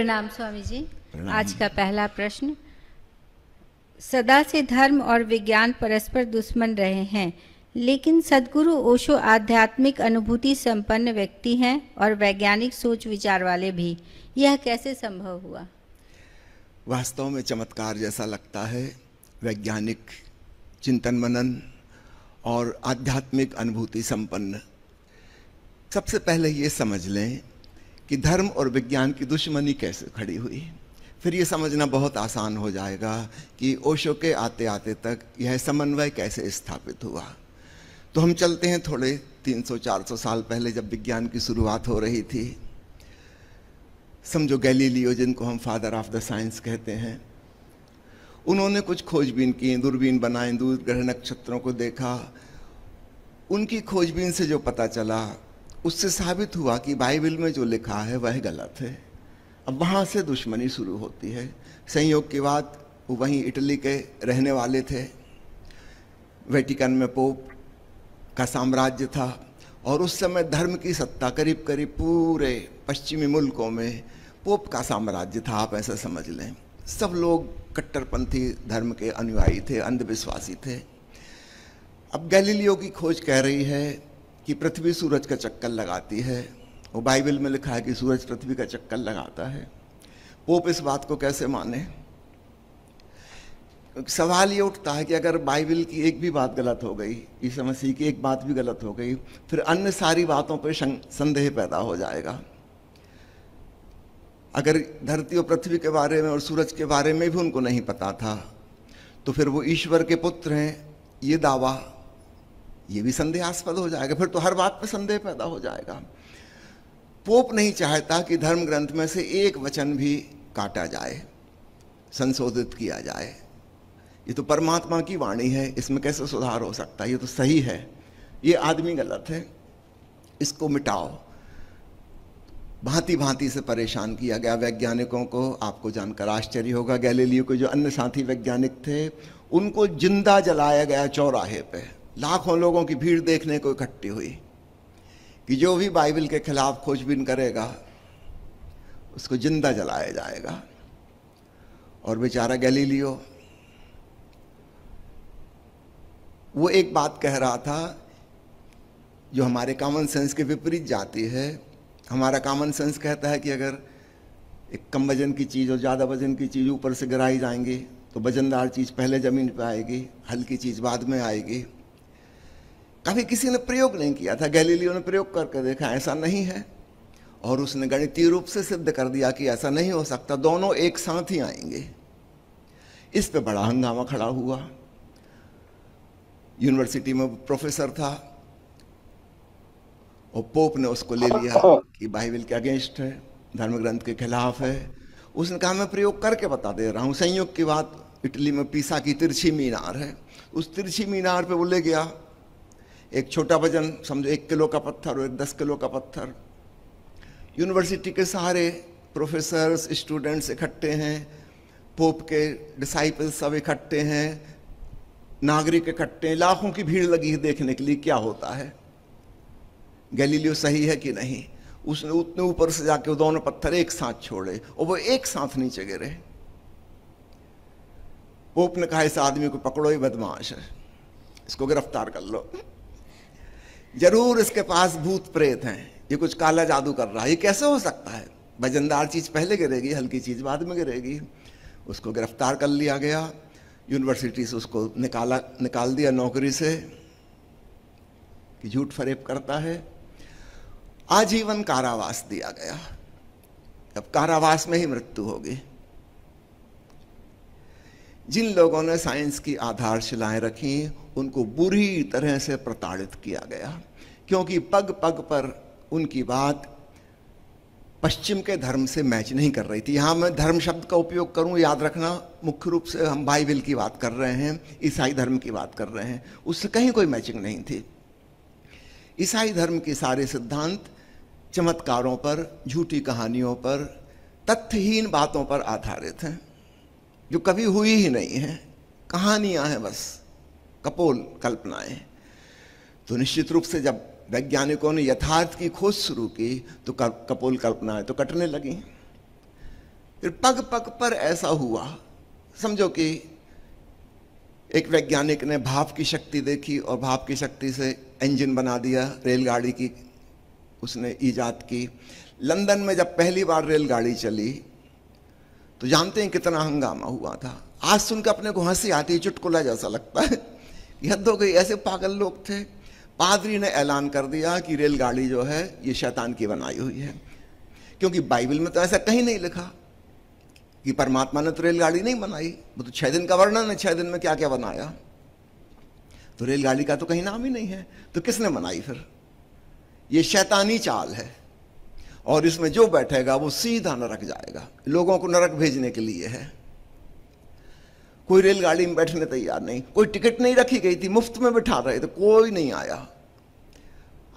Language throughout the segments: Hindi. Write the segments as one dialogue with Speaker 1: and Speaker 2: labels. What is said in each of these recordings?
Speaker 1: प्रणाम स्वामी जी प्रणाम। आज का पहला प्रश्न सदा से धर्म और विज्ञान परस्पर दुश्मन रहे हैं लेकिन सदगुरु ओशो आध्यात्मिक अनुभूति संपन्न व्यक्ति हैं और वैज्ञानिक सोच विचार वाले भी यह कैसे संभव हुआ
Speaker 2: वास्तव में चमत्कार जैसा लगता है वैज्ञानिक चिंतन मनन और आध्यात्मिक अनुभूति संपन्न सबसे पहले ये समझ लें कि धर्म और विज्ञान की दुश्मनी कैसे खड़ी हुई फिर ये समझना बहुत आसान हो जाएगा कि ओशो के आते आते तक यह समन्वय कैसे स्थापित हुआ तो हम चलते हैं थोड़े 300-400 साल पहले जब विज्ञान की शुरुआत हो रही थी समझो गैलीलियो जिनको हम फादर ऑफ द साइंस कहते हैं उन्होंने कुछ खोजबीन की दूरबीन बनाए दूर ग्रह नक्षत्रों को देखा उनकी खोजबीन से जो पता चला उससे साबित हुआ कि बाइबल में जो लिखा है वह गलत है अब वहाँ से दुश्मनी शुरू होती है संयोग की बात वो वहीं इटली के रहने वाले थे वेटिकन में पोप का साम्राज्य था और उस समय धर्म की सत्ता करीब करीब पूरे पश्चिमी मुल्कों में पोप का साम्राज्य था आप ऐसा समझ लें सब लोग कट्टरपंथी धर्म के अनुयायी थे अंधविश्वासी थे अब गैलीलियो की खोज कह रही है कि पृथ्वी सूरज का चक्कर लगाती है वो बाइबल में लिखा है कि सूरज पृथ्वी का चक्कर लगाता है पोप इस बात को कैसे माने सवाल ये उठता है कि अगर बाइबल की एक भी बात गलत हो गई इस मसीह की एक बात भी गलत हो गई फिर अन्य सारी बातों पर संदेह पैदा हो जाएगा अगर धरती और पृथ्वी के बारे में और सूरज के बारे में भी उनको नहीं पता था तो फिर वो ईश्वर के पुत्र हैं ये दावा ये भी संदेहास्पद हो जाएगा फिर तो हर बात पर संदेह पैदा हो जाएगा पोप नहीं चाहता कि धर्म ग्रंथ में से एक वचन भी काटा जाए संशोधित किया जाए ये तो परमात्मा की वाणी है इसमें कैसे सुधार हो सकता है ये तो सही है ये आदमी गलत है इसको मिटाओ भांति भांति से परेशान किया गया वैज्ञानिकों को आपको जानकर आश्चर्य होगा गैलेलियो के जो अन्य साथी वैज्ञानिक थे उनको जिंदा जलाया गया चौराहे पे लाखों लोगों की भीड़ देखने को इकट्ठी हुई कि जो भी बाइबल के खिलाफ खोजबीन करेगा उसको जिंदा जलाया जाएगा और बेचारा गैलीलियो वो एक बात कह रहा था जो हमारे कॉमन सेंस के विपरीत जाती है हमारा कॉमन सेंस कहता है कि अगर एक कम वजन की चीज़ और ज़्यादा वजन की चीज़ ऊपर से गिराई जाएंगी तो वजनदार चीज़ पहले ज़मीन पर आएगी हल्की चीज़ बाद में आएगी कभी किसी ने प्रयोग नहीं किया था गैलीलियो ने प्रयोग करके देखा ऐसा नहीं है और उसने गणितीय रूप से सिद्ध कर दिया कि ऐसा नहीं हो सकता दोनों एक साथ ही आएंगे इस पे बड़ा हंगामा खड़ा हुआ यूनिवर्सिटी में प्रोफेसर था और पोप ने उसको ले लिया हाँ। कि बाइबल के अगेंस्ट है धर्म ग्रंथ के खिलाफ है उसने कहा मैं प्रयोग करके बता दे रहा हूँ संयोग की बात इटली में पीसा की तिरछी मीनार है उस तिरछी मीनार पे वो ले गया एक छोटा वजन समझो एक किलो का पत्थर और एक दस किलो का पत्थर यूनिवर्सिटी के सहारे प्रोफेसर्स स्टूडेंट्स इकट्ठे हैं पोप के डिसाइपल सब इकट्ठे हैं नागरिक इकट्ठे हैं लाखों की भीड़ लगी है देखने के लिए क्या होता है गैलीलियो सही है कि नहीं उसने उतने ऊपर से जाके दोनों पत्थर एक साथ छोड़े और वो एक साथ नीचे गिरे पोप ने कहा इस आदमी को पकड़ो ये बदमाश है इसको गिरफ्तार कर लो जरूर इसके पास भूत प्रेत हैं ये कुछ काला जादू कर रहा है ये कैसे हो सकता है वजनदार चीज़ पहले गिरेगी हल्की चीज़ बाद में गिरेगी उसको गिरफ्तार कर लिया गया यूनिवर्सिटी से उसको निकाला निकाल दिया नौकरी से कि झूठ फरेब करता है आजीवन कारावास दिया गया अब कारावास में ही मृत्यु होगी जिन लोगों ने साइंस की आधारशिलाएं रखी उनको बुरी तरह से प्रताड़ित किया गया क्योंकि पग पग पर उनकी बात पश्चिम के धर्म से मैच नहीं कर रही थी यहाँ मैं धर्म शब्द का उपयोग करूँ याद रखना मुख्य रूप से हम बाइबिल की बात कर रहे हैं ईसाई धर्म की बात कर रहे हैं उससे कहीं कोई मैचिंग नहीं थी ईसाई धर्म के सारे सिद्धांत चमत्कारों पर झूठी कहानियों पर तथ्यहीन बातों पर आधारित हैं जो कभी हुई ही नहीं है कहानियाँ हैं बस कपोल कल्पनाएं तो निश्चित रूप से जब वैज्ञानिकों ने यथार्थ की खोज शुरू की तो कपोल कल्पनाएं तो कटने लगी फिर पग पग पर ऐसा हुआ समझो कि एक वैज्ञानिक ने भाप की शक्ति देखी और भाप की शक्ति से इंजन बना दिया रेलगाड़ी की उसने ईजाद की लंदन में जब पहली बार रेलगाड़ी चली तो जानते हैं कितना हंगामा हुआ था आज सुनकर अपने को हंसी आती है चुटकुला जैसा लगता है यह दो तो कई ऐसे पागल लोग थे पादरी ने ऐलान कर दिया कि रेलगाड़ी जो है ये शैतान की बनाई हुई है क्योंकि बाइबल में तो ऐसा कहीं नहीं लिखा कि परमात्मा ने तो रेलगाड़ी नहीं बनाई वो तो छः दिन का वर्णन है छः दिन में क्या क्या बनाया तो रेलगाड़ी का तो कहीं नाम ही नहीं है तो किसने बनाई फिर ये शैतानी चाल है और इसमें जो बैठेगा वो सीधा नरक जाएगा लोगों को नरक भेजने के लिए है कोई रेलगाड़ी में बैठने तैयार नहीं कोई टिकट नहीं रखी गई थी मुफ्त में बिठा रहे थे कोई नहीं आया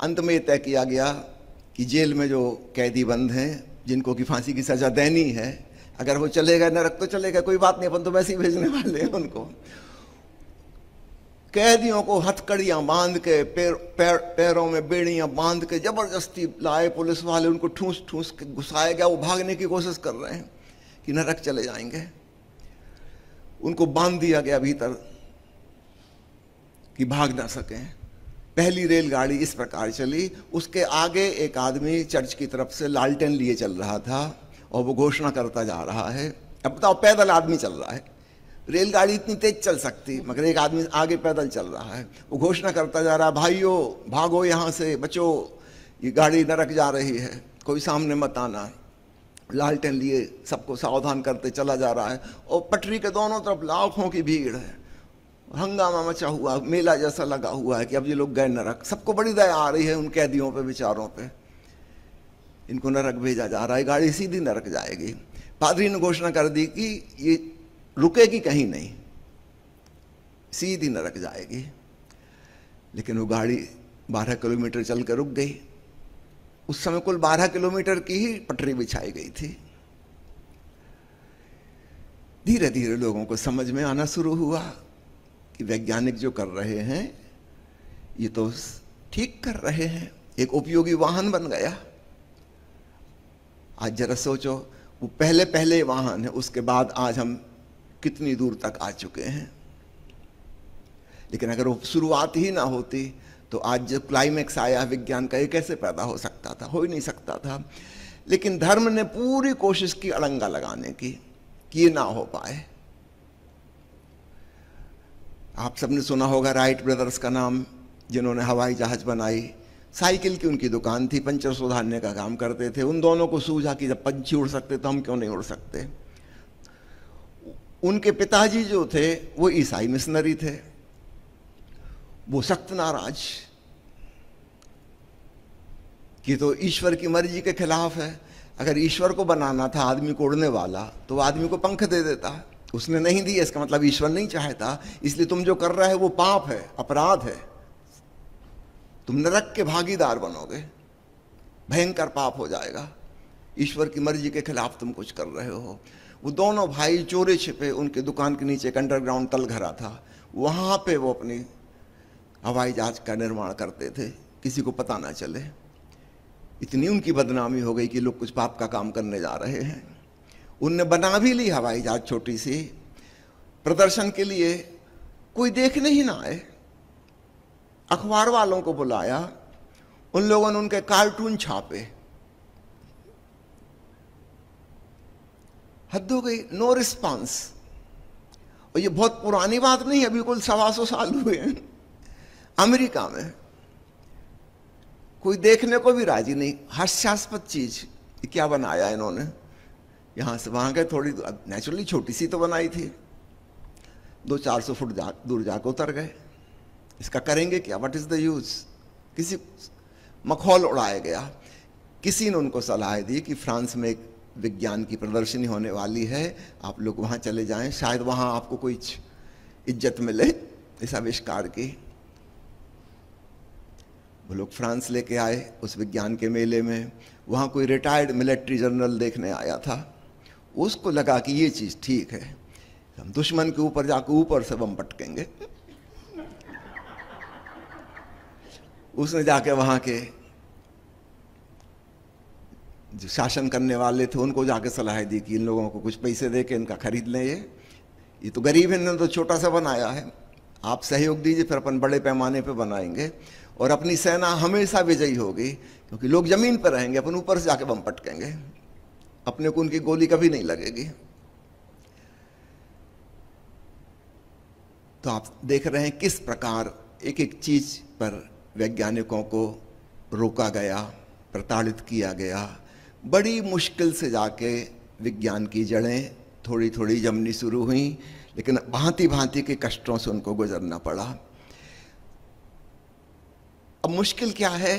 Speaker 2: अंत में तय किया गया कि जेल में जो कैदी बंद हैं जिनको कि फांसी की सज़ा देनी है अगर वो चले गए नरक तो चले गए कोई बात नहीं अपन तो वैसे ही भेजने वाले हैं उनको कैदियों को हथकड़ियाँ बांध के पैर पैर पैरों में बेड़ियाँ बांध के ज़बरदस्ती लाए पुलिस वाले उनको ठूस ठूस के घुसाया गया वो भागने की कोशिश कर रहे हैं कि नरक चले जाएंगे उनको बांध दिया गया भीतर कि भाग ना सकें पहली रेलगाड़ी इस प्रकार चली उसके आगे एक आदमी चर्च की तरफ से लालटेन लिए चल रहा था और वो घोषणा करता जा रहा है अब बताओ पैदल आदमी चल रहा है रेलगाड़ी इतनी तेज चल सकती मगर एक आदमी आगे पैदल चल रहा है वो घोषणा करता जा रहा है भाइयों भागो यहाँ से बचो ये गाड़ी नरक जा रही है कोई सामने मत आना लालटेन लिए सबको सावधान करते चला जा रहा है और पटरी के दोनों तरफ लाखों की भीड़ है हंगामा मचा हुआ मेला जैसा लगा हुआ है कि अब ये लोग गए नरक सबको बड़ी दया आ रही है उन कैदियों पे बेचारों पे इनको नरक भेजा जा रहा है गाड़ी सीधी नरक जाएगी पादरी ने घोषणा कर दी कि ये रुकेगी कहीं नहीं सीधी नरक जाएगी लेकिन वो गाड़ी बारह किलोमीटर चल कर रुक गई उस समय कुल 12 किलोमीटर की ही पटरी बिछाई गई थी धीरे धीरे लोगों को समझ में आना शुरू हुआ कि वैज्ञानिक जो कर रहे हैं ये तो ठीक कर रहे हैं एक उपयोगी वाहन बन गया आज जरा सोचो वो पहले पहले वाहन है उसके बाद आज हम कितनी दूर तक आ चुके हैं लेकिन अगर वो शुरुआत ही ना होती तो आज जो क्लाइमेक्स आया विज्ञान का ये कैसे पैदा हो सकता था हो ही नहीं सकता था लेकिन धर्म ने पूरी कोशिश की अड़ंगा लगाने की कि ये ना हो पाए आप सबने सुना होगा राइट ब्रदर्स का नाम जिन्होंने हवाई जहाज बनाई साइकिल की उनकी दुकान थी पंचर सुधारने का काम करते थे उन दोनों को सूझा कि जब पंछी उड़ सकते तो हम क्यों नहीं उड़ सकते उनके पिताजी जो थे वो ईसाई मिशनरी थे वो सख्त नाराज कि तो ईश्वर की मर्जी के खिलाफ है अगर ईश्वर को बनाना था आदमी को उड़ने वाला तो आदमी को पंख दे देता है उसने नहीं दिया इसका मतलब ईश्वर नहीं चाहता इसलिए तुम जो कर रहे हो वो पाप है अपराध है तुम नरक के भागीदार बनोगे भयंकर पाप हो जाएगा ईश्वर की मर्जी के खिलाफ तुम कुछ कर रहे हो वो दोनों भाई चोरे छिपे उनके दुकान के नीचे एक अंडरग्राउंड तलघरा था वहाँ पे वो अपनी हवाई जहाज का निर्माण करते थे किसी को पता ना चले इतनी उनकी बदनामी हो गई कि लोग कुछ पाप का काम करने जा रहे हैं उनने बना भी ली हवाई जहाज छोटी सी प्रदर्शन के लिए कोई देखने ही ना आए अखबार वालों को बुलाया उन लोगों ने उनके कार्टून छापे हद हो गई नो रिस्पांस और ये बहुत पुरानी बात नहीं है बिल्कुल सवा सौ साल हुए हैं अमेरिका में कोई देखने को भी राजी नहीं हास्यास्पद चीज क्या बनाया इन्होंने यहाँ से वहाँ गए थोड़ी नेचुरली छोटी सी तो बनाई थी दो चार सौ फुट जा दूर जाकर उतर गए इसका करेंगे क्या वट इज़ द यूज़ किसी मखौल उड़ाया गया किसी ने उनको सलाह दी कि फ्रांस में एक विज्ञान की प्रदर्शनी होने वाली है आप लोग वहाँ चले जाएं शायद वहाँ आपको कोई इज्जत मिले इस आविष्कार की वो लोग फ्रांस लेके आए उस विज्ञान के मेले में वहाँ कोई रिटायर्ड मिलिट्री जनरल देखने आया था उसको लगा कि ये चीज़ ठीक है हम दुश्मन के ऊपर जाकर ऊपर से बम पटकेंगे उसने जाके वहाँ के जो शासन करने वाले थे उनको जाके सलाह दी कि इन लोगों को कुछ पैसे दे के इनका खरीद लें ये ये तो गरीब इन्होंने तो छोटा सा बनाया है आप सहयोग दीजिए फिर अपन बड़े पैमाने पे बनाएंगे और अपनी सेना हमेशा विजयी होगी क्योंकि लोग जमीन पर रहेंगे अपन ऊपर से जाके बम पटकेंगे अपने को उनकी गोली कभी नहीं लगेगी तो आप देख रहे हैं किस प्रकार एक एक चीज पर वैज्ञानिकों को रोका गया प्रताड़ित किया गया बड़ी मुश्किल से जाके विज्ञान की जड़ें थोड़ी थोड़ी जमनी शुरू हुई लेकिन भांति भांति के कष्टों से उनको गुजरना पड़ा अब मुश्किल क्या है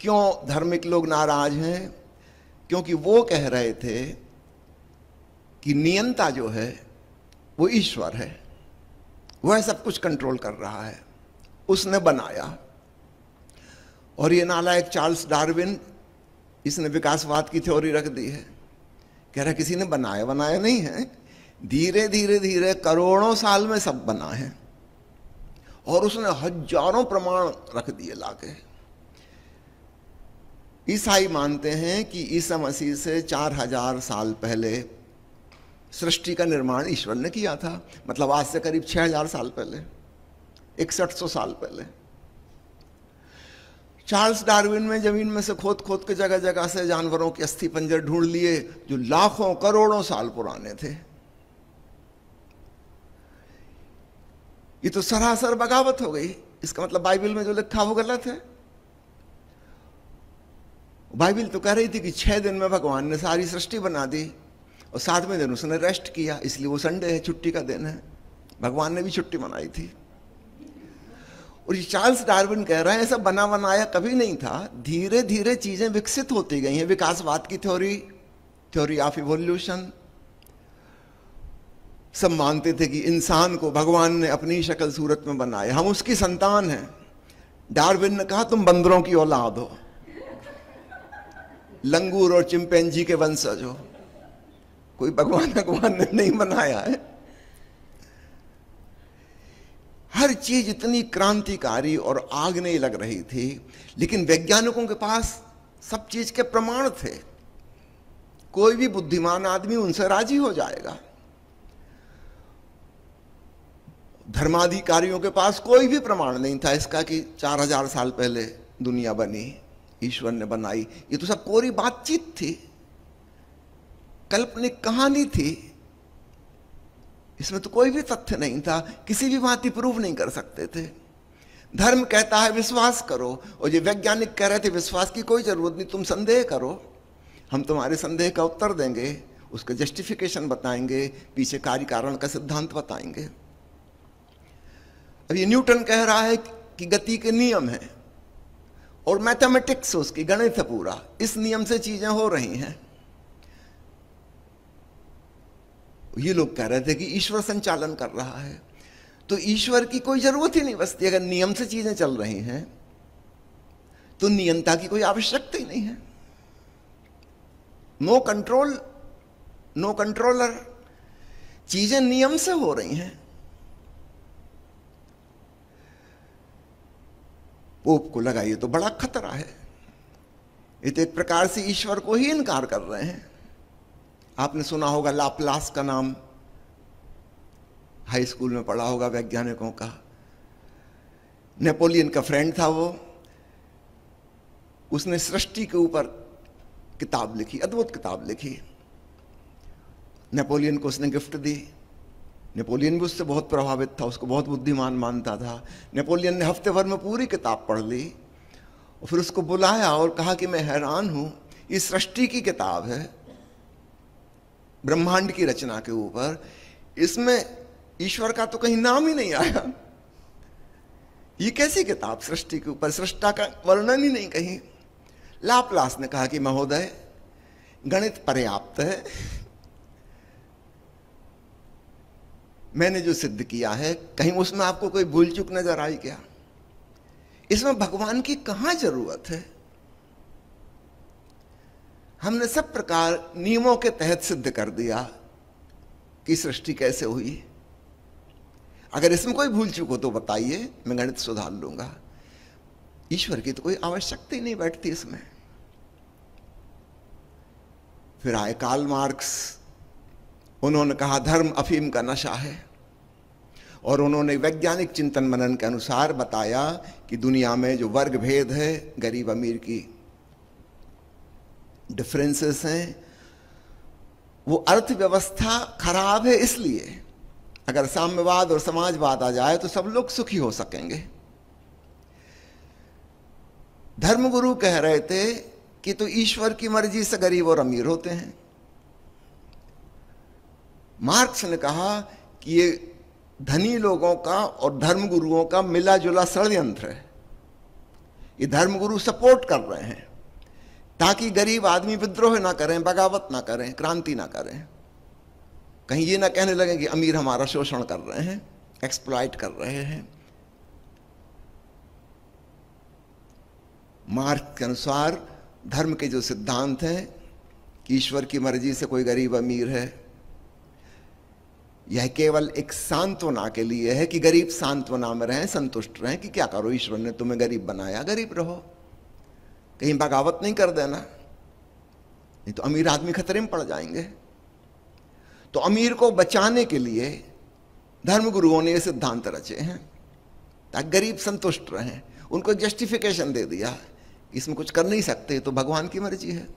Speaker 2: क्यों धार्मिक लोग नाराज हैं क्योंकि वो कह रहे थे कि नियंता जो है वो ईश्वर है वह सब कुछ कंट्रोल कर रहा है उसने बनाया और ये नालायक चार्ल्स डार्विन इसने विकासवाद की थ्योरी रख दी है कह रहा किसी ने बनाया बनाया नहीं है धीरे धीरे धीरे करोड़ों साल में सब बना है और उसने हजारों प्रमाण रख दिए लाके ईसाई मानते हैं कि ईसा मसीह से चार हजार साल पहले सृष्टि का निर्माण ईश्वर ने किया था मतलब आज से करीब छह हजार साल पहले इकसठ सौ साल पहले चार्ल्स डार्विन में जमीन में से खोद खोद के जगह जगह से जानवरों के अस्थि पंजर ढूंढ लिए जो लाखों करोड़ों साल पुराने थे ये तो सरासर बगावत हो गई इसका मतलब बाइबल में जो लिखा वो गलत है बाइबल तो कह रही थी कि छह दिन में भगवान ने सारी सृष्टि बना दी और सातवें दिन उसने रेस्ट किया इसलिए वो संडे है छुट्टी का दिन है भगवान ने भी छुट्टी मनाई थी और ये चार्ल्स डार्विन कह रहे हैं ऐसा बना बनाया कभी नहीं था धीरे धीरे चीज़ें विकसित होती गई हैं विकासवाद की थ्योरी थ्योरी ऑफ इवोल्यूशन सब मानते थे कि इंसान को भगवान ने अपनी शक्ल सूरत में बनाया हम उसकी संतान हैं डार्विन ने कहा तुम बंदरों की औलाद हो लंगूर और चिंपैंजी के वंशज हो कोई भगवान भगवान ने नहीं बनाया है हर चीज इतनी क्रांतिकारी और आग नहीं लग रही थी लेकिन वैज्ञानिकों के पास सब चीज के प्रमाण थे कोई भी बुद्धिमान आदमी उनसे राजी हो जाएगा धर्माधिकारियों के पास कोई भी प्रमाण नहीं था इसका कि चार हजार साल पहले दुनिया बनी ईश्वर ने बनाई ये तो सब कोरी बातचीत थी कल्पनिक कहानी थी इसमें तो कोई भी तथ्य नहीं था किसी भी भांति प्रूव नहीं कर सकते थे धर्म कहता है विश्वास करो और ये वैज्ञानिक कह रहे थे विश्वास की कोई जरूरत नहीं तुम संदेह करो हम तुम्हारे संदेह का उत्तर देंगे उसका जस्टिफिकेशन बताएंगे पीछे कार्य कारण का सिद्धांत बताएंगे अब ये न्यूटन कह रहा है कि गति के नियम हैं और मैथमेटिक्स उसकी गणित है पूरा इस नियम से चीजें हो रही हैं ये लोग कह रहे थे कि ईश्वर संचालन कर रहा है तो ईश्वर की कोई जरूरत ही नहीं बसती अगर नियम से चीजें चल रही हैं तो नियंता की कोई आवश्यकता ही नहीं है नो कंट्रोल नो कंट्रोलर चीजें नियम से हो रही हैं पोप को लगाइए तो बड़ा खतरा है ये तो एक प्रकार से ईश्वर को ही इनकार कर रहे हैं आपने सुना होगा लापलास का नाम हाई स्कूल में पढ़ा होगा वैज्ञानिकों का नेपोलियन का फ्रेंड था वो उसने सृष्टि के ऊपर किताब लिखी अद्भुत किताब लिखी नेपोलियन को उसने गिफ्ट दी नेपोलियन भी उससे बहुत प्रभावित था उसको बहुत बुद्धिमान मानता था नेपोलियन ने हफ्ते भर में पूरी किताब पढ़ ली और फिर उसको बुलाया और कहा कि मैं हैरान हूँ ये सृष्टि की किताब है ब्रह्मांड की रचना के ऊपर इसमें ईश्वर का तो कहीं नाम ही नहीं आया ये कैसी किताब सृष्टि के ऊपर सृष्टा का वर्णन ही नहीं कहीं लापलास ने कहा कि महोदय गणित पर्याप्त है मैंने जो सिद्ध किया है कहीं उसमें आपको कोई भूल चूक नजर आई क्या इसमें भगवान की कहां जरूरत है हमने सब प्रकार नियमों के तहत सिद्ध कर दिया कि सृष्टि कैसे हुई अगर इसमें कोई भूल चूक हो तो बताइए मैं गणित सुधार लूंगा ईश्वर की तो कोई आवश्यकता ही नहीं बैठती इसमें फिर आए काल मार्क्स उन्होंने कहा धर्म अफीम का नशा है और उन्होंने वैज्ञानिक चिंतन मनन के अनुसार बताया कि दुनिया में जो वर्ग भेद है गरीब अमीर की डिफरेंसेस हैं वो अर्थव्यवस्था खराब है इसलिए अगर साम्यवाद और समाजवाद आ जाए तो सब लोग सुखी हो सकेंगे धर्मगुरु कह रहे थे कि तो ईश्वर की मर्जी से गरीब और अमीर होते हैं मार्क्स ने कहा कि ये धनी लोगों का और धर्मगुरुओं का मिला जुला षडयंत्र है ये धर्मगुरु सपोर्ट कर रहे हैं ताकि गरीब आदमी विद्रोह ना करें बगावत ना करें क्रांति ना करें कहीं ये ना कहने लगे कि अमीर हमारा शोषण कर रहे हैं एक्सप्लॉइट कर रहे हैं मार्क्स के अनुसार धर्म के जो सिद्धांत हैं कि ईश्वर की मर्जी से कोई गरीब अमीर है यह केवल एक सांत्वना के लिए है कि गरीब सांत्वना में रहें संतुष्ट रहें कि क्या करो ईश्वर ने तुम्हें गरीब बनाया गरीब रहो कहीं बगावत नहीं कर देना नहीं तो अमीर आदमी खतरे में पड़ जाएंगे तो अमीर को बचाने के लिए धर्मगुरुओं ने ये सिद्धांत रचे हैं ताकि गरीब संतुष्ट रहें उनको जस्टिफिकेशन दे दिया इसमें कुछ कर नहीं सकते तो भगवान की मर्जी है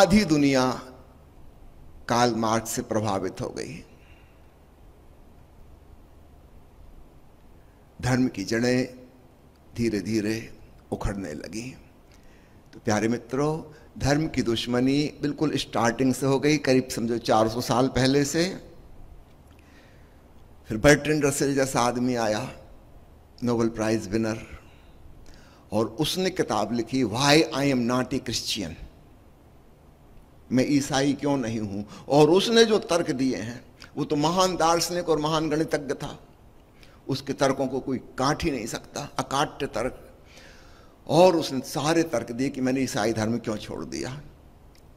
Speaker 2: आधी दुनिया काल मार्ग से प्रभावित हो गई धर्म की जड़ें धीरे धीरे उखड़ने लगी तो प्यारे मित्रों धर्म की दुश्मनी बिल्कुल स्टार्टिंग से हो गई करीब समझो 400 साल पहले से फिर बर्ट्रेंड रसेल जैसा आदमी आया नोबल प्राइज विनर और उसने किताब लिखी why I am not a Christian मैं ईसाई क्यों नहीं हूं और उसने जो तर्क दिए हैं वो तो महान दार्शनिक और महान गणितज्ञ था उसके तर्कों को कोई काट ही नहीं सकता अकाट्य तर्क और उसने सारे तर्क दिए कि मैंने ईसाई धर्म क्यों छोड़ दिया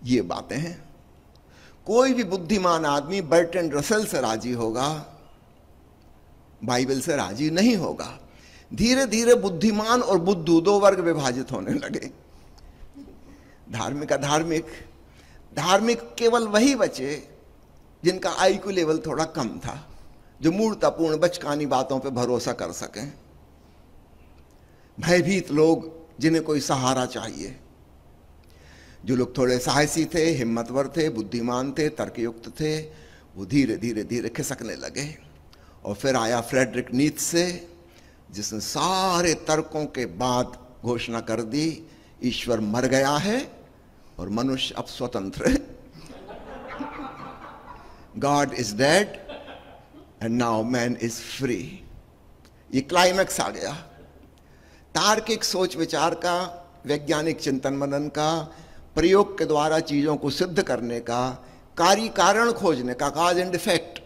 Speaker 2: ये बातें हैं कोई भी बुद्धिमान आदमी बर्टन रसल से राजी होगा बाइबल से राजी नहीं होगा धीरे धीरे बुद्धिमान और बुद्धू दो वर्ग विभाजित होने लगे धार्मिक अधार्मिक धार्मिक केवल वही बचे जिनका आई क्यू लेवल थोड़ा कम था जो मूर्तापूर्ण बचकानी बातों पर भरोसा कर सकें भयभीत लोग जिन्हें कोई सहारा चाहिए जो लोग थोड़े साहसी थे हिम्मतवर थे बुद्धिमान थे तर्कयुक्त थे वो धीरे धीरे धीरे खिसकने लगे और फिर आया फ्रेडरिक नीत से जिसने सारे तर्कों के बाद घोषणा कर दी ईश्वर मर गया है और मनुष्य अब स्वतंत्र है God is dead and now man is free ये क्लाइमैक्स आ गया तार्किक सोच विचार का वैज्ञानिक चिंतन मनन का प्रयोग के द्वारा चीजों को सिद्ध करने का कार्य कारण खोजने का काज एंड इफेक्ट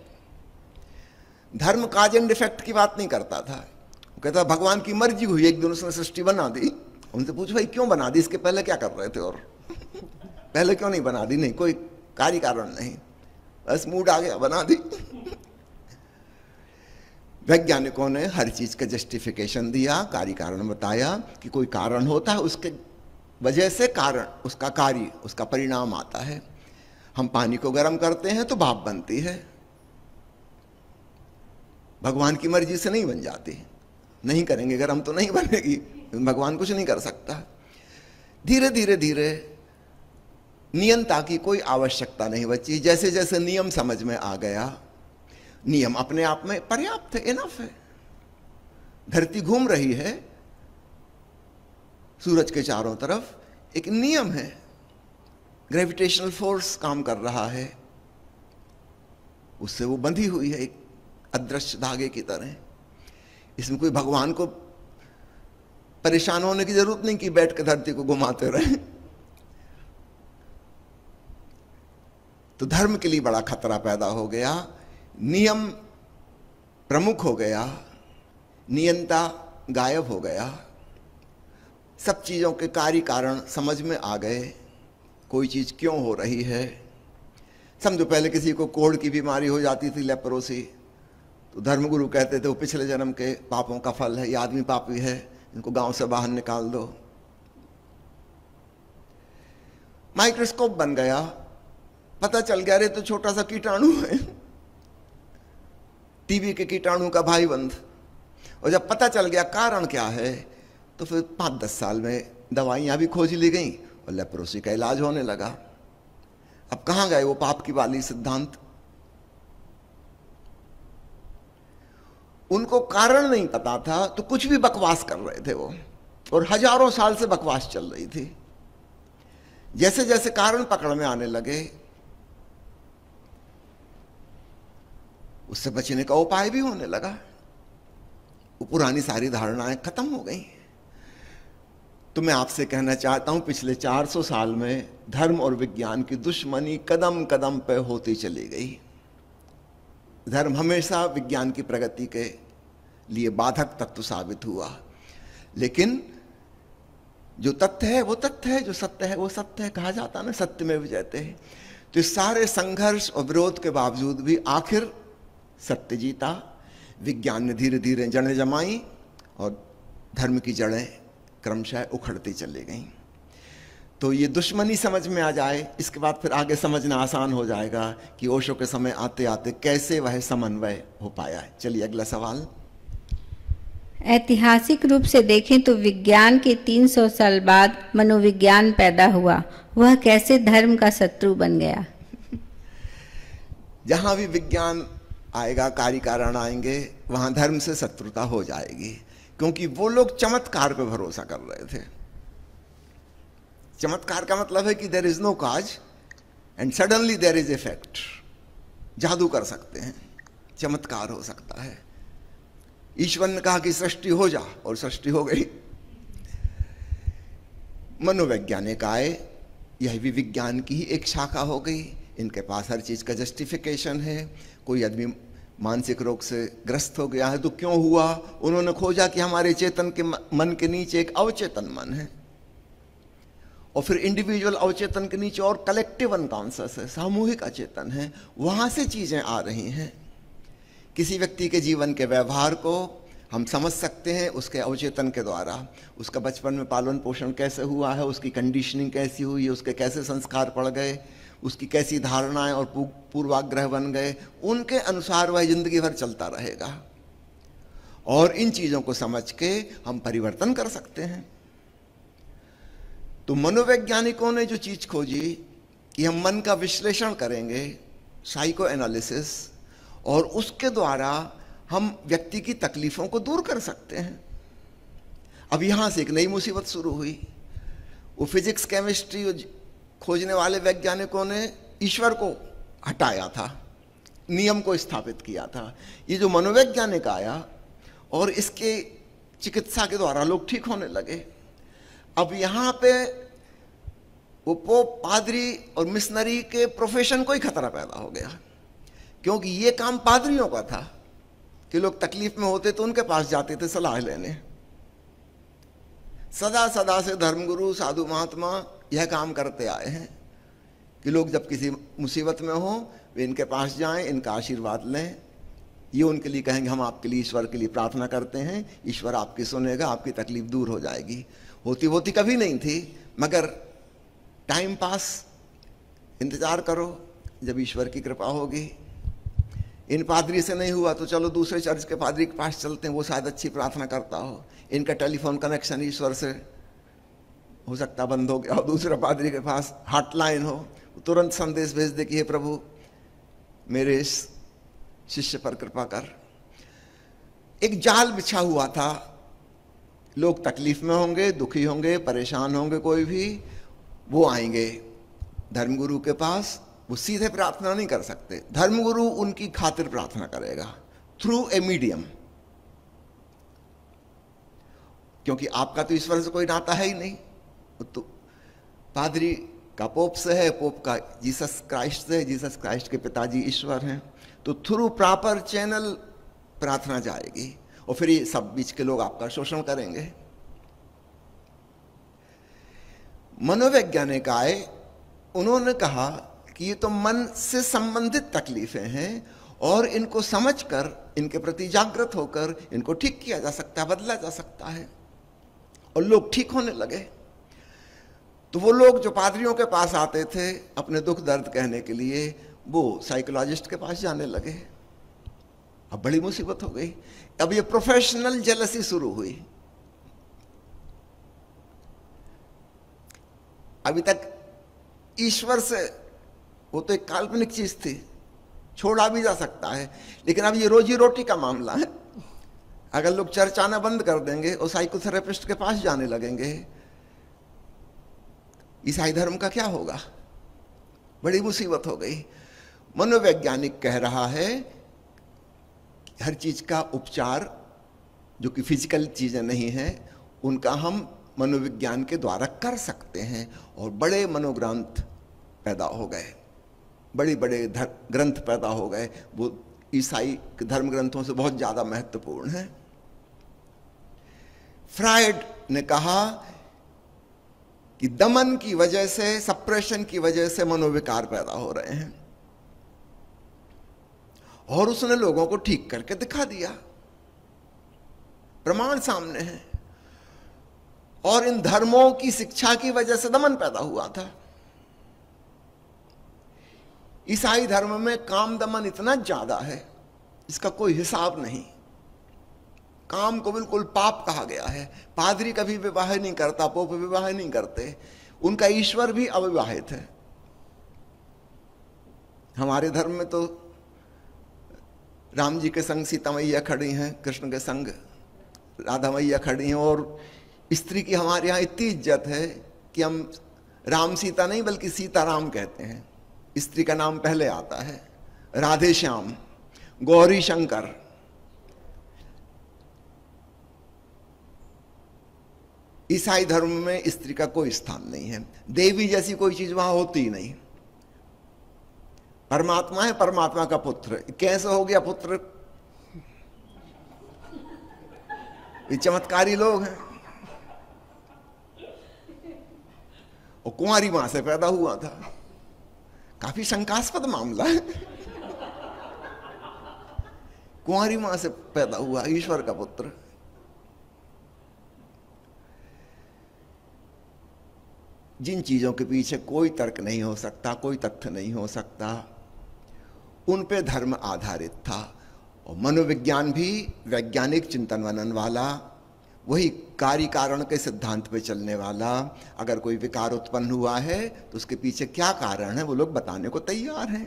Speaker 2: धर्म काज एंड इफेक्ट की बात नहीं करता था वो कहता भगवान की मर्जी हुई एक दिन उसने सृष्टि बना दी उनसे पूछ भाई क्यों बना दी इसके पहले क्या कर रहे थे और पहले क्यों नहीं बना दी नहीं कोई कार्य कारण नहीं बस मूड आ गया बना दी वैज्ञानिकों ने हर चीज का जस्टिफिकेशन दिया कार्य कारण बताया कि कोई कारण होता है उसके वजह से कारण उसका कार्य उसका परिणाम आता है हम पानी को गर्म करते हैं तो भाप बनती है भगवान की मर्जी से नहीं बन जाती नहीं करेंगे गर्म तो नहीं बनेगी भगवान कुछ नहीं कर सकता धीरे धीरे धीरे नियंता की कोई आवश्यकता नहीं बची जैसे जैसे नियम समझ में आ गया नियम अपने आप में पर्याप्त है इनफ है धरती घूम रही है सूरज के चारों तरफ एक नियम है ग्रेविटेशनल फोर्स काम कर रहा है उससे वो बंधी हुई है एक अदृश्य धागे की तरह इसमें कोई भगवान को परेशान होने की जरूरत नहीं कि बैठ के धरती को घुमाते रहे तो धर्म के लिए बड़ा खतरा पैदा हो गया नियम प्रमुख हो गया नियंता गायब हो गया सब चीज़ों के कार्य कारण समझ में आ गए कोई चीज़ क्यों हो रही है समझो पहले किसी को कोढ़ की बीमारी हो जाती थी लेपरोसी तो धर्मगुरु कहते थे वो पिछले जन्म के पापों का फल है ये आदमी पापी है इनको गांव से बाहर निकाल दो माइक्रोस्कोप बन गया पता चल गया रे तो छोटा सा कीटाणु है टीबी के कीटाणु का भाई बंद और जब पता चल गया कारण क्या है तो फिर पाँच दस साल में दवाइयाँ भी खोज ली गई और लेप्रोसी का इलाज होने लगा अब कहाँ गए वो पाप की वाली सिद्धांत उनको कारण नहीं पता था तो कुछ भी बकवास कर रहे थे वो और हजारों साल से बकवास चल रही थी जैसे जैसे कारण पकड़ में आने लगे उससे बचने का उपाय भी होने लगा वो पुरानी सारी धारणाएं खत्म हो गई तो मैं आपसे कहना चाहता हूं पिछले 400 साल में धर्म और विज्ञान की दुश्मनी कदम कदम पर होती चली गई धर्म हमेशा विज्ञान की प्रगति के लिए बाधक तत्व साबित हुआ लेकिन जो तथ्य है वो तथ्य है जो सत्य है वो सत्य है कहा जाता ना सत्य में विजयते हैं तो इस सारे संघर्ष और विरोध के बावजूद भी आखिर सत्य जीता विज्ञान ने धीरे धीरे जड़ें जमाई और धर्म की जड़ें क्रमशः उखड़ती चली गईं तो ये दुश्मनी समझ में आ जाए इसके बाद फिर आगे समझना आसान हो जाएगा कि ओशो के समय आते आते कैसे वह समन्वय हो पाया है चलिए अगला सवाल
Speaker 1: ऐतिहासिक रूप से देखें तो विज्ञान के 300 साल बाद मनोविज्ञान पैदा हुआ वह कैसे धर्म का शत्रु बन गया
Speaker 2: जहां भी विज्ञान आएगा कार्यकारण आएंगे वहाँ धर्म से शत्रुता हो जाएगी क्योंकि वो लोग चमत्कार पर भरोसा कर रहे थे चमत्कार का मतलब है कि there is no cause and suddenly there is effect जादू कर सकते हैं चमत्कार हो सकता है ईश्वर ने कहा कि सृष्टि हो जा और सृष्टि हो गई मनोवैज्ञानिक आए यह भी विज्ञान की ही एक शाखा हो गई इनके पास हर चीज़ का जस्टिफिकेशन है कोई आदमी मानसिक रोग से ग्रस्त हो गया है तो क्यों हुआ उन्होंने खोजा कि हमारे चेतन के मन के नीचे एक अवचेतन मन है और फिर इंडिविजुअल अवचेतन के नीचे और कलेक्टिव अनकॉन्सियस है सामूहिक अचेतन है वहां से चीज़ें आ रही हैं किसी व्यक्ति के जीवन के व्यवहार को हम समझ सकते हैं उसके अवचेतन के द्वारा उसका बचपन में पालन पोषण कैसे हुआ है उसकी कंडीशनिंग कैसी हुई है उसके कैसे संस्कार पड़ गए उसकी कैसी धारणाएं और पूर्वाग्रह बन गए उनके अनुसार वह जिंदगी भर चलता रहेगा और इन चीज़ों को समझ के हम परिवर्तन कर सकते हैं तो मनोवैज्ञानिकों ने जो चीज़ खोजी कि हम मन का विश्लेषण करेंगे साइको एनालिसिस और उसके द्वारा हम व्यक्ति की तकलीफ़ों को दूर कर सकते हैं अब यहां से एक नई मुसीबत शुरू हुई वो फिजिक्स केमिस्ट्री खोजने वाले वैज्ञानिकों ने ईश्वर को हटाया था नियम को स्थापित किया था ये जो मनोवैज्ञानिक आया और इसके चिकित्सा के द्वारा लोग ठीक होने लगे अब यहाँ पे वो पोप पादरी और मिशनरी के प्रोफेशन को ही खतरा पैदा हो गया क्योंकि ये काम पादरियों का था कि लोग तकलीफ में होते तो उनके पास जाते थे सलाह लेने सदा सदा से धर्मगुरु साधु महात्मा यह काम करते आए हैं कि लोग जब किसी मुसीबत में हों वे इनके पास जाएं इनका आशीर्वाद लें ये उनके लिए कहेंगे हम आपके लिए ईश्वर के लिए प्रार्थना करते हैं ईश्वर आपकी सुनेगा आपकी तकलीफ दूर हो जाएगी होती होती कभी नहीं थी मगर टाइम पास इंतज़ार करो जब ईश्वर की कृपा होगी इन पादरी से नहीं हुआ तो चलो दूसरे चर्च के पादरी के पास चलते हैं वो शायद अच्छी प्रार्थना करता हो इनका टेलीफोन कनेक्शन ईश्वर से हो सकता बंद हो गया हो दूसरा पादरी के पास हॉटलाइन हो तुरंत संदेश भेज दे कि हे प्रभु मेरे इस शिष्य पर कृपा कर एक जाल बिछा हुआ था लोग तकलीफ में होंगे दुखी होंगे परेशान होंगे कोई भी वो आएंगे धर्मगुरु के पास वो सीधे प्रार्थना नहीं कर सकते धर्मगुरु उनकी खातिर प्रार्थना करेगा थ्रू ए मीडियम क्योंकि आपका तो ईश्वर से कोई नाता है ही नहीं तो पादरी का पोप से है पोप का जीसस क्राइस्ट से जीसस क्राइस्ट के पिताजी ईश्वर हैं तो थ्रू प्रॉपर चैनल प्रार्थना जाएगी और फिर ये सब बीच के लोग आपका शोषण करेंगे मनोवैज्ञानिक आए उन्होंने कहा कि ये तो मन से संबंधित तकलीफें हैं और इनको समझकर इनके प्रति जागृत होकर इनको ठीक किया जा सकता है बदला जा सकता है और लोग ठीक होने लगे तो वो लोग जो पादरियों के पास आते थे अपने दुख दर्द कहने के लिए वो साइकोलॉजिस्ट के पास जाने लगे अब बड़ी मुसीबत हो गई अब ये प्रोफेशनल जेलसी शुरू हुई अभी तक ईश्वर से वो तो एक काल्पनिक चीज थी छोड़ा भी जा सकता है लेकिन अब ये रोजी रोटी का मामला है अगर लोग चर्च आना बंद कर देंगे और साइकोथेरेपिस्ट के पास जाने लगेंगे ईसाई धर्म का क्या होगा बड़ी मुसीबत हो गई मनोवैज्ञानिक कह रहा है हर चीज का उपचार जो कि फिजिकल चीज़ें नहीं हैं उनका हम मनोविज्ञान के द्वारा कर सकते हैं और बड़े मनोग्रंथ पैदा हो गए बड़े बड़े ग्रंथ पैदा हो गए वो ईसाई धर्म ग्रंथों से बहुत ज़्यादा महत्वपूर्ण है फ्रायड ने कहा कि दमन की वजह से सप्रेशन की वजह से मनोविकार पैदा हो रहे हैं और उसने लोगों को ठीक करके दिखा दिया प्रमाण सामने है और इन धर्मों की शिक्षा की वजह से दमन पैदा हुआ था ईसाई धर्म में काम दमन इतना ज्यादा है इसका कोई हिसाब नहीं काम को बिल्कुल पाप कहा गया है पादरी कभी विवाह नहीं करता पोप विवाह नहीं करते उनका ईश्वर भी अविवाहित है हमारे धर्म में तो राम जी के संग सीता मैया खड़ी हैं कृष्ण के संग राधा मैया खड़ी हैं और स्त्री की हमारे यहाँ इतनी इज्जत है कि हम राम सीता नहीं बल्कि सीता राम कहते हैं स्त्री का नाम पहले आता है राधे श्याम गौरी शंकर ईसाई धर्म में स्त्री का कोई स्थान नहीं है देवी जैसी कोई चीज वहां होती ही नहीं परमात्मा है परमात्मा का पुत्र कैसे हो गया पुत्र ये चमत्कारी लोग हैं और कुमारी मां से पैदा हुआ था काफी शंकास्पद मामला है कुंवारी मां से पैदा हुआ ईश्वर का पुत्र जिन चीज़ों के पीछे कोई तर्क नहीं हो सकता कोई तथ्य नहीं हो सकता उन पे धर्म आधारित था और मनोविज्ञान भी वैज्ञानिक चिंतन वनन वाला वही कार्य कारण के सिद्धांत पे चलने वाला अगर कोई विकार उत्पन्न हुआ है तो उसके पीछे क्या कारण है वो लोग बताने को तैयार हैं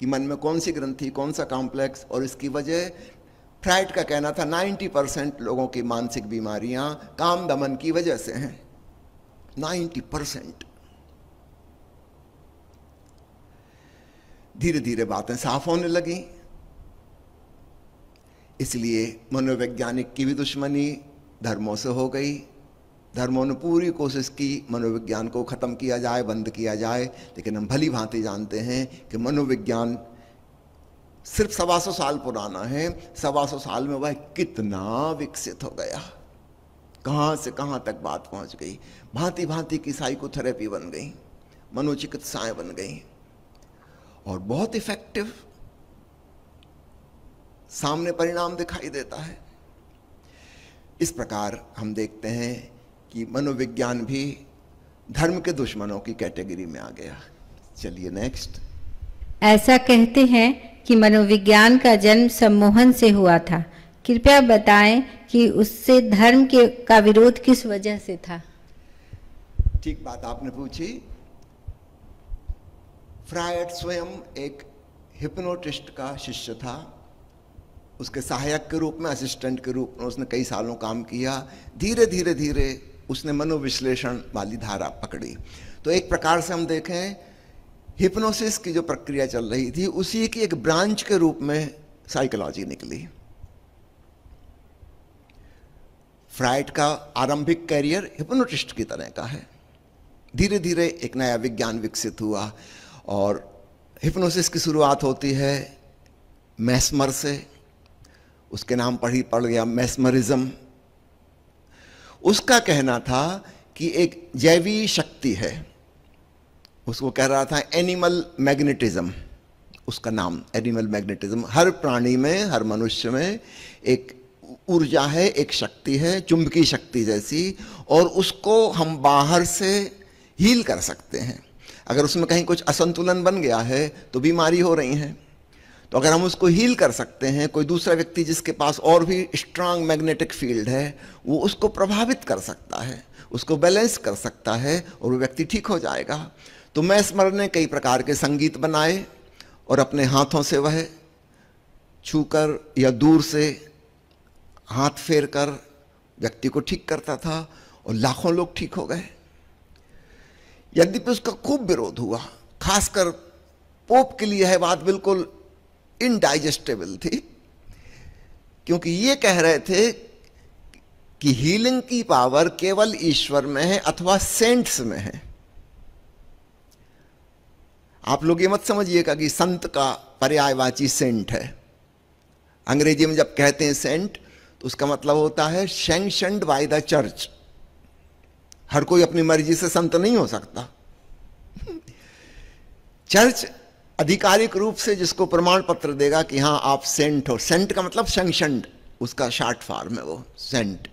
Speaker 2: कि मन में कौन सी ग्रंथि कौन सा कॉम्प्लेक्स और इसकी वजह फ्राइड का कहना था 90 परसेंट लोगों की मानसिक बीमारियां काम दमन की वजह से हैं नाइन्टी परसेंट धीरे धीरे बातें साफ होने लगी इसलिए मनोवैज्ञानिक की भी दुश्मनी धर्मों से हो गई धर्मों ने पूरी कोशिश की मनोविज्ञान को ख़त्म किया जाए बंद किया जाए लेकिन हम भली भांति जानते हैं कि मनोविज्ञान सिर्फ सवा सौ साल पुराना है सवा सौ साल में वह कितना विकसित हो गया कहाँ से कहाँ तक बात पहुँच गई भांति भांति की साइकोथेरेपी बन गई मनोचिकित्साएं बन गई और बहुत इफेक्टिव सामने परिणाम दिखाई देता है इस प्रकार हम देखते हैं कि मनोविज्ञान भी धर्म के दुश्मनों की कैटेगरी में आ गया चलिए नेक्स्ट
Speaker 1: ऐसा कहते हैं कि मनोविज्ञान का जन्म सम्मोहन से हुआ था कृपया बताएं कि उससे धर्म के का विरोध किस वजह से था
Speaker 2: ठीक बात आपने पूछी फ्रायड स्वयं एक हिप्नोटिस्ट का शिष्य था उसके सहायक के रूप में असिस्टेंट के रूप में उसने कई सालों काम किया धीरे धीरे धीरे उसने मनोविश्लेषण वाली धारा पकड़ी तो एक प्रकार से हम देखें हिप्नोसिस की जो प्रक्रिया चल रही थी उसी की एक ब्रांच के रूप में साइकोलॉजी निकली फ्राइड का आरंभिक कैरियर हिप्नोटिस्ट की तरह का है धीरे धीरे एक नया विज्ञान विकसित हुआ और हिप्नोसिस की शुरुआत होती है मैस्मर से उसके नाम पढ़ ही पड़ गया मैस्मरिज्म उसका कहना था कि एक जैवी शक्ति है उसको कह रहा था एनिमल मैग्नेटिज्म उसका नाम एनिमल मैग्नेटिज्म हर प्राणी में हर मनुष्य में एक ऊर्जा है एक शक्ति है चुंबकीय शक्ति जैसी और उसको हम बाहर से हील कर सकते हैं अगर उसमें कहीं कुछ असंतुलन बन गया है तो बीमारी हो रही है तो अगर हम उसको हील कर सकते हैं कोई दूसरा व्यक्ति जिसके पास और भी स्ट्रांग मैग्नेटिक फील्ड है वो उसको प्रभावित कर सकता है उसको बैलेंस कर सकता है और वो व्यक्ति ठीक हो जाएगा तो मैं स्मरण ने कई प्रकार के संगीत बनाए और अपने हाथों से वह छूकर या दूर से हाथ फेर कर व्यक्ति को ठीक करता था और लाखों लोग ठीक हो गए यद्यपि उसका खूब विरोध हुआ खासकर पोप के लिए है बात बिल्कुल इनडाइजेस्टेबल थी क्योंकि ये कह रहे थे कि हीलिंग की पावर केवल ईश्वर में है अथवा सेंट्स में है आप लोग ये मत समझिएगा कि संत का पर्यायवाची सेंट है अंग्रेजी में जब कहते हैं सेंट तो उसका मतलब होता है सेंशनड बाय द चर्च हर कोई अपनी मर्जी से संत नहीं हो सकता चर्च आधिकारिक रूप से जिसको प्रमाण पत्र देगा कि हाँ आप सेंट हो सेंट का मतलब सेंक्शन उसका शार्ट फॉर्म है वो सेंट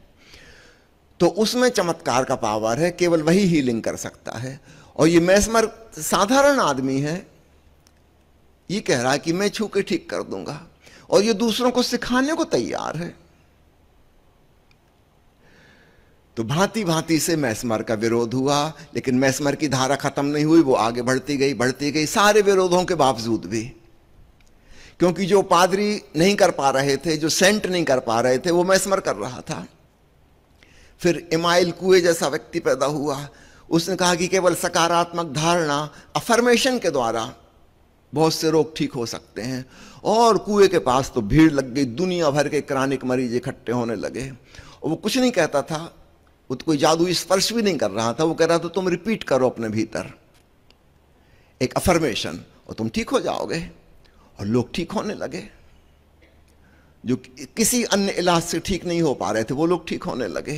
Speaker 2: तो उसमें चमत्कार का पावर है केवल वही हीलिंग कर सकता है और ये मैसमर साधारण आदमी है ये कह रहा है कि मैं छू के ठीक कर दूंगा और ये दूसरों को सिखाने को तैयार है तो भांति भांति से मैसमर का विरोध हुआ लेकिन मैसमर की धारा खत्म नहीं हुई वो आगे बढ़ती गई बढ़ती गई सारे विरोधों के बावजूद भी क्योंकि जो पादरी नहीं कर पा रहे थे जो सेंट नहीं कर पा रहे थे वो मैसमर कर रहा था फिर इमाइल कुए जैसा व्यक्ति पैदा हुआ उसने कहा कि केवल सकारात्मक धारणा अफर्मेशन के द्वारा बहुत से रोग ठीक हो सकते हैं और कुएं के पास तो भीड़ लग गई दुनिया भर के क्रानिक मरीज इकट्ठे होने लगे और वो कुछ नहीं कहता था वो तो कोई जादू स्पर्श भी नहीं कर रहा था वो कह रहा था तुम रिपीट करो अपने भीतर एक अफर्मेशन और तुम ठीक हो जाओगे और लोग ठीक होने लगे जो किसी अन्य इलाज से ठीक नहीं हो पा रहे थे वो लोग ठीक होने लगे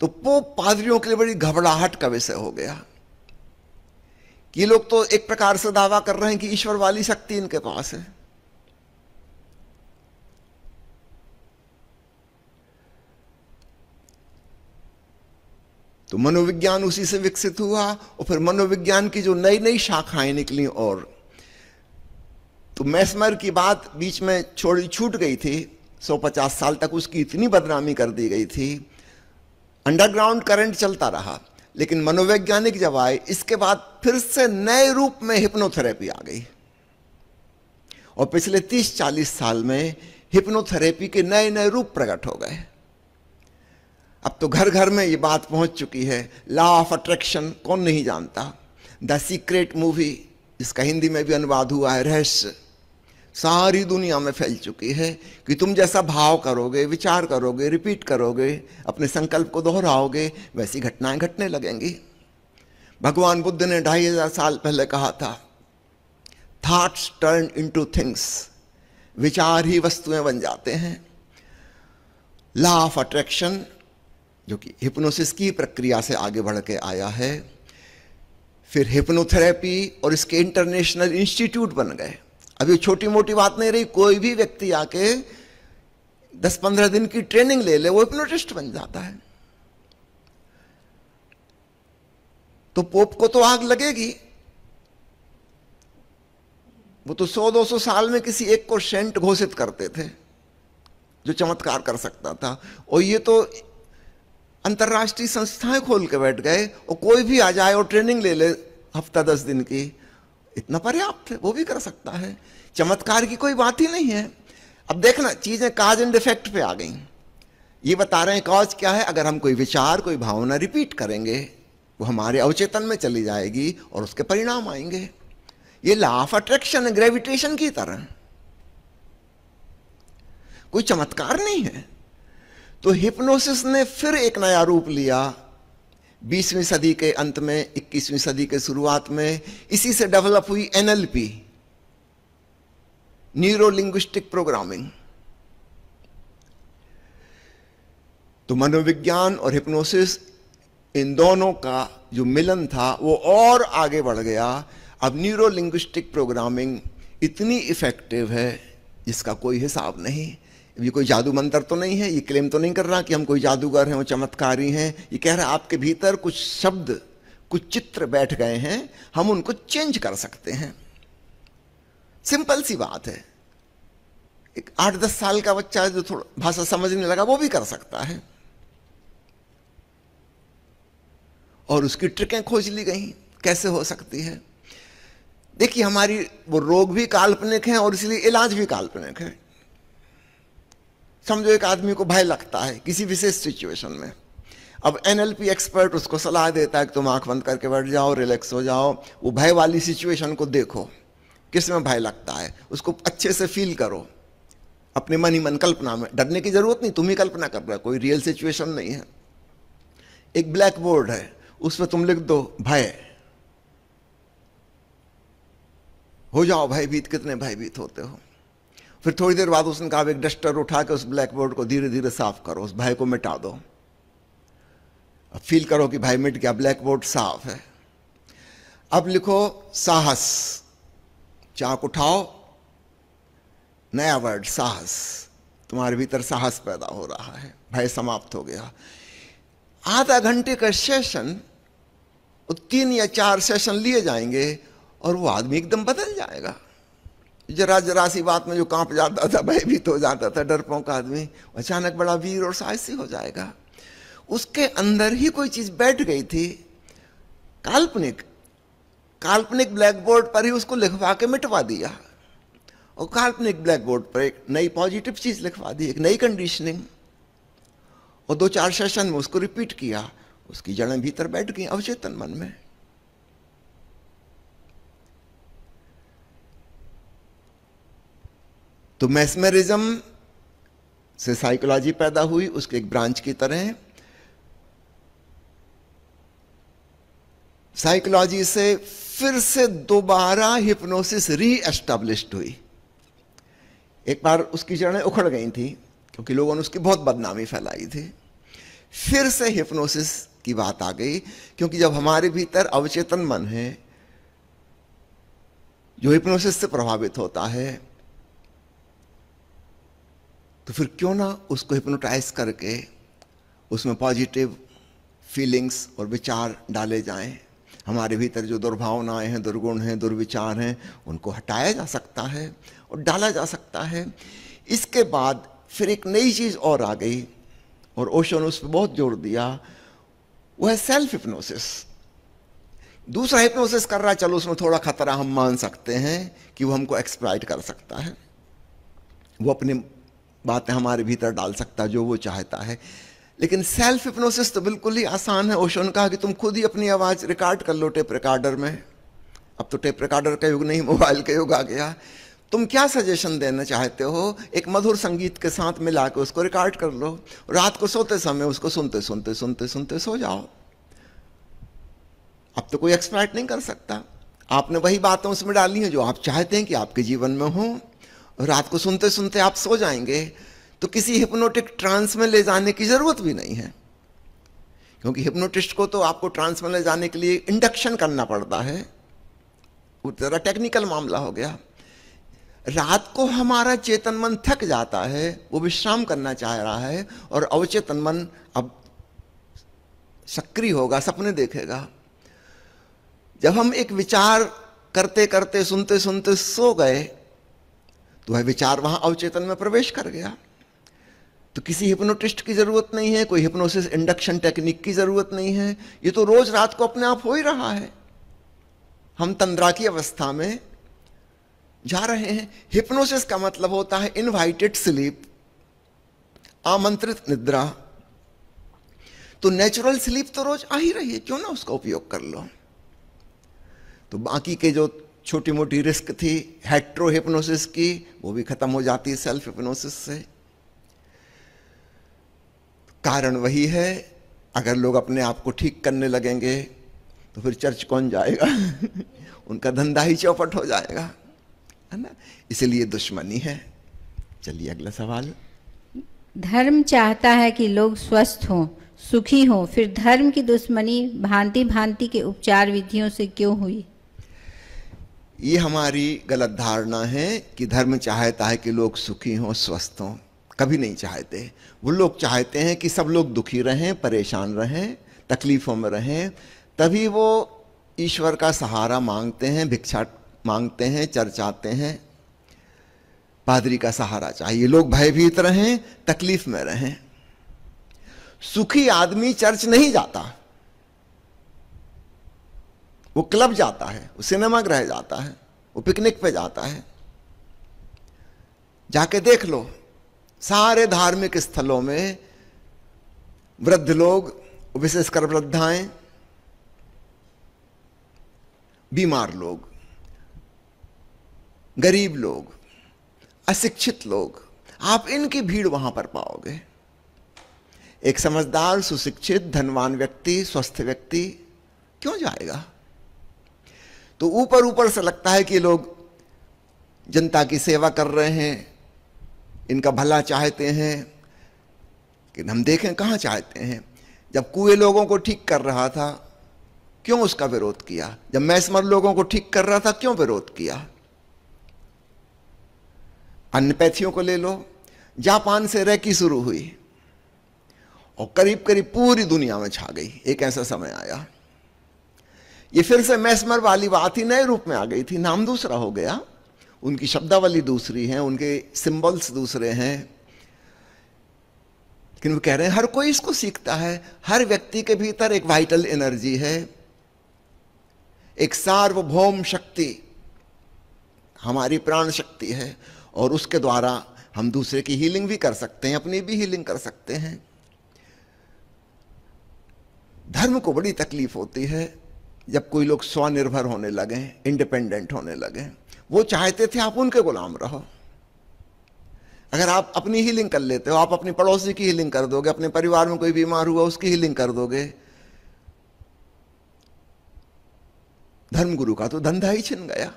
Speaker 2: तो वो पादरियों के लिए बड़ी घबराहट का विषय हो गया कि लोग तो एक प्रकार से दावा कर रहे हैं कि ईश्वर वाली शक्ति इनके पास है तो मनोविज्ञान उसी से विकसित हुआ और फिर मनोविज्ञान की जो नई नई शाखाएं निकली और तो मैसमर की बात बीच में छोड़ी छूट गई थी 150 साल तक उसकी इतनी बदनामी कर दी गई थी अंडरग्राउंड करंट चलता रहा लेकिन मनोवैज्ञानिक जब आए इसके बाद फिर से नए रूप में हिप्नोथेरेपी आ गई और पिछले 30-40 साल में हिप्नोथेरेपी के नए नए रूप प्रकट हो गए अब तो घर घर में ये बात पहुंच चुकी है लॉ ऑफ अट्रैक्शन कौन नहीं जानता द सीक्रेट मूवी इसका हिंदी में भी अनुवाद हुआ है रहस्य सारी दुनिया में फैल चुकी है कि तुम जैसा भाव करोगे विचार करोगे रिपीट करोगे अपने संकल्प को दोहराओगे वैसी घटनाएं घटने लगेंगी भगवान बुद्ध ने ढाई हजार साल पहले कहा था थाट्स टर्न इंटू थिंग्स विचार ही वस्तुएं बन जाते हैं लॉ ऑफ अट्रैक्शन जो कि हिप्नोसिस की प्रक्रिया से आगे बढ़ के आया है फिर हिप्नोथेरेपी और इसके इंटरनेशनल इंस्टीट्यूट बन गए अभी छोटी मोटी बात नहीं रही कोई भी व्यक्ति आके 10-15 दिन की ट्रेनिंग ले ले वो हिप्नोटिस्ट बन जाता है तो पोप को तो आग लगेगी वो तो 100-200 साल में किसी एक को सेंट घोषित करते थे जो चमत्कार कर सकता था और ये तो अंतर्राष्ट्रीय संस्थाएं खोल के बैठ गए और कोई भी आ जाए और ट्रेनिंग ले ले हफ्ता दस दिन की इतना पर्याप्त है वो भी कर सकता है चमत्कार की कोई बात ही नहीं है अब देखना चीज़ें काज एंड इफेक्ट पे आ गई ये बता रहे हैं कॉज क्या है अगर हम कोई विचार कोई भावना रिपीट करेंगे वो हमारे अवचेतन में चली जाएगी और उसके परिणाम आएंगे ये लॉ ऑफ अट्रैक्शन ग्रेविटेशन की तरह कोई चमत्कार नहीं है तो हिप्नोसिस ने फिर एक नया रूप लिया 20वीं सदी के अंत में 21वीं सदी के शुरुआत में इसी से डेवलप हुई एनएलपी न्यूरोलिंग्विस्टिक प्रोग्रामिंग तो मनोविज्ञान और हिप्नोसिस इन दोनों का जो मिलन था वो और आगे बढ़ गया अब न्यूरोलिंग्विस्टिक प्रोग्रामिंग इतनी इफेक्टिव है जिसका कोई हिसाब नहीं ये कोई जादू मंत्र तो नहीं है ये क्लेम तो नहीं कर रहा कि हम कोई जादूगर हैं वो चमत्कारी हैं ये कह रहा आपके भीतर कुछ शब्द कुछ चित्र बैठ गए हैं हम उनको चेंज कर सकते हैं सिंपल सी बात है एक आठ दस साल का बच्चा जो थोड़ा भाषा समझने लगा वो भी कर सकता है और उसकी ट्रिकें खोज ली गई कैसे हो सकती है देखिए हमारी वो रोग भी काल्पनिक हैं और इसलिए इलाज भी काल्पनिक है समझो एक आदमी को भय लगता है किसी विशेष सिचुएशन में अब एनएलपी एक्सपर्ट उसको सलाह देता है कि तुम आंख बंद करके बैठ जाओ रिलैक्स हो जाओ वो भय वाली सिचुएशन को देखो किस में भय लगता है उसको अच्छे से फील करो अपने मन ही मन कल्पना में डरने की जरूरत नहीं तुम ही कल्पना कर रहे हो कोई रियल सिचुएशन नहीं है एक ब्लैक बोर्ड है उस पर तुम लिख दो भय हो जाओ भयभीत कितने भयभीत होते हो फिर थोड़ी देर बाद उसने कहा एक डस्टर उठा के उस ब्लैक बोर्ड को धीरे धीरे साफ करो उस भाई को मिटा दो अब फील करो कि भाई मिट गया ब्लैक बोर्ड साफ है अब लिखो साहस चाक उठाओ नया वर्ड साहस तुम्हारे भीतर साहस पैदा हो रहा है भय समाप्त हो गया आधा घंटे का सेशन तीन या चार सेशन लिए जाएंगे और वो आदमी एकदम बदल जाएगा जरा जरा सी बात में जो कांप जाता था भयभीत हो जाता था डरपोंक आदमी अचानक बड़ा वीर और साहसी हो जाएगा उसके अंदर ही कोई चीज बैठ गई थी काल्पनिक काल्पनिक ब्लैक बोर्ड पर ही उसको लिखवा के मिटवा दिया और काल्पनिक ब्लैक बोर्ड पर एक नई पॉजिटिव चीज लिखवा दी एक नई कंडीशनिंग और दो चार सेशन में उसको रिपीट किया उसकी जड़ें भीतर बैठ गई अवचेतन मन में तो मैस्मेरिज्म से साइकोलॉजी पैदा हुई उसके एक ब्रांच की तरह साइकोलॉजी से फिर से दोबारा हिप्नोसिस री एस्टेब्लिश हुई एक बार उसकी जड़ें उखड़ गई थी क्योंकि लोगों ने उसकी बहुत बदनामी फैलाई थी फिर से हिप्नोसिस की बात आ गई क्योंकि जब हमारे भीतर अवचेतन मन है जो हिप्नोसिस से प्रभावित होता है तो फिर क्यों ना उसको हिप्नोटाइज करके उसमें पॉजिटिव फीलिंग्स और विचार डाले जाएं हमारे भीतर जो दुर्भावनाएं हैं दुर्गुण हैं दुर्विचार हैं उनको हटाया जा सकता है और डाला जा सकता है इसके बाद फिर एक नई चीज़ और आ गई और ओशो ने उस पर बहुत जोर दिया वो है सेल्फ हिप्नोसिस दूसरा हिप्नोसिस कर रहा है चलो उसमें थोड़ा खतरा हम मान सकते हैं कि वो हमको एक्सप्लाइट कर सकता है वो अपने बातें हमारे भीतर डाल सकता जो वो चाहता है लेकिन सेल्फ हिप्नोसिस तो बिल्कुल ही आसान है ओशो ने कहा कि तुम खुद ही अपनी आवाज़ रिकॉर्ड कर लो टेप रिकॉर्डर में अब तो टेप रिकॉर्डर का युग नहीं मोबाइल का युग आ गया तुम क्या सजेशन देना चाहते हो एक मधुर संगीत के साथ मिला के उसको रिकॉर्ड कर लो रात को सोते समय उसको सुनते सुनते सुनते सुनते सो जाओ अब तो कोई एक्सपर्ट नहीं कर सकता आपने वही बातें उसमें डाली हैं जो आप चाहते हैं कि आपके जीवन में हों रात को सुनते सुनते आप सो जाएंगे तो किसी हिप्नोटिक ट्रांस में ले जाने की ज़रूरत भी नहीं है क्योंकि हिप्नोटिस्ट को तो आपको ट्रांस में ले जाने के लिए इंडक्शन करना पड़ता है वो ज़रा टेक्निकल मामला हो गया रात को हमारा चेतन मन थक जाता है वो विश्राम करना चाह रहा है और अवचेतन मन अब सक्रिय होगा सपने देखेगा जब हम एक विचार करते करते सुनते सुनते सो गए तो वह विचार वहां अवचेतन में प्रवेश कर गया तो किसी हिप्नोटिस्ट की ज़रूरत नहीं है कोई हिप्नोसिस इंडक्शन टेक्निक की ज़रूरत नहीं है ये तो रोज़ रात को अपने आप हो ही रहा है हम तंद्रा की अवस्था में जा रहे हैं हिप्नोसिस का मतलब होता है इनवाइटेड स्लीप आमंत्रित निद्रा तो नेचुरल स्लीप तो रोज आ ही रही है क्यों ना उसका उपयोग कर लो तो बाकी के जो छोटी मोटी रिस्क थी हेट्रो हिप्नोसिस की वो भी खत्म हो जाती है सेल्फ हिप्नोसिस से कारण वही है अगर लोग अपने आप को ठीक करने लगेंगे तो फिर चर्च कौन जाएगा उनका धंधा ही चौपट हो जाएगा है ना इसलिए दुश्मनी है चलिए अगला सवाल
Speaker 1: धर्म चाहता है कि लोग स्वस्थ हों सुखी हों फिर धर्म की दुश्मनी भांति भांति के उपचार विधियों से क्यों हुई
Speaker 2: ये हमारी गलत धारणा है कि धर्म चाहता है कि लोग सुखी हों स्वस्थ हों कभी नहीं चाहते वो लोग चाहते हैं कि सब लोग दुखी रहें परेशान रहें तकलीफ़ों में रहें तभी वो ईश्वर का सहारा मांगते हैं भिक्षा मांगते हैं चर्चाते हैं पादरी का सहारा चाहिए लोग भयभीत रहें तकलीफ में रहें सुखी आदमी चर्च नहीं जाता वो क्लब जाता है वो ग्रह जाता है वो पिकनिक पे जाता है जाके देख लो सारे धार्मिक स्थलों में वृद्ध लोग विशेषकर वृद्धाएं बीमार लोग गरीब लोग अशिक्षित लोग आप इनकी भीड़ वहां पर पाओगे एक समझदार सुशिक्षित धनवान व्यक्ति स्वस्थ व्यक्ति क्यों जाएगा तो ऊपर ऊपर से लगता है कि लोग जनता की सेवा कर रहे हैं इनका भला चाहते हैं कि हम देखें कहाँ चाहते हैं जब कुएं लोगों को ठीक कर रहा था क्यों उसका विरोध किया जब मैसमर लोगों को ठीक कर रहा था क्यों विरोध किया अन्नपैथियों को ले लो जापान से रैकी शुरू हुई और करीब करीब पूरी दुनिया में छा गई एक ऐसा समय आया ये फिर से मैसमर वाली बात ही नए रूप में आ गई थी नाम दूसरा हो गया उनकी शब्दावली दूसरी है उनके सिंबल्स दूसरे हैं लेकिन वो कह रहे हैं हर कोई इसको सीखता है हर व्यक्ति के भीतर एक वाइटल एनर्जी है एक सार्वभौम शक्ति हमारी प्राण शक्ति है और उसके द्वारा हम दूसरे की हीलिंग भी कर सकते हैं अपनी भी हीलिंग कर सकते हैं धर्म को बड़ी तकलीफ होती है जब कोई लोग स्वनिर्भर होने लगे इंडिपेंडेंट होने लगे वो चाहते थे आप उनके गुलाम रहो अगर आप अपनी हीलिंग कर लेते हो आप अपने पड़ोसी की हीलिंग कर दोगे अपने परिवार में कोई बीमार हुआ उसकी हीलिंग कर दोगे धर्मगुरु का तो धंधा ही छिन गया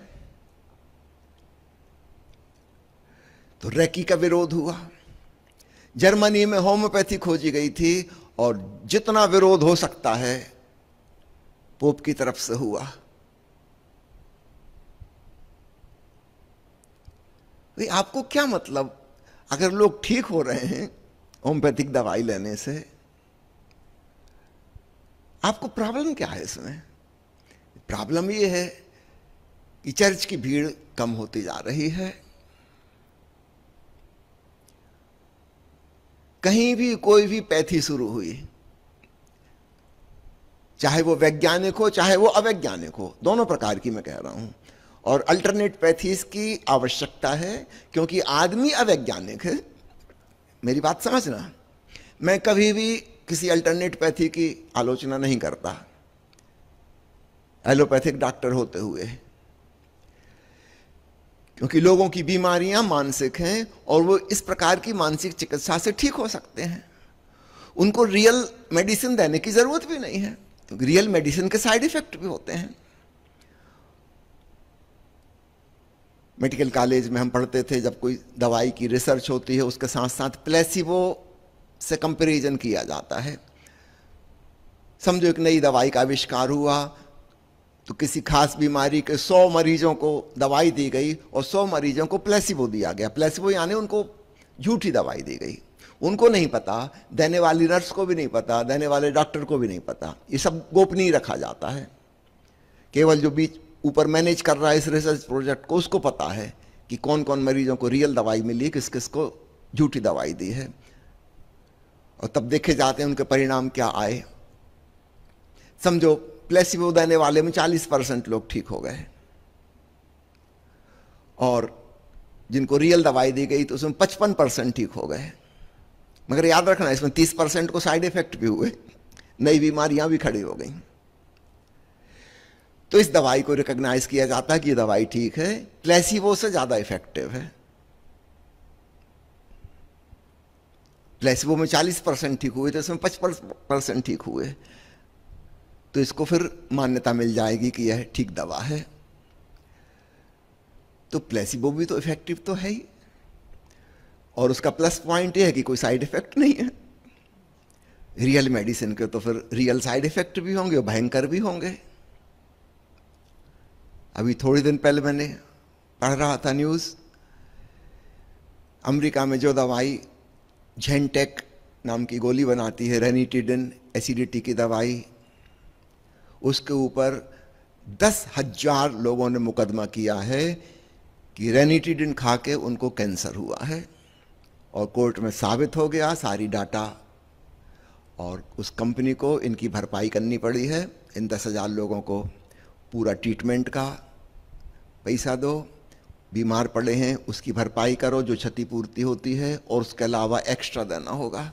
Speaker 2: तो रैकी का विरोध हुआ जर्मनी में होम्योपैथी खोजी गई थी और जितना विरोध हो सकता है पोप की तरफ से हुआ भाई आपको क्या मतलब अगर लोग ठीक हो रहे हैं होम्योपैथिक दवाई लेने से आपको प्रॉब्लम क्या है इसमें प्रॉब्लम ये है कि चर्च की भीड़ कम होती जा रही है कहीं भी कोई भी पैथी शुरू हुई चाहे वो वैज्ञानिक हो चाहे वो अवैज्ञानिक हो दोनों प्रकार की मैं कह रहा हूँ और अल्टरनेट पैथीज की आवश्यकता है क्योंकि आदमी अवैज्ञानिक है मेरी बात समझना मैं कभी भी किसी अल्टरनेट पैथी की आलोचना नहीं करता एलोपैथिक डॉक्टर होते हुए क्योंकि लोगों की बीमारियां मानसिक हैं और वो इस प्रकार की मानसिक चिकित्सा से ठीक हो सकते हैं उनको रियल मेडिसिन देने की ज़रूरत भी नहीं है रियल तो मेडिसिन के साइड इफेक्ट भी होते हैं मेडिकल कॉलेज में हम पढ़ते थे जब कोई दवाई की रिसर्च होती है उसके साथ साथ प्लेसिबो से कंपैरिजन किया जाता है समझो एक नई दवाई का आविष्कार हुआ तो किसी खास बीमारी के 100 मरीजों को दवाई दी गई और 100 मरीजों को प्लेसिबो दिया गया प्लेसिबो यानी उनको झूठी दवाई दी गई उनको नहीं पता देने वाली नर्स को भी नहीं पता देने वाले डॉक्टर को भी नहीं पता ये सब गोपनीय रखा जाता है केवल जो बीच ऊपर मैनेज कर रहा है इस रिसर्च प्रोजेक्ट को उसको पता है कि कौन कौन मरीजों को रियल दवाई मिली किस किस को झूठी दवाई दी है और तब देखे जाते हैं उनके परिणाम क्या आए समझो प्लेसिबो देने वाले में 40 परसेंट लोग ठीक हो गए और जिनको रियल दवाई दी गई तो उसमें 55 परसेंट ठीक हो गए मगर याद रखना इसमें तीस परसेंट को साइड इफेक्ट भी हुए नई बीमारियां भी खड़ी हो गई तो इस दवाई को रिकॉग्नाइज किया जाता है कि यह दवाई ठीक है प्लेसिबो से ज़्यादा इफेक्टिव है प्लेसिबो में 40 परसेंट ठीक हुए तो इसमें 55 परसेंट ठीक हुए तो इसको फिर मान्यता मिल जाएगी कि यह ठीक दवा है तो प्लेसिबो भी तो इफेक्टिव तो है ही और उसका प्लस पॉइंट ये है कि कोई साइड इफेक्ट नहीं है रियल मेडिसिन के तो फिर रियल साइड इफेक्ट भी होंगे और भयंकर भी होंगे अभी थोड़ी दिन पहले मैंने पढ़ रहा था न्यूज़ अमेरिका में जो दवाई झेनटेक नाम की गोली बनाती है रेनिटिडन एसिडिटी की दवाई उसके ऊपर दस हजार लोगों ने मुकदमा किया है कि रेनिटिडन खा के उनको कैंसर हुआ है और कोर्ट में साबित हो गया सारी डाटा और उस कंपनी को इनकी भरपाई करनी पड़ी है इन दस हज़ार लोगों को पूरा ट्रीटमेंट का पैसा दो बीमार पड़े हैं उसकी भरपाई करो जो क्षतिपूर्ति होती है और उसके अलावा एक्स्ट्रा देना होगा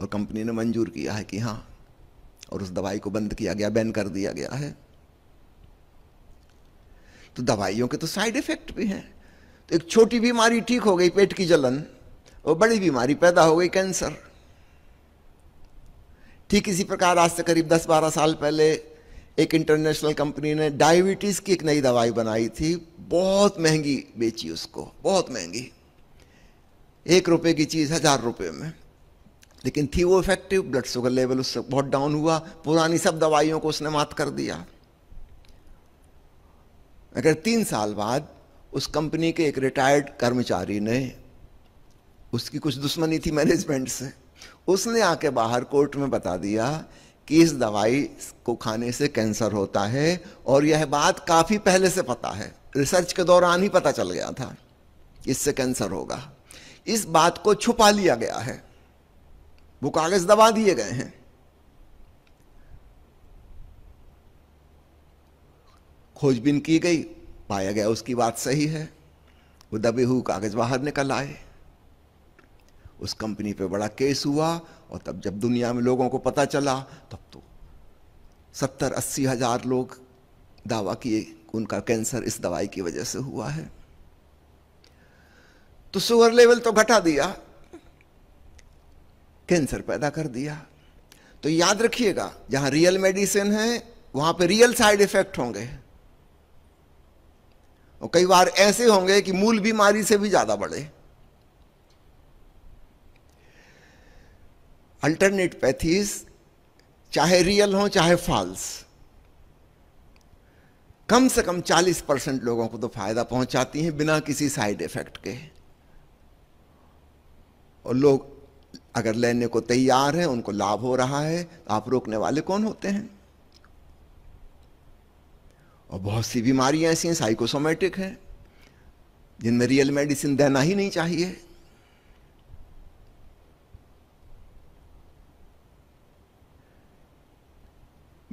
Speaker 2: और कंपनी ने मंजूर किया है कि हाँ और उस दवाई को बंद किया गया बैन कर दिया गया है तो दवाइयों के तो साइड इफ़ेक्ट भी हैं तो एक छोटी बीमारी ठीक हो गई पेट की जलन और बड़ी बीमारी पैदा हो गई कैंसर ठीक इसी प्रकार आज से करीब 10-12 साल पहले एक इंटरनेशनल कंपनी ने डायबिटीज़ की एक नई दवाई बनाई थी बहुत महंगी बेची उसको बहुत महंगी एक रुपए की चीज़ हज़ार रुपये में लेकिन थी वो इफेक्टिव ब्लड शुगर लेवल उससे बहुत डाउन हुआ पुरानी सब दवाइयों को उसने मात कर दिया अगर तीन साल बाद उस कंपनी के एक रिटायर्ड कर्मचारी ने उसकी कुछ दुश्मनी थी मैनेजमेंट से उसने आके बाहर कोर्ट में बता दिया कि इस दवाई को खाने से कैंसर होता है और यह बात काफ़ी पहले से पता है रिसर्च के दौरान ही पता चल गया था इससे कैंसर होगा इस बात को छुपा लिया गया है वो कागज दबा दिए गए हैं खोजबीन की गई पाया गया उसकी बात सही है वो दबे हुए कागज बाहर निकल आए उस कंपनी पे बड़ा केस हुआ और तब जब दुनिया में लोगों को पता चला तब तो सत्तर अस्सी हजार लोग दावा किए उनका कैंसर इस दवाई की वजह से हुआ है तो शुगर लेवल तो घटा दिया कैंसर पैदा कर दिया तो याद रखिएगा जहां रियल मेडिसिन है वहां पे रियल साइड इफेक्ट होंगे और कई बार ऐसे होंगे कि मूल बीमारी से भी ज्यादा बढ़े अल्टरनेट पैथीज चाहे रियल हो चाहे फॉल्स कम से कम 40 परसेंट लोगों को तो फायदा पहुंचाती हैं बिना किसी साइड इफेक्ट के और लोग अगर लेने को तैयार हैं उनको लाभ हो रहा है तो आप रोकने वाले कौन होते हैं और बहुत सी बीमारियां ऐसी हैं साइकोसोमेटिक हैं जिनमें रियल मेडिसिन देना ही नहीं चाहिए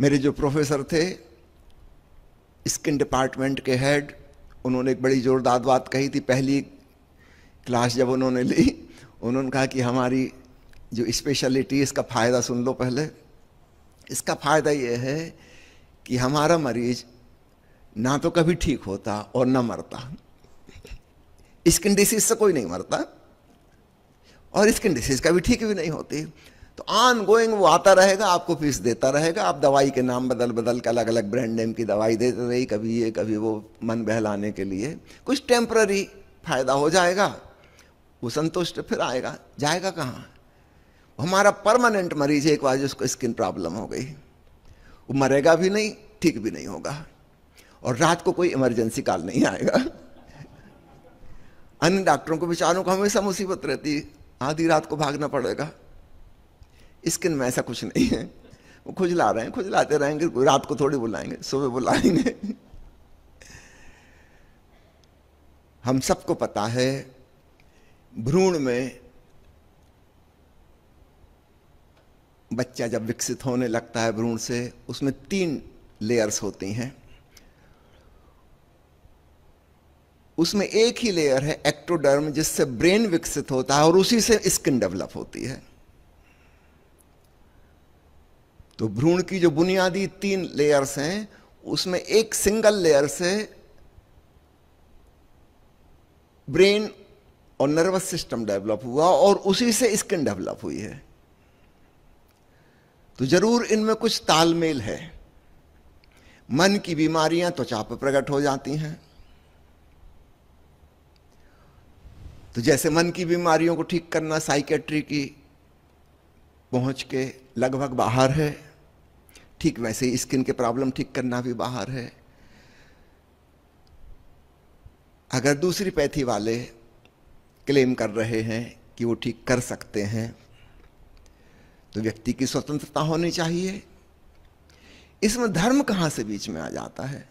Speaker 2: मेरे जो प्रोफेसर थे स्किन डिपार्टमेंट के हेड उन्होंने एक बड़ी जोरदार बात कही थी पहली क्लास जब उन्होंने ली उन्होंने कहा कि हमारी जो स्पेशलिटी इसका फ़ायदा सुन लो पहले इसका फ़ायदा यह है कि हमारा मरीज़ ना तो कभी ठीक होता और ना मरता स्किन डिसीज से कोई नहीं मरता और स्किन डिसीज का भी ठीक भी नहीं होती तो ऑन गोइंग वो आता रहेगा आपको फीस देता रहेगा आप दवाई के नाम बदल बदल के अलग अलग ब्रांड नेम की दवाई देते रही कभी ये कभी वो मन बहलाने के लिए कुछ टेम्पररी फायदा हो जाएगा वो संतुष्ट फिर आएगा जाएगा कहाँ हमारा परमानेंट मरीज एक बार जिसको स्किन प्रॉब्लम हो गई वो मरेगा भी नहीं ठीक भी नहीं होगा और रात को कोई इमरजेंसी कॉल नहीं आएगा अन्य डॉक्टरों को बेचारों को हमेशा मुसीबत रहती है आधी रात को भागना पड़ेगा स्किन में ऐसा कुछ नहीं है वो खुजला रहे हैं खुजलाते रहेंगे रात को थोड़ी बुलाएंगे सुबह बुलाएंगे हम सबको पता है भ्रूण में बच्चा जब विकसित होने लगता है भ्रूण से उसमें तीन लेयर्स होती हैं उसमें एक ही लेयर है एक्टोडर्म जिससे ब्रेन विकसित होता है और उसी से स्किन डेवलप होती है तो भ्रूण की जो बुनियादी तीन लेयर्स हैं उसमें एक सिंगल लेयर से ब्रेन और नर्वस सिस्टम डेवलप हुआ और उसी से स्किन डेवलप हुई है तो जरूर इनमें कुछ तालमेल है मन की बीमारियां त्वचा पर प्रकट हो जाती हैं तो जैसे मन की बीमारियों को ठीक करना साइकेट्री की पहुंच के लगभग बाहर है ठीक वैसे ही स्किन के प्रॉब्लम ठीक करना भी बाहर है अगर दूसरी पैथी वाले क्लेम कर रहे हैं कि वो ठीक कर सकते हैं तो व्यक्ति की स्वतंत्रता होनी चाहिए इसमें धर्म कहाँ से बीच में आ जाता है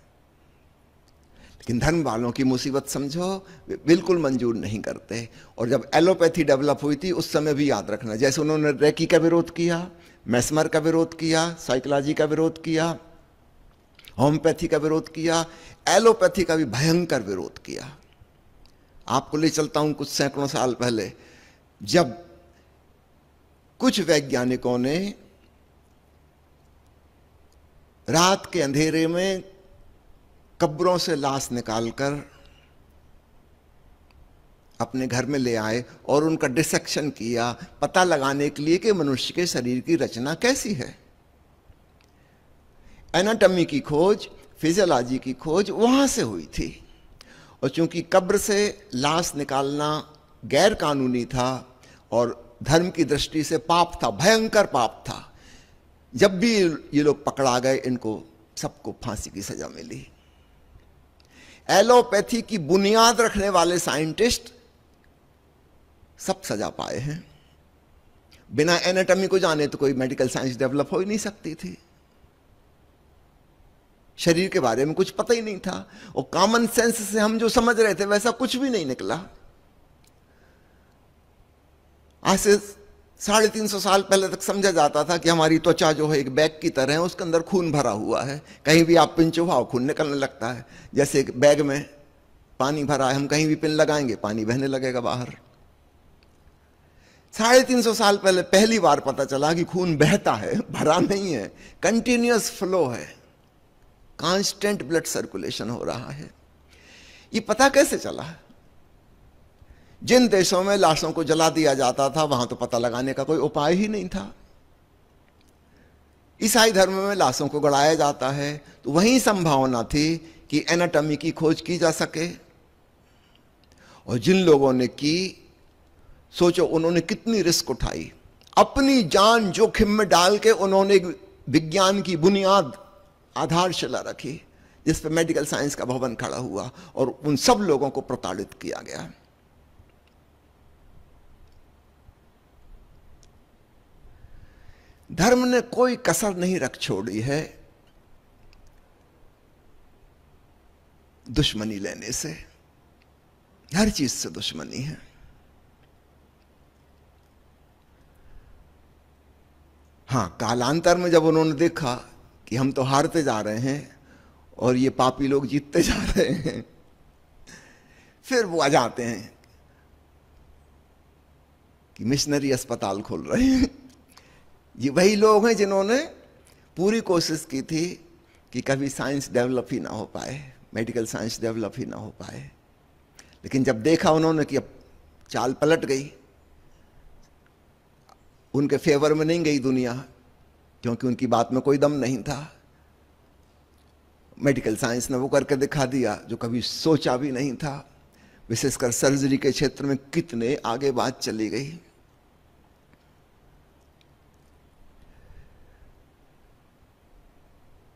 Speaker 2: लेकिन धर्म वालों की मुसीबत समझो बिल्कुल मंजूर नहीं करते और जब एलोपैथी डेवलप हुई थी उस समय भी याद रखना जैसे उन्होंने रेकी का विरोध किया मैसमर का विरोध किया साइकोलॉजी का विरोध किया होम्योपैथी का विरोध किया एलोपैथी का भी भयंकर विरोध किया आपको ले चलता हूं कुछ सैकड़ों साल पहले जब कुछ वैज्ञानिकों ने रात के अंधेरे में कब्रों से लाश निकालकर अपने घर में ले आए और उनका डिसेक्शन किया पता लगाने के लिए कि मनुष्य के शरीर की रचना कैसी है एनाटॉमी की खोज फिजियोलॉजी की खोज वहां से हुई थी और चूंकि कब्र से लाश निकालना गैर कानूनी था और धर्म की दृष्टि से पाप था भयंकर पाप था जब भी ये लोग पकड़ा गए इनको सबको फांसी की सजा मिली एलोपैथी की बुनियाद रखने वाले साइंटिस्ट सब सजा पाए हैं बिना एनाटॉमी को जाने तो कोई मेडिकल साइंस डेवलप हो ही नहीं सकती थी शरीर के बारे में कुछ पता ही नहीं था और कॉमन सेंस से हम जो समझ रहे थे वैसा कुछ भी नहीं निकला आज से साढ़े तीन सौ साल पहले तक समझा जाता था कि हमारी त्वचा जो है एक बैग की तरह है उसके अंदर खून भरा हुआ है कहीं भी आप पिन हुआ खून निकलने लगता है जैसे एक बैग में पानी भरा है हम कहीं भी पिन लगाएंगे पानी बहने लगेगा बाहर साढ़े तीन सौ साल पहले पहली बार पता चला कि खून बहता है भरा नहीं है कंटिन्यूस फ्लो है कांस्टेंट ब्लड सर्कुलेशन हो रहा है ये पता कैसे चला है जिन देशों में लाशों को जला दिया जाता था वहां तो पता लगाने का कोई उपाय ही नहीं था ईसाई धर्म में लाशों को गड़ाया जाता है तो वही संभावना थी कि एनाटॉमी की खोज की जा सके और जिन लोगों ने की सोचो उन्होंने कितनी रिस्क उठाई अपनी जान जोखिम में डाल के उन्होंने विज्ञान की बुनियाद आधारशिला रखी जिस पर मेडिकल साइंस का भवन खड़ा हुआ और उन सब लोगों को प्रताड़ित किया गया धर्म ने कोई कसर नहीं रख छोड़ी है दुश्मनी लेने से हर चीज से दुश्मनी है हां कालांतर में जब उन्होंने देखा कि हम तो हारते जा रहे हैं और ये पापी लोग जीतते जा रहे हैं फिर वो आ जाते हैं कि मिशनरी अस्पताल खोल रहे हैं ये वही लोग हैं जिन्होंने पूरी कोशिश की थी कि कभी साइंस डेवलप ही ना हो पाए मेडिकल साइंस डेवलप ही ना हो पाए लेकिन जब देखा उन्होंने कि अब चाल पलट गई उनके फेवर में नहीं गई दुनिया क्योंकि उनकी बात में कोई दम नहीं था मेडिकल साइंस ने वो करके दिखा दिया जो कभी सोचा भी नहीं था विशेषकर सर्जरी के क्षेत्र में कितने आगे बात चली गई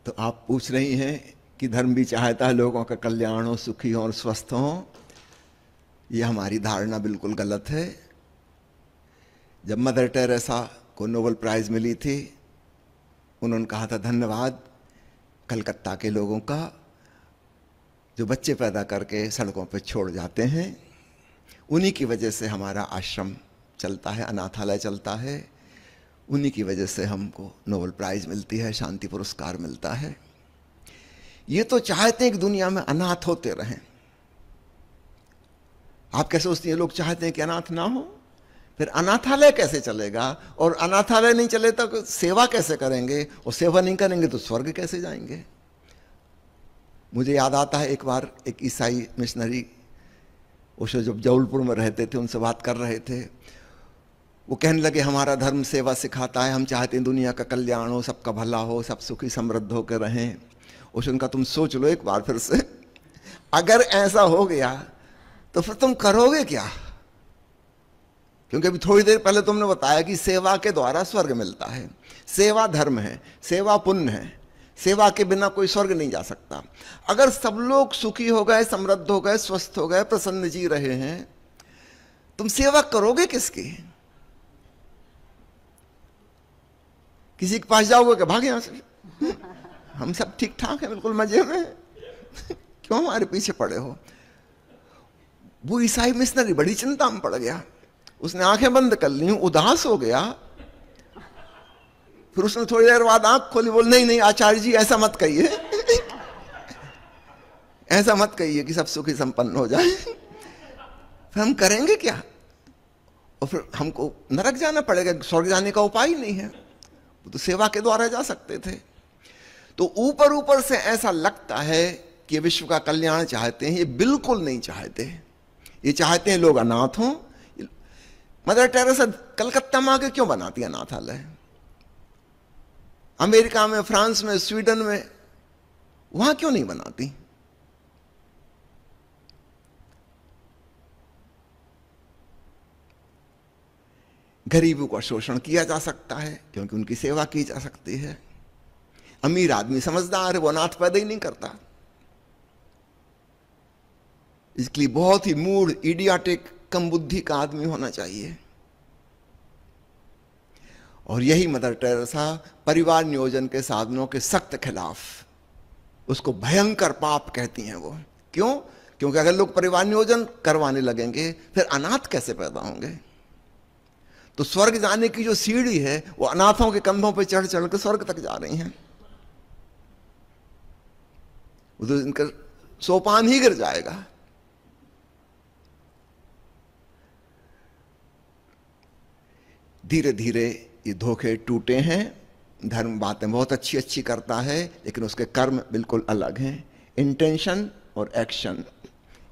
Speaker 2: तो आप पूछ रही हैं कि धर्म भी चाहता है लोगों का कल्याण हो सुखी हो और स्वस्थ हो ये हमारी धारणा बिल्कुल गलत है जब मदर टेरेसा को नोबल प्राइज़ मिली थी उन्होंने कहा था धन्यवाद कलकत्ता के लोगों का जो बच्चे पैदा करके सड़कों पर छोड़ जाते हैं उन्हीं की वजह से हमारा आश्रम चलता है अनाथालय चलता है उन्हीं की वजह से हमको नोबल प्राइज़ मिलती है शांति पुरस्कार मिलता है ये तो चाहते हैं कि दुनिया में अनाथ होते रहें आप कैसे सोचते हैं लोग चाहते हैं कि अनाथ ना हो फिर अनाथालय कैसे चलेगा और अनाथालय नहीं चले तो सेवा कैसे करेंगे और सेवा नहीं करेंगे तो स्वर्ग कैसे जाएंगे मुझे याद आता है एक बार एक ईसाई मिशनरी ओशो जब जबलपुर में रहते थे उनसे बात कर रहे थे वो कहने लगे हमारा धर्म सेवा सिखाता है हम चाहते हैं दुनिया का कल्याण हो सबका भला हो सब सुखी समृद्ध होकर रहें उस उनका तुम सोच लो एक बार फिर से अगर ऐसा हो गया तो फिर तुम करोगे क्या क्योंकि अभी थोड़ी देर पहले तुमने बताया कि सेवा के द्वारा स्वर्ग मिलता है सेवा धर्म है सेवा पुण्य है सेवा के बिना कोई स्वर्ग नहीं जा सकता अगर सब लोग सुखी हो गए समृद्ध हो गए स्वस्थ हो गए प्रसन्न जी रहे हैं तुम सेवा करोगे किसकी किसी के पास जाओगे कि भागे यहां से हम सब ठीक ठाक है बिल्कुल मजे में क्यों हमारे पीछे पड़े हो वो ईसाई मिशनरी बड़ी चिंता में पड़ गया उसने आंखें बंद कर ली उदास हो गया फिर उसने थोड़ी देर बाद आंख खोली बोल नहीं नहीं आचार्य जी ऐसा मत कहिए ऐसा मत कहिए कि सब सुखी संपन्न हो जाए फिर हम करेंगे क्या और फिर हमको नरक जाना पड़ेगा स्वर्ग जाने का उपाय नहीं है वो तो सेवा के द्वारा जा सकते थे तो ऊपर ऊपर से ऐसा लगता है कि विश्व का कल्याण चाहते हैं ये बिल्कुल नहीं चाहते ये चाहते हैं लोग अनाथ हों मदर टेरेसा कलकत्ता में आके क्यों बनाती अनाथालय अमेरिका में फ्रांस में स्वीडन में वहां क्यों नहीं बनाती गरीबों का शोषण किया जा सकता है क्योंकि उनकी सेवा की जा सकती है अमीर आदमी समझदार है वो अनाथ पैदा ही नहीं करता इसके लिए बहुत ही मूड इडियाटिक कम बुद्धि का आदमी होना चाहिए और यही मदर टेरेसा परिवार नियोजन के साधनों के सख्त खिलाफ उसको भयंकर पाप कहती हैं वो क्यों क्योंकि अगर लोग परिवार नियोजन करवाने लगेंगे फिर अनाथ कैसे पैदा होंगे तो स्वर्ग जाने की जो सीढ़ी है वो अनाथों के कंधों पर चढ़ चढ़ के स्वर्ग तक जा रही हैं तो इनका सोपान ही गिर जाएगा धीरे धीरे ये धोखे टूटे हैं धर्म बातें बहुत अच्छी अच्छी करता है लेकिन उसके कर्म बिल्कुल अलग हैं इंटेंशन और एक्शन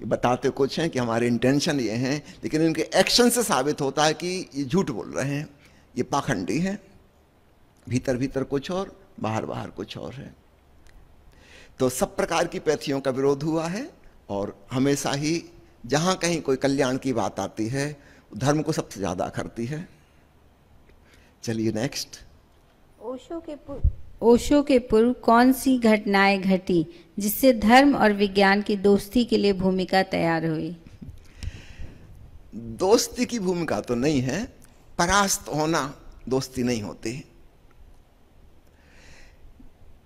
Speaker 2: ये बताते कुछ हैं कि हमारे इंटेंशन ये हैं लेकिन इनके एक्शन से साबित होता है कि ये झूठ बोल रहे हैं ये पाखंडी हैं भीतर भीतर कुछ और बाहर बाहर कुछ और है तो सब प्रकार की पैथियों का विरोध हुआ है और हमेशा ही जहाँ कहीं कोई कल्याण की बात आती है धर्म को सबसे ज़्यादा करती है चलिए नेक्स्ट
Speaker 1: ओशो के ओशो के पूर्व कौन सी घटनाएं घटी जिससे धर्म और विज्ञान की दोस्ती के लिए भूमिका तैयार हुई
Speaker 2: दोस्ती की भूमिका तो नहीं है परास्त होना दोस्ती नहीं होती है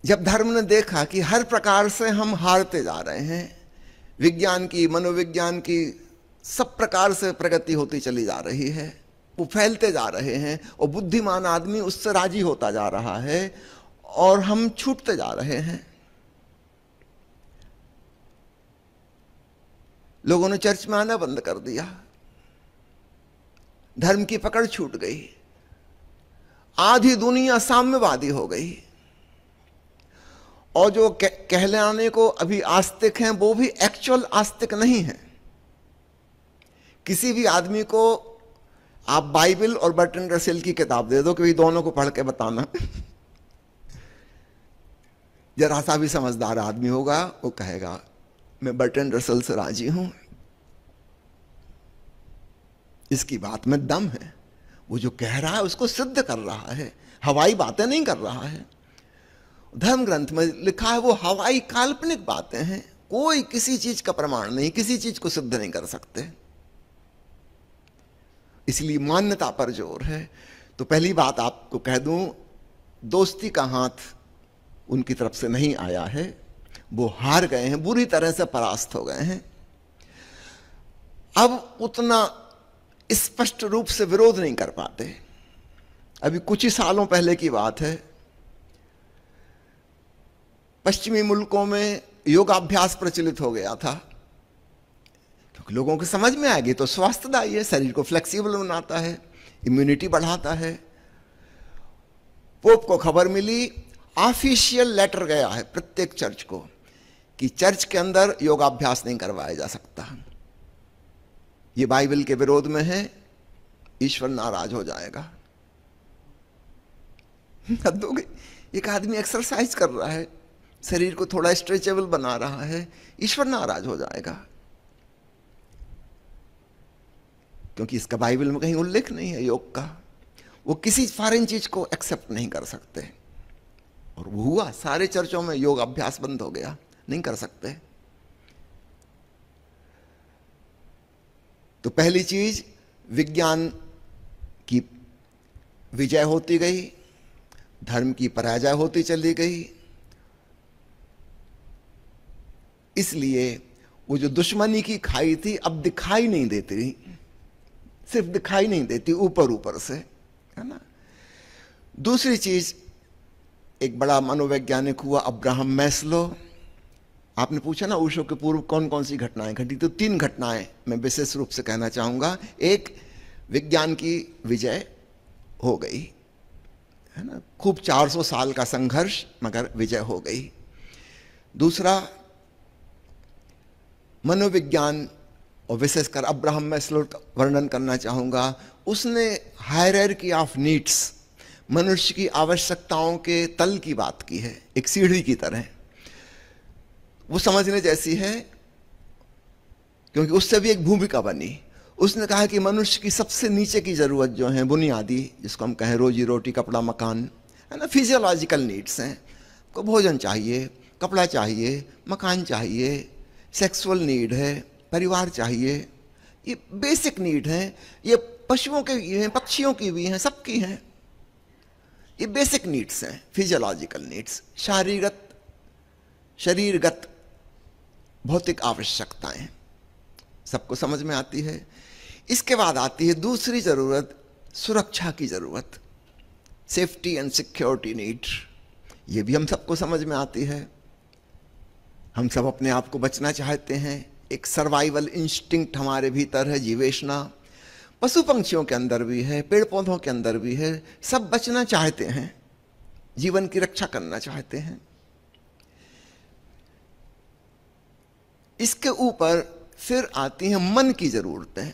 Speaker 2: जब धर्म ने देखा कि हर प्रकार से हम हारते जा रहे हैं विज्ञान की मनोविज्ञान की सब प्रकार से प्रगति होती चली जा रही है वो फैलते जा रहे हैं और बुद्धिमान आदमी उससे राजी होता जा रहा है और हम छूटते जा रहे हैं लोगों ने चर्च में आना बंद कर दिया धर्म की पकड़ छूट गई आधी दुनिया साम्यवादी हो गई और जो कहलाने को अभी आस्तिक हैं वो भी एक्चुअल आस्तिक नहीं है किसी भी आदमी को आप बाइबल और बर्टन रसेल की किताब दे दो कि दोनों को पढ़ के बताना जरा सा भी समझदार आदमी होगा वो कहेगा मैं बटन रसल से राजी हूं इसकी बात में दम है वो जो कह रहा है उसको सिद्ध कर रहा है हवाई बातें नहीं कर रहा है धर्म ग्रंथ में लिखा है वो हवाई काल्पनिक बातें हैं कोई किसी चीज का प्रमाण नहीं किसी चीज को सिद्ध नहीं कर सकते इसलिए मान्यता पर जोर है तो पहली बात आपको कह दूं दोस्ती का हाथ उनकी तरफ से नहीं आया है वो हार गए हैं बुरी तरह से परास्त हो गए हैं अब उतना स्पष्ट रूप से विरोध नहीं कर पाते अभी कुछ ही सालों पहले की बात है पश्चिमी मुल्कों में योगाभ्यास प्रचलित हो गया था क्योंकि तो लोगों को समझ में आ गई तो स्वास्थ्यदायी है तो शरीर को फ्लेक्सिबल बनाता है इम्यूनिटी बढ़ाता है पोप को खबर मिली ऑफिशियल लेटर गया है प्रत्येक चर्च को कि चर्च के अंदर योगाभ्यास नहीं करवाया जा सकता ये बाइबल के विरोध में है ईश्वर नाराज हो जाएगा हम्म, एक आदमी एक्सरसाइज कर रहा है शरीर को थोड़ा स्ट्रेचेबल बना रहा है ईश्वर नाराज हो जाएगा क्योंकि इसका बाइबल में कहीं उल्लेख नहीं है योग का वो किसी फॉरेन चीज को एक्सेप्ट नहीं कर सकते और हुआ सारे चर्चों में योग अभ्यास बंद हो गया नहीं कर सकते तो पहली चीज विज्ञान की विजय होती गई धर्म की पराजय होती चली गई इसलिए वो जो दुश्मनी की खाई थी अब दिखाई नहीं देती सिर्फ दिखाई नहीं देती ऊपर ऊपर से है ना दूसरी चीज एक बड़ा मनोवैज्ञानिक हुआ अब्राहम मैस्लो आपने पूछा ना ओशो के पूर्व कौन कौन सी घटनाएं घटी तो तीन घटनाएं मैं विशेष रूप से कहना चाहूँगा एक विज्ञान की विजय हो गई है ना खूब 400 साल का संघर्ष मगर विजय हो गई दूसरा मनोविज्ञान और विशेषकर अब्राहम मैं स्लोट वर्णन करना चाहूँगा उसने हायर की ऑफ नीड्स मनुष्य की आवश्यकताओं के तल की बात की है एक सीढ़ी की तरह वो समझने जैसी है क्योंकि उससे भी एक भूमिका बनी उसने कहा कि मनुष्य की सबसे नीचे की ज़रूरत जो है बुनियादी जिसको हम कहें रोजी रोटी कपड़ा मकान है ना फिजियोलॉजिकल नीड्स हैं को भोजन चाहिए कपड़ा चाहिए मकान चाहिए सेक्सुअल नीड है परिवार चाहिए ये बेसिक नीड हैं ये पशुओं के भी हैं पक्षियों की भी हैं सबकी हैं ये बेसिक नीड्स हैं फिजियोलॉजिकल नीड्स शारीरगत शरीरगत भौतिक आवश्यकताएं सबको समझ में आती है इसके बाद आती है दूसरी ज़रूरत सुरक्षा की ज़रूरत सेफ्टी एंड सिक्योरिटी नीड ये भी हम सबको समझ में आती है हम सब अपने आप को बचना चाहते हैं एक सर्वाइवल इंस्टिंक्ट हमारे भीतर है जीवेशना पशु पंक्षियों के अंदर भी है पेड़ पौधों के अंदर भी है सब बचना चाहते हैं जीवन की रक्षा करना चाहते हैं इसके ऊपर फिर आती है मन की ज़रूरतें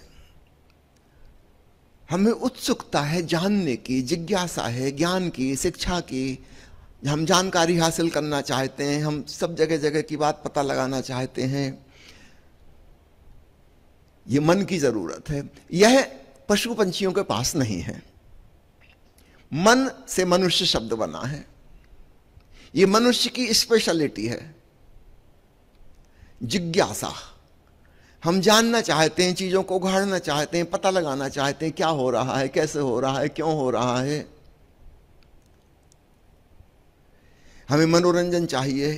Speaker 2: हमें उत्सुकता है जानने की जिज्ञासा है ज्ञान की शिक्षा की हम जानकारी हासिल करना चाहते हैं हम सब जगह जगह की बात पता लगाना चाहते हैं ये मन की ज़रूरत है यह पशु पंछियों के पास नहीं है मन से मनुष्य शब्द बना है ये मनुष्य की स्पेशलिटी है जिज्ञासा हम जानना चाहते हैं चीज़ों को उघाड़ना चाहते हैं पता लगाना चाहते हैं क्या हो रहा है कैसे हो रहा है क्यों हो रहा है हमें मनोरंजन चाहिए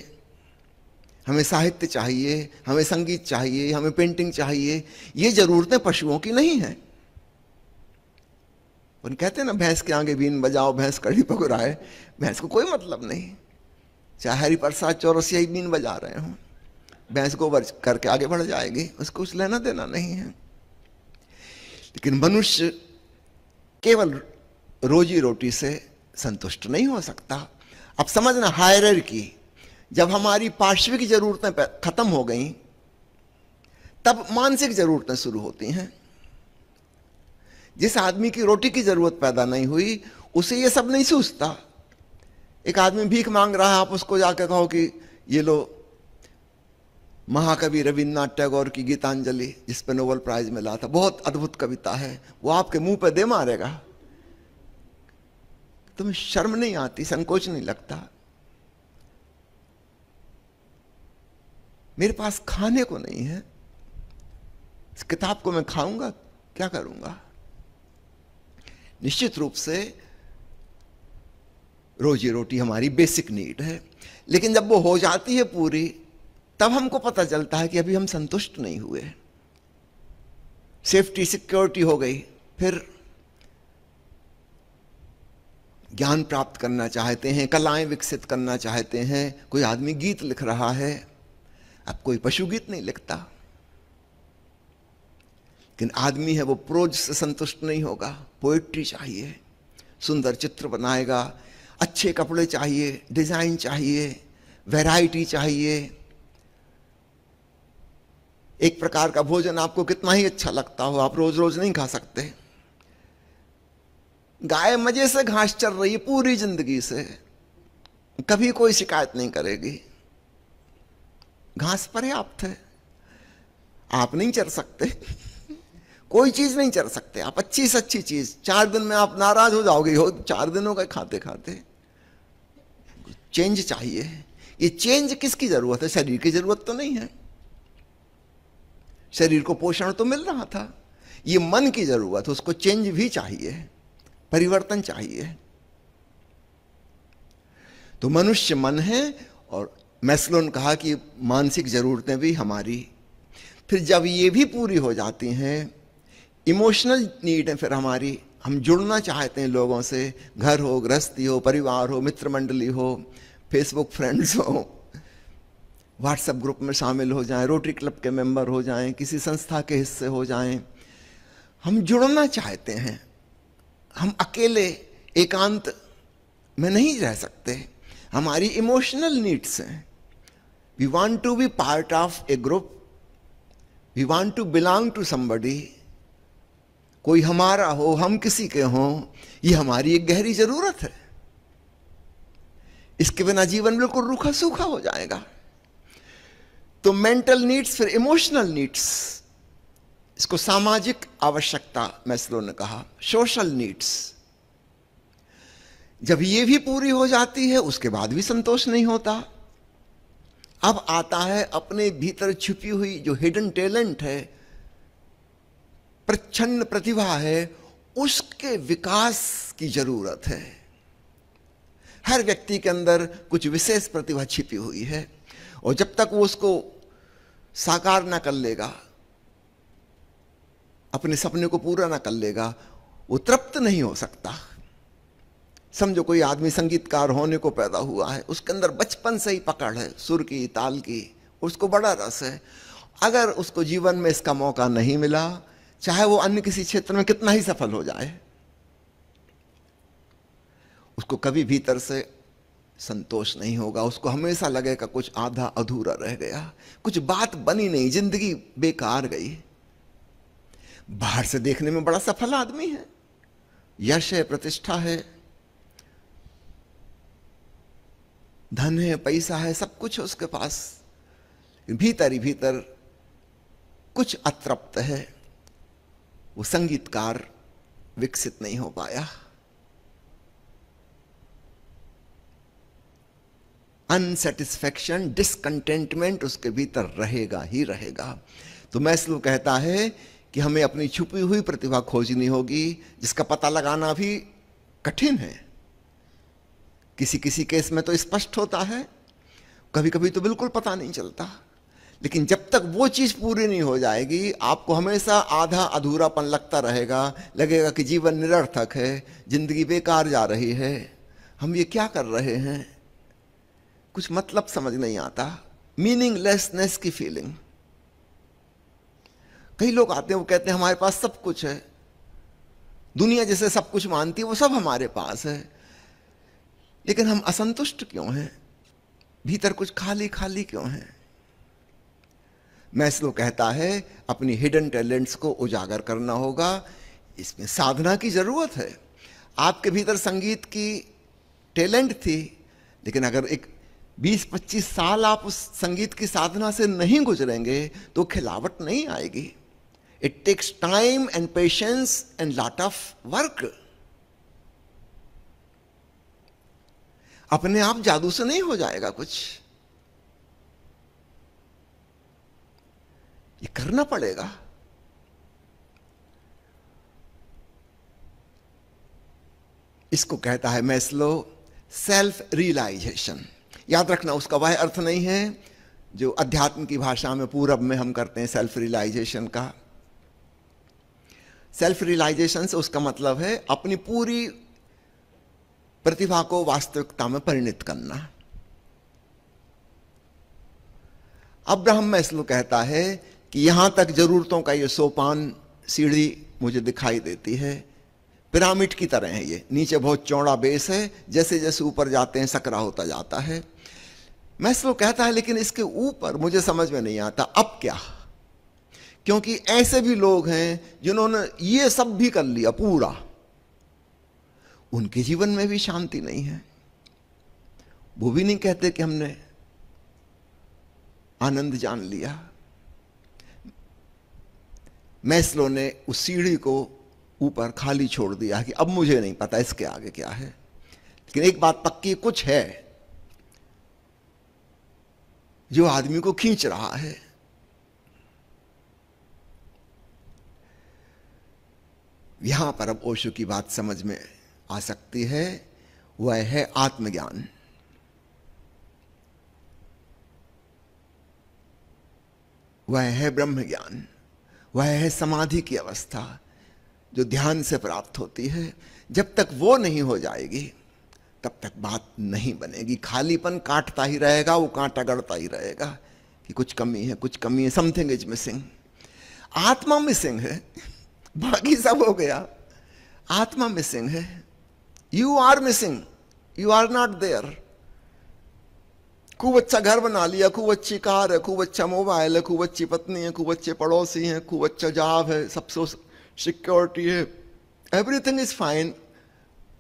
Speaker 2: हमें साहित्य चाहिए हमें संगीत चाहिए हमें पेंटिंग चाहिए ये ज़रूरतें पशुओं की नहीं है उन कहते हैं ना भैंस के आगे बीन बजाओ भैंस कड़ी पकड़ाए भैंस को कोई मतलब नहीं चाहे हरिप्रसाद चौरसिया ही बीन बजा रहे हों भैंस को वर्ष करके आगे बढ़ जाएगी उसको कुछ लेना देना नहीं है लेकिन मनुष्य केवल रोजी रोटी से संतुष्ट नहीं हो सकता अब समझना हायर की जब हमारी पार्श्विक जरूरतें खत्म हो गई तब मानसिक जरूरतें शुरू होती हैं जिस आदमी की रोटी की जरूरत पैदा नहीं हुई उसे ये सब नहीं सूझता एक आदमी भीख मांग रहा है आप उसको जाकर कहो कि ये लो महाकवि रविन्द्रनाथ टैगोर की गीतांजलि जिस पर नोबल प्राइज मिला था बहुत अद्भुत कविता है वो आपके मुंह पर दे मारेगा तुम्हें शर्म नहीं आती संकोच नहीं लगता मेरे पास खाने को नहीं है इस किताब को मैं खाऊंगा क्या करूंगा निश्चित रूप से रोजी रोटी हमारी बेसिक नीड है लेकिन जब वो हो जाती है पूरी तब हमको पता चलता है कि अभी हम संतुष्ट नहीं हुए सेफ्टी सिक्योरिटी हो गई फिर ज्ञान प्राप्त करना चाहते हैं कलाएं विकसित करना चाहते हैं कोई आदमी गीत लिख रहा है अब कोई पशु गीत नहीं लिखता लेकिन आदमी है वो प्रोज से संतुष्ट नहीं होगा पोएट्री चाहिए सुंदर चित्र बनाएगा अच्छे कपड़े चाहिए डिज़ाइन चाहिए वैरायटी चाहिए एक प्रकार का भोजन आपको कितना ही अच्छा लगता हो आप रोज रोज नहीं खा सकते गाय मजे से घास चल रही है पूरी जिंदगी से कभी कोई शिकायत नहीं करेगी घास पर्याप्त है आप नहीं चल सकते कोई चीज नहीं चल सकते आप अच्छी से अच्छी चीज चार दिन में आप नाराज हो जाओगे हो चार दिनों का खाते खाते चेंज चाहिए ये चेंज किसकी जरूरत है शरीर की जरूरत तो नहीं है शरीर को पोषण तो मिल रहा था ये मन की जरूरत उसको चेंज भी चाहिए परिवर्तन चाहिए तो मनुष्य मन है और मैस्लो ने कहा कि मानसिक ज़रूरतें भी हमारी फिर जब ये भी पूरी हो जाती हैं इमोशनल नीड है फिर हमारी हम जुड़ना चाहते हैं लोगों से घर हो गृहस्थी हो परिवार हो मित्र मंडली हो फेसबुक फ्रेंड्स हो व्हाट्सएप ग्रुप में शामिल हो जाएं रोटरी क्लब के मेंबर हो जाएं किसी संस्था के हिस्से हो जाएं हम जुड़ना चाहते हैं हम अकेले एकांत में नहीं रह सकते हमारी इमोशनल नीड्स हैं we want to be part of a group we want to belong to somebody कोई हमारा हो हम किसी के हों ये हमारी एक गहरी जरूरत है इसके बिना जीवन बिल्कुल रूखा सूखा हो जाएगा तो मेंटल नीड्स फिर इमोशनल नीड्स इसको सामाजिक आवश्यकता मैसलो ने कहा सोशल नीड्स जब ये भी पूरी हो जाती है उसके बाद भी संतोष नहीं होता अब आता है अपने भीतर छुपी हुई जो हिडन टैलेंट है प्रच्छन्न प्रतिभा है उसके विकास की जरूरत है हर व्यक्ति के अंदर कुछ विशेष प्रतिभा छिपी हुई है और जब तक वो उसको साकार ना कर लेगा अपने सपने को पूरा ना कर लेगा वो तृप्त नहीं हो सकता समझो कोई आदमी संगीतकार होने को पैदा हुआ है उसके अंदर बचपन से ही पकड़ है सुर की ताल की उसको बड़ा रस है अगर उसको जीवन में इसका मौका नहीं मिला चाहे वो अन्य किसी क्षेत्र में कितना ही सफल हो जाए उसको कभी भीतर से संतोष नहीं होगा उसको हमेशा लगेगा कुछ आधा अधूरा रह गया कुछ बात बनी नहीं जिंदगी बेकार गई बाहर से देखने में बड़ा सफल आदमी है यश है प्रतिष्ठा है धन है पैसा है सब कुछ है उसके पास भीतर ही भीतर कुछ अतृप्त है वो संगीतकार विकसित नहीं हो पाया अनसेटिस्फेक्शन डिसकंटेंटमेंट उसके भीतर रहेगा ही रहेगा तो मैस्लो कहता है कि हमें अपनी छुपी हुई प्रतिभा खोजनी होगी जिसका पता लगाना भी कठिन है किसी किसी केस में तो स्पष्ट होता है कभी कभी तो बिल्कुल पता नहीं चलता लेकिन जब तक वो चीज़ पूरी नहीं हो जाएगी आपको हमेशा आधा अधूरापन लगता रहेगा लगेगा कि जीवन निरर्थक है जिंदगी बेकार जा रही है हम ये क्या कर रहे हैं कुछ मतलब समझ नहीं आता मीनिंगलेसनेस की फीलिंग कई लोग आते हैं वो कहते हैं हमारे पास सब कुछ है दुनिया जैसे सब कुछ मानती है वो सब हमारे पास है लेकिन हम असंतुष्ट क्यों हैं भीतर कुछ खाली खाली क्यों है मैस्लो कहता है अपनी हिडन टैलेंट्स को उजागर करना होगा इसमें साधना की ज़रूरत है आपके भीतर संगीत की टैलेंट थी लेकिन अगर एक 20-25 साल आप उस संगीत की साधना से नहीं गुजरेंगे तो खिलावट नहीं आएगी it takes time and patience and lot of work अपने आप जादू से नहीं हो जाएगा कुछ ये करना पड़ेगा इसको कहता है मैस्लो सेल्फ रियलाइजेशन याद रखना उसका वह अर्थ नहीं है जो अध्यात्म की भाषा में पूरब में हम करते हैं सेल्फ रियलाइजेशन का सेल्फ रियलाइजेशन से उसका मतलब है अपनी पूरी प्रतिभा को वास्तविकता में परिणित करना अब्राहम मैस्लो कहता है कि यहां तक जरूरतों का ये सोपान सीढ़ी मुझे दिखाई देती है पिरामिड की तरह है ये नीचे बहुत चौड़ा बेस है जैसे जैसे ऊपर जाते हैं सकरा होता जाता है मैं स्लो कहता है लेकिन इसके ऊपर मुझे समझ में नहीं आता अब क्या क्योंकि ऐसे भी लोग हैं जिन्होंने ये सब भी कर लिया पूरा उनके जीवन में भी शांति नहीं है वो भी नहीं कहते कि हमने आनंद जान लिया मैस्लो ने उस सीढ़ी को ऊपर खाली छोड़ दिया कि अब मुझे नहीं पता इसके आगे क्या है लेकिन एक बात पक्की कुछ है जो आदमी को खींच रहा है यहां पर अब ओशो की बात समझ में आ सकती है वह है आत्मज्ञान वह है ब्रह्म ज्ञान वह है समाधि की अवस्था जो ध्यान से प्राप्त होती है जब तक वो नहीं हो जाएगी तब तक बात नहीं बनेगी खालीपन काटता ही रहेगा वो कांटा गड़ता ही रहेगा कि कुछ कमी है कुछ कमी है समथिंग इज मिसिंग आत्मा मिसिंग है बाकी सब हो गया आत्मा मिसिंग है you are missing you are not there खूब अच्छा घर बना लिया खूब अच्छी कार है खूब अच्छा मोबाइल है खूब अच्छी पत्नी है खूब अच्छे पड़ोसी हैं खूब अच्छा जॉब है सबसे सिक्योरिटी है everything is fine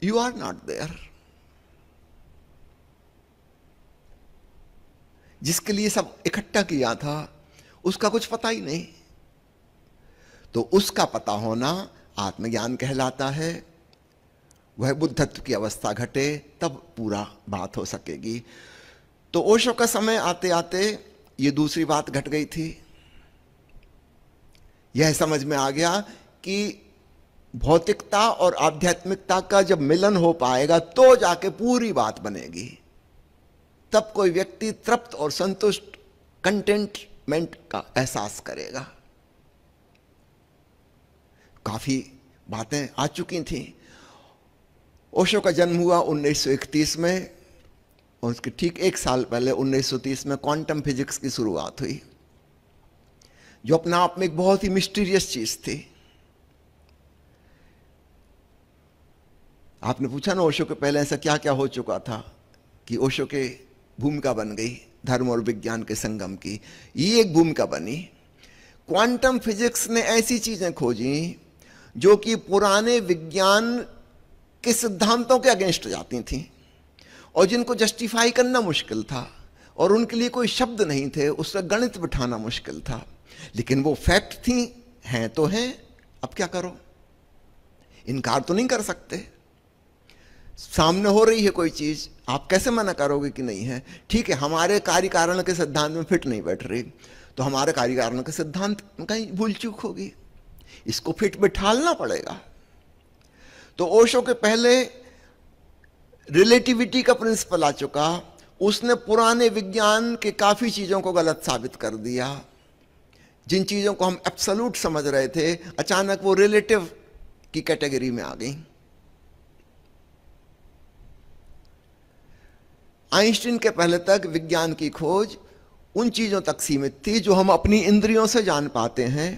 Speaker 2: you are not there जिसके लिए सब इकट्ठा किया था उसका कुछ पता ही नहीं तो उसका पता होना आत्मज्ञान कहलाता है वह बुद्धत्व की अवस्था घटे तब पूरा बात हो सकेगी तो ओशो का समय आते आते ये दूसरी बात घट गई थी यह समझ में आ गया कि भौतिकता और आध्यात्मिकता का जब मिलन हो पाएगा तो जाके पूरी बात बनेगी तब कोई व्यक्ति तृप्त और संतुष्ट कंटेंटमेंट का एहसास करेगा काफी बातें आ चुकी थी ओशो का जन्म हुआ 1931 में और उसके ठीक एक साल पहले 1930 में क्वांटम फिजिक्स की शुरुआत हुई जो अपने आप में एक बहुत ही मिस्टीरियस चीज थी आपने पूछा ना ओशो के पहले ऐसा क्या क्या हो चुका था कि ओशो के भूमिका बन गई धर्म और विज्ञान के संगम की ये एक भूमिका बनी क्वांटम फिजिक्स ने ऐसी चीज़ें खोजी जो कि पुराने विज्ञान के सिद्धांतों के अगेंस्ट जाती थी और जिनको जस्टिफाई करना मुश्किल था और उनके लिए कोई शब्द नहीं थे उसका गणित बिठाना मुश्किल था लेकिन वो फैक्ट थी हैं तो हैं अब क्या करो इनकार तो नहीं कर सकते सामने हो रही है कोई चीज़ आप कैसे मना करोगे कि नहीं है ठीक है हमारे कार्यकारण के सिद्धांत में फिट नहीं बैठ रही तो हमारे कार्यकारण के सिद्धांत कहीं भूल चूक होगी इसको फिट बिठालना पड़ेगा तो ओशो के पहले रिलेटिविटी का प्रिंसिपल आ चुका उसने पुराने विज्ञान के काफ़ी चीज़ों को गलत साबित कर दिया जिन चीज़ों को हम एब्सोल्यूट समझ रहे थे अचानक वो रिलेटिव की कैटेगरी में आ गई आइंस्टीन के पहले तक विज्ञान की खोज उन चीज़ों तक सीमित थी जो हम अपनी इंद्रियों से जान पाते हैं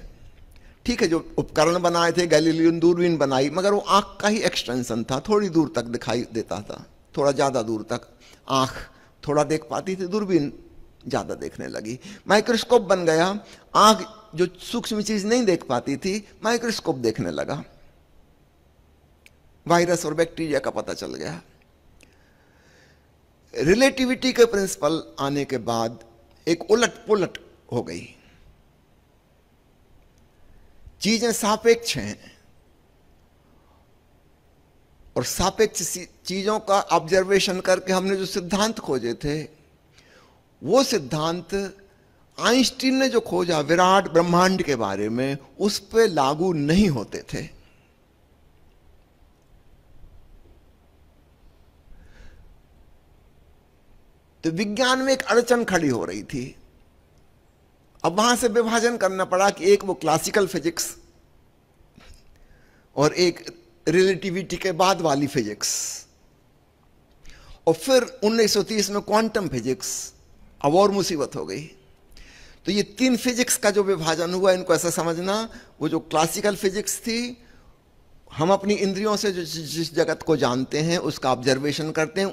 Speaker 2: ठीक है जो उपकरण बनाए थे गैलीलियन दूरबीन बनाई मगर वो आँख का ही एक्सटेंशन था थोड़ी दूर तक दिखाई देता था थोड़ा ज़्यादा दूर तक आँख थोड़ा देख पाती थी दूरबीन ज़्यादा देखने लगी माइक्रोस्कोप बन गया आँख जो सूक्ष्म चीज़ नहीं देख पाती थी माइक्रोस्कोप देखने लगा वायरस और बैक्टीरिया का पता चल गया रिलेटिविटी के प्रिंसिपल आने के बाद एक उलट पुलट हो गई चीजें सापेक्ष हैं और सापेक्ष चीजों का ऑब्जर्वेशन करके हमने जो सिद्धांत खोजे थे वो सिद्धांत आइंस्टीन ने जो खोजा विराट ब्रह्मांड के बारे में उस पर लागू नहीं होते थे तो विज्ञान में एक अड़चन खड़ी हो रही थी अब वहां से विभाजन करना पड़ा कि एक वो क्लासिकल फिजिक्स और एक रिलेटिविटी के बाद वाली फिजिक्स और फिर 1930 में क्वांटम फिजिक्स अब और मुसीबत हो गई तो ये तीन फिजिक्स का जो विभाजन हुआ इनको ऐसा समझना वो जो क्लासिकल फिजिक्स थी हम अपनी इंद्रियों से जो जिस जगत को जानते हैं उसका ऑब्जर्वेशन करते हैं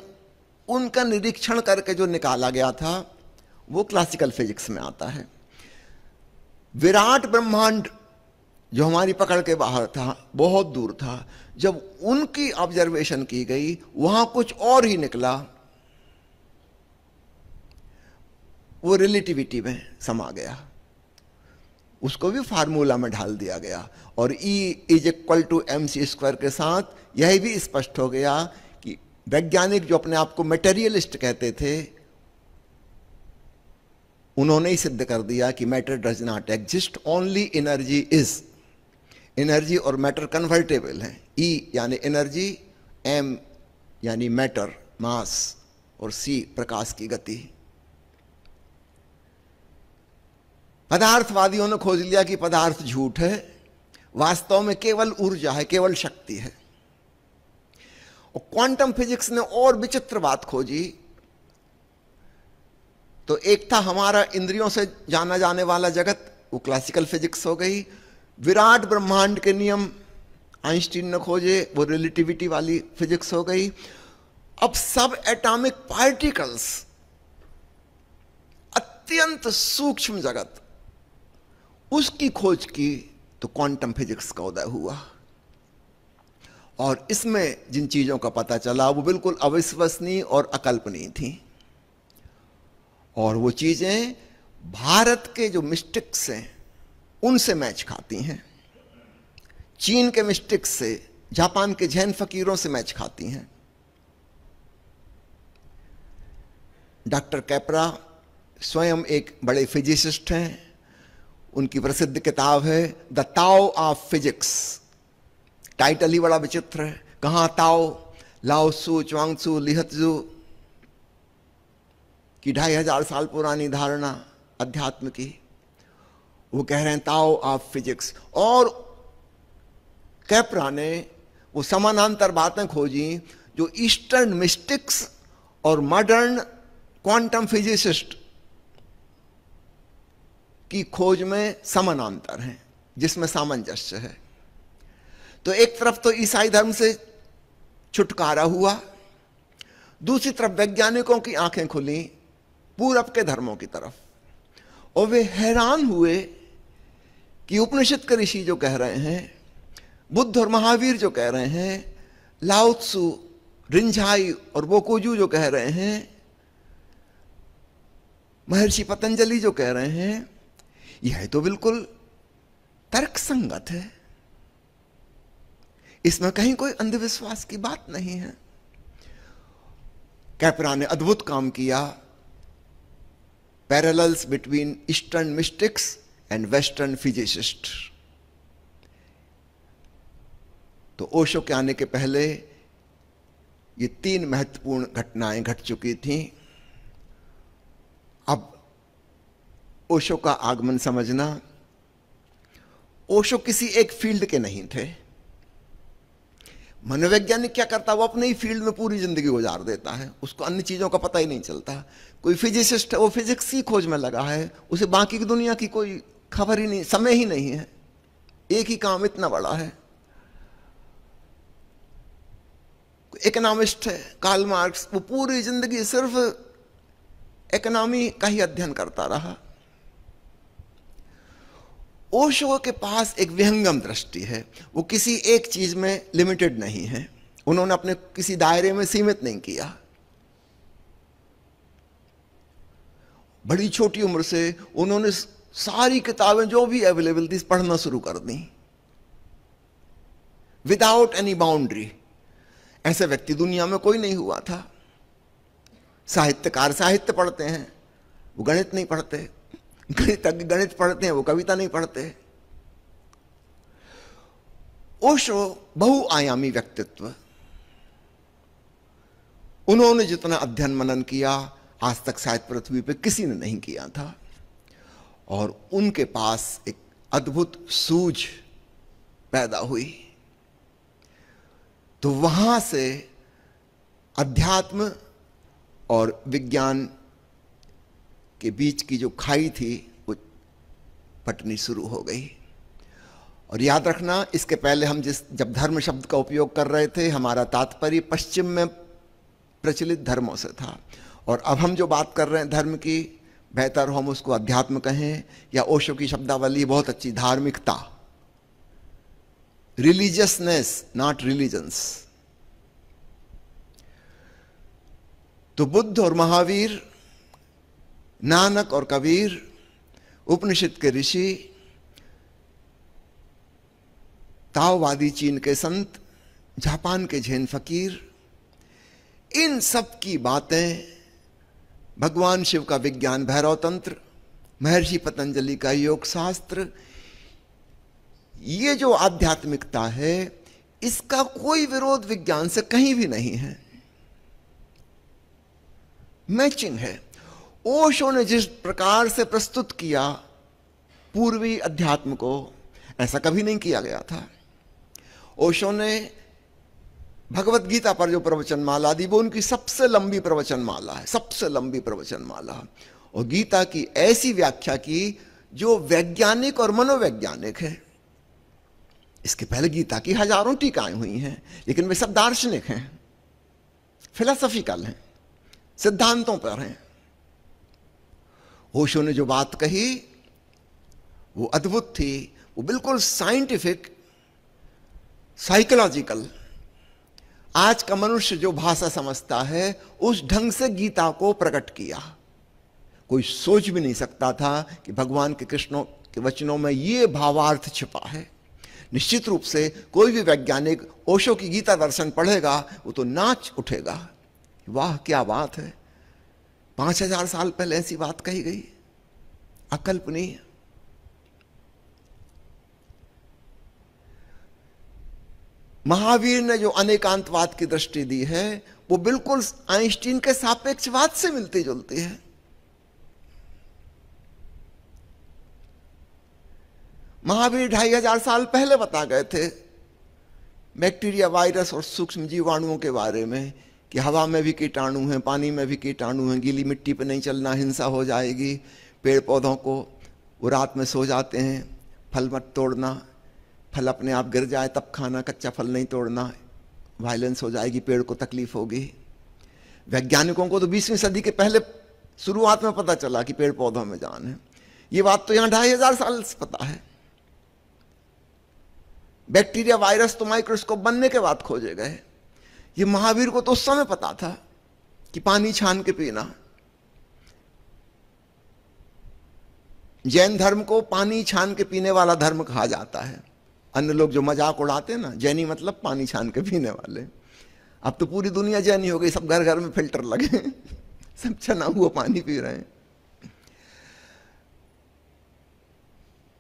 Speaker 2: उनका निरीक्षण करके जो निकाला गया था वो क्लासिकल फिजिक्स में आता है विराट ब्रह्मांड जो हमारी पकड़ के बाहर था बहुत दूर था जब उनकी ऑब्जर्वेशन की गई वहां कुछ और ही निकला वो रिलेटिविटी में समा गया उसको भी फार्मूला में ढाल दिया गया और E is equal to M C square के साथ यह भी स्पष्ट हो गया वैज्ञानिक जो अपने आप को मेटेरियलिस्ट कहते थे उन्होंने ही सिद्ध कर दिया कि matter does not exist only energy is energy और मैटर कन्वर्टेबल है ई यानी एनर्जी एम यानी मैटर मास और सी प्रकाश की गति पदार्थवादियों ने खोज लिया कि पदार्थ झूठ है वास्तव में केवल ऊर्जा है केवल शक्ति है और क्वांटम फिजिक्स ने और विचित्र बात खोजी तो एक था हमारा इंद्रियों से जाना जाने वाला जगत वो क्लासिकल फिजिक्स हो गई विराट ब्रह्मांड के नियम आइंस्टीन ने खोजे वो रिलेटिविटी वाली फिजिक्स हो गई अब सब एटॉमिक पार्टिकल्स अत्यंत सूक्ष्म जगत उसकी खोज की तो क्वांटम फिजिक्स का उदय हुआ और इसमें जिन चीज़ों का पता चला वो बिल्कुल अविश्वसनीय और अकल्पनीय थी और वो चीज़ें भारत के जो मिस्टिक्स हैं उनसे मैच खाती हैं चीन के मिस्टिक्स से जापान के जैन फकीरों से मैच खाती हैं डॉक्टर कैपरा स्वयं एक बड़े फिजिसिस्ट हैं उनकी प्रसिद्ध किताब है the Tao of physics title ही बड़ा विचित्र है कहाँ ताओ लाओसु च्वांगसू लिहतजू की ढाई हजार साल पुरानी धारणा अध्यात्म की वो कह रहे हैं ताओ ऑफ फिजिक्स और कैपरा ने वो समानांतर बातें खोजी जो ईस्टर्न मिस्टिक्स और मॉडर्न क्वांटम फिजिसिस्ट की खोज में समानांतर हैं जिसमें सामंजस्य है तो एक तरफ तो ईसाई धर्म से छुटकारा हुआ दूसरी तरफ वैज्ञानिकों की आंखें खुली पूरब के धर्मों की तरफ और वे हैरान हुए कि उपनिषद के ऋषि जो कह रहे हैं बुद्ध और महावीर जो कह रहे हैं लाउत्सु रिंझाई और बोकोजू जो कह रहे हैं महर्षि पतंजलि जो कह रहे हैं यह तो बिल्कुल तर्क संगत है इसमें कहीं कोई अंधविश्वास की बात नहीं है कैपरा ने अद्भुत काम किया parallels between eastern mystics and western physicist तो ओशो के आने के पहले ये तीन महत्वपूर्ण घटनाएं घट चुकी थीं अब ओशो का आगमन समझना ओशो किसी एक फील्ड के नहीं थे मनोवैज्ञानिक क्या करता है वो अपने ही फील्ड में पूरी जिंदगी गुजार देता है उसको अन्य चीज़ों का पता ही नहीं चलता कोई फिजिसिस्ट है वो फिजिक्स की खोज में लगा है उसे बाकी की दुनिया की कोई खबर ही नहीं समय ही नहीं है एक ही काम इतना बड़ा है इकोनॉमिस्ट है कार्ल मार्क्स वो पूरी जिंदगी सिर्फ इकोनॉमी का ही अध्ययन करता रहा ओशो के पास एक विहंगम दृष्टि है वो किसी एक चीज में लिमिटेड नहीं है उन्होंने अपने किसी दायरे में सीमित नहीं किया बड़ी छोटी उम्र से उन्होंने सारी किताबें जो भी अवेलेबल थी पढ़ना शुरू कर दी विदाउट एनी बाउंड्री ऐसे व्यक्ति दुनिया में कोई नहीं हुआ था साहित्यकार साहित्य पढ़ते हैं वो गणित नहीं पढ़ते गणितज्ञ गणित पढ़ते हैं वो कविता नहीं पढ़ते ओशो बहुआयामी व्यक्तित्व उन्होंने जितना अध्ययन मनन किया आज तक शायद पृथ्वी पर किसी ने नहीं किया था और उनके पास एक अद्भुत सूझ पैदा हुई तो वहां से अध्यात्म और विज्ञान के बीच की जो खाई थी वो पटनी शुरू हो गई और याद रखना इसके पहले हम जिस जब धर्म शब्द का उपयोग कर रहे थे हमारा तात्पर्य पश्चिम में प्रचलित धर्मों से था और अब हम जो बात कर रहे हैं धर्म की बेहतर हम उसको अध्यात्म कहें या ओशो की शब्दावली बहुत अच्छी धार्मिकता रिलीजियसनेस नॉट रिलीजन्स तो बुद्ध और महावीर नानक और कबीर उपनिषद के ऋषि ताओवादी चीन के संत जापान के जैन फकीर इन सब की बातें भगवान शिव का विज्ञान भैरव तंत्र महर्षि पतंजलि का योग शास्त्र ये जो आध्यात्मिकता है इसका कोई विरोध विज्ञान से कहीं भी नहीं है मैचिंग है ओशो ने जिस प्रकार से प्रस्तुत किया पूर्वी अध्यात्म को ऐसा कभी नहीं किया गया था ओशो ने भगवत गीता पर जो प्रवचन माला दी वो उनकी सबसे लंबी प्रवचन माला है सबसे लंबी प्रवचन माला और गीता की ऐसी व्याख्या की जो वैज्ञानिक और मनोवैज्ञानिक है इसके पहले गीता की हजारों टीकाएं हुई हैं लेकिन वे सब दार्शनिक हैं फिलोसफिकल हैं सिद्धांतों पर हैं होशो ने जो बात कही वो अद्भुत थी वो बिल्कुल साइंटिफिक साइकोलॉजिकल आज का मनुष्य जो भाषा समझता है उस ढंग से गीता को प्रकट किया कोई सोच भी नहीं सकता था कि भगवान के कृष्णों के वचनों में ये भावार्थ छिपा है निश्चित रूप से कोई भी वैज्ञानिक ओशो की गीता दर्शन पढ़ेगा वो तो नाच उठेगा वाह क्या बात है पांच हजार साल पहले ऐसी बात कही गई अकल्पनीय महावीर ने जो अनेकांतवाद की दृष्टि दी है वो बिल्कुल आइंस्टीन के सापेक्षवाद से मिलती जुलती है महावीर ढाई हजार साल पहले बता गए थे बैक्टीरिया वायरस और सूक्ष्म जीवाणुओं के बारे में कि हवा में भी कीटाणु हैं पानी में भी कीटाणु हैं गीली मिट्टी पर नहीं चलना हिंसा हो जाएगी पेड़ पौधों को वो रात में सो जाते हैं फल मत तोड़ना फल अपने आप गिर जाए तब खाना कच्चा फल नहीं तोड़ना वायलेंस हो जाएगी पेड़ को तकलीफ होगी वैज्ञानिकों को तो बीसवीं सदी के पहले शुरुआत में पता चला कि पेड़ पौधों में जान है ये बात तो यहाँ ढाई हजार साल से पता है बैक्टीरिया वायरस तो माइक्रोस्कोप बनने के बाद खोजे गए ये महावीर को तो उस समय पता था कि पानी छान के पीना जैन धर्म को पानी छान के पीने वाला धर्म कहा जाता है अन्य लोग जो मजाक उड़ाते हैं ना जैनी मतलब पानी छान के पीने वाले अब तो पूरी दुनिया जैनी हो गई सब घर घर में फिल्टर लगे सब छना हुआ पानी पी रहे हैं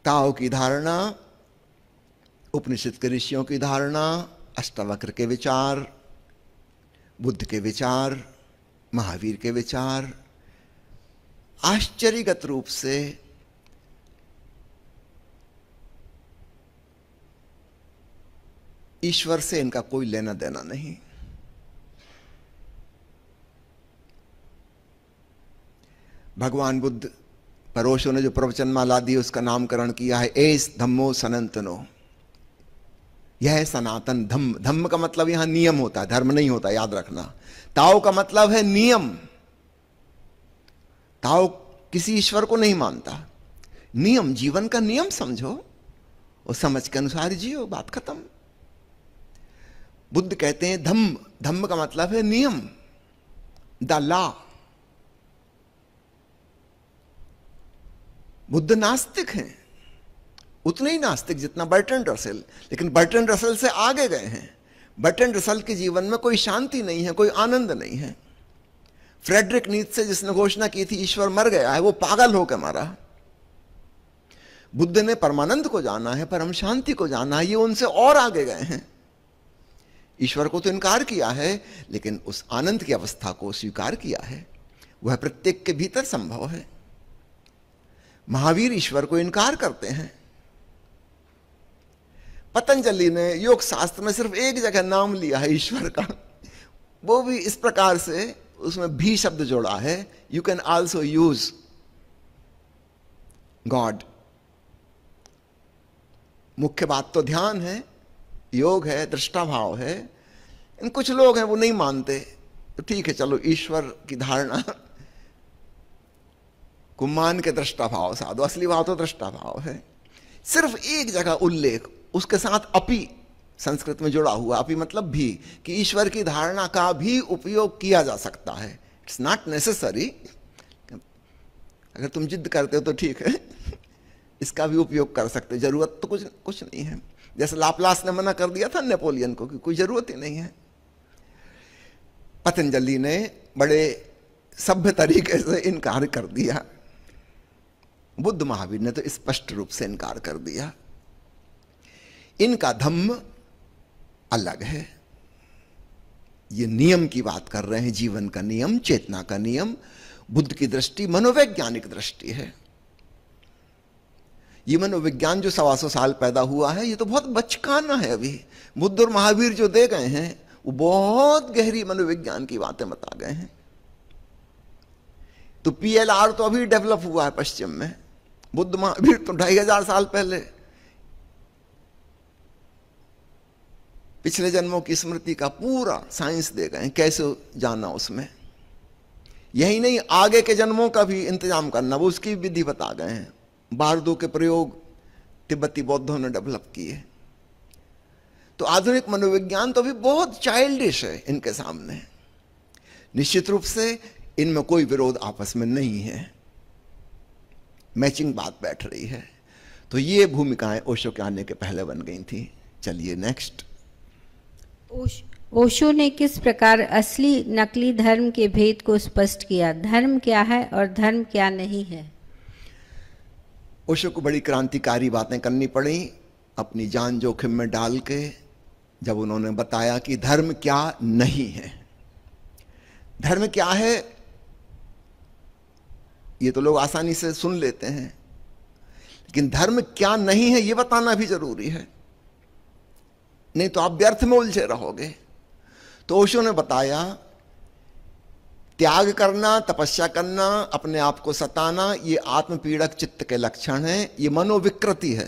Speaker 2: ताओ की धारणा उपनिषद के ऋषियों की धारणा अष्टवक्र के विचार बुद्ध के विचार महावीर के विचार आश्चर्यगत रूप से ईश्वर से इनका कोई लेना देना नहीं भगवान बुद्ध परोशो ने जो प्रवचन माला दी उसका नामकरण किया है एस धम्मो सनंतनो यह है सनातन धम्म धम्म का मतलब यहां नियम होता है धर्म नहीं होता याद रखना ताओ का मतलब है नियम ताओ किसी ईश्वर को नहीं मानता नियम जीवन का नियम समझो और समझ के अनुसार जियो बात खत्म बुद्ध कहते हैं धम्म धम्म का मतलब है नियम द ला बुद्ध नास्तिक हैं उतने ही नास्तिक जितना बर्टन रसेल लेकिन बर्टन रसेल से आगे गए हैं बर्टन रसेल के जीवन में कोई शांति नहीं है कोई आनंद नहीं है फ्रेडरिक नीत से जिसने घोषणा की थी ईश्वर मर गया है वो पागल होकर मारा बुद्ध ने परमानंद को जाना है परम शांति को जाना है ये उनसे और आगे गए हैं ईश्वर को तो इनकार किया है लेकिन उस आनंद की अवस्था को स्वीकार किया है वह प्रत्येक के भीतर संभव है महावीर ईश्वर को इनकार करते हैं पतंजलि ने योग शास्त्र में सिर्फ एक जगह नाम लिया है ईश्वर का वो भी इस प्रकार से उसमें भी शब्द जोड़ा है you can also use God मुख्य बात तो ध्यान है योग है दृष्टाभाव है इन कुछ लोग हैं वो नहीं मानते तो ठीक है चलो ईश्वर की धारणा कुमान के दृष्टाभाव साधु असली भाव तो दृष्टाभाव है सिर्फ एक जगह उल्लेख उसके साथ अपि संस्कृत में जुड़ा हुआ अपि मतलब भी कि ईश्वर की धारणा का भी उपयोग किया जा सकता है इट्स नॉट नेसेसरी अगर तुम जिद करते हो तो ठीक है इसका भी उपयोग कर सकते जरूरत तो कुछ कुछ नहीं है जैसे लापलास ने मना कर दिया था नेपोलियन को कि कोई ज़रूरत ही नहीं है पतंजलि ने बड़े सभ्य तरीके से इनकार कर दिया बुद्ध महावीर ने तो स्पष्ट रूप से इनकार कर दिया इनका धम्म अलग है ये नियम की बात कर रहे हैं जीवन का नियम चेतना का नियम बुद्ध की दृष्टि मनोवैज्ञानिक दृष्टि है ये मनोविज्ञान जो सवा सौ साल पैदा हुआ है ये तो बहुत बचकाना है अभी बुद्ध और महावीर जो दे गए हैं वो बहुत गहरी मनोविज्ञान की बातें बता गए हैं तो पीएलआर तो अभी डेवलप हुआ है पश्चिम में बुद्ध महावीर तो ढाई हजार साल पहले पिछले जन्मों की स्मृति का पूरा साइंस दे गए कैसे जाना उसमें यही नहीं आगे के जन्मों का भी इंतजाम करना वो उसकी विधि बता गए हैं बारदों के प्रयोग तिब्बती बौद्धों ने डेवलप किए तो आधुनिक मनोविज्ञान तो भी बहुत चाइल्डिश है इनके सामने निश्चित रूप से इनमें कोई विरोध आपस में नहीं है मैचिंग बात बैठ रही है तो ये भूमिकाएं ओशो के आने के पहले बन गई थी चलिए नेक्स्ट
Speaker 1: ओशो ने किस प्रकार असली नकली धर्म के भेद को स्पष्ट किया धर्म क्या है और धर्म क्या नहीं है
Speaker 2: ओशो को बड़ी क्रांतिकारी बातें करनी पड़ी अपनी जान जोखिम में डाल के जब उन्होंने बताया कि धर्म क्या नहीं है धर्म क्या है ये तो लोग आसानी से सुन लेते हैं लेकिन धर्म क्या नहीं है ये बताना भी जरूरी है नहीं तो आप व्यर्थ में उलझे रहोगे तो ओशो ने बताया त्याग करना तपस्या करना अपने आप को सताना ये आत्मपीड़क चित्त के लक्षण हैं ये मनोविकृति है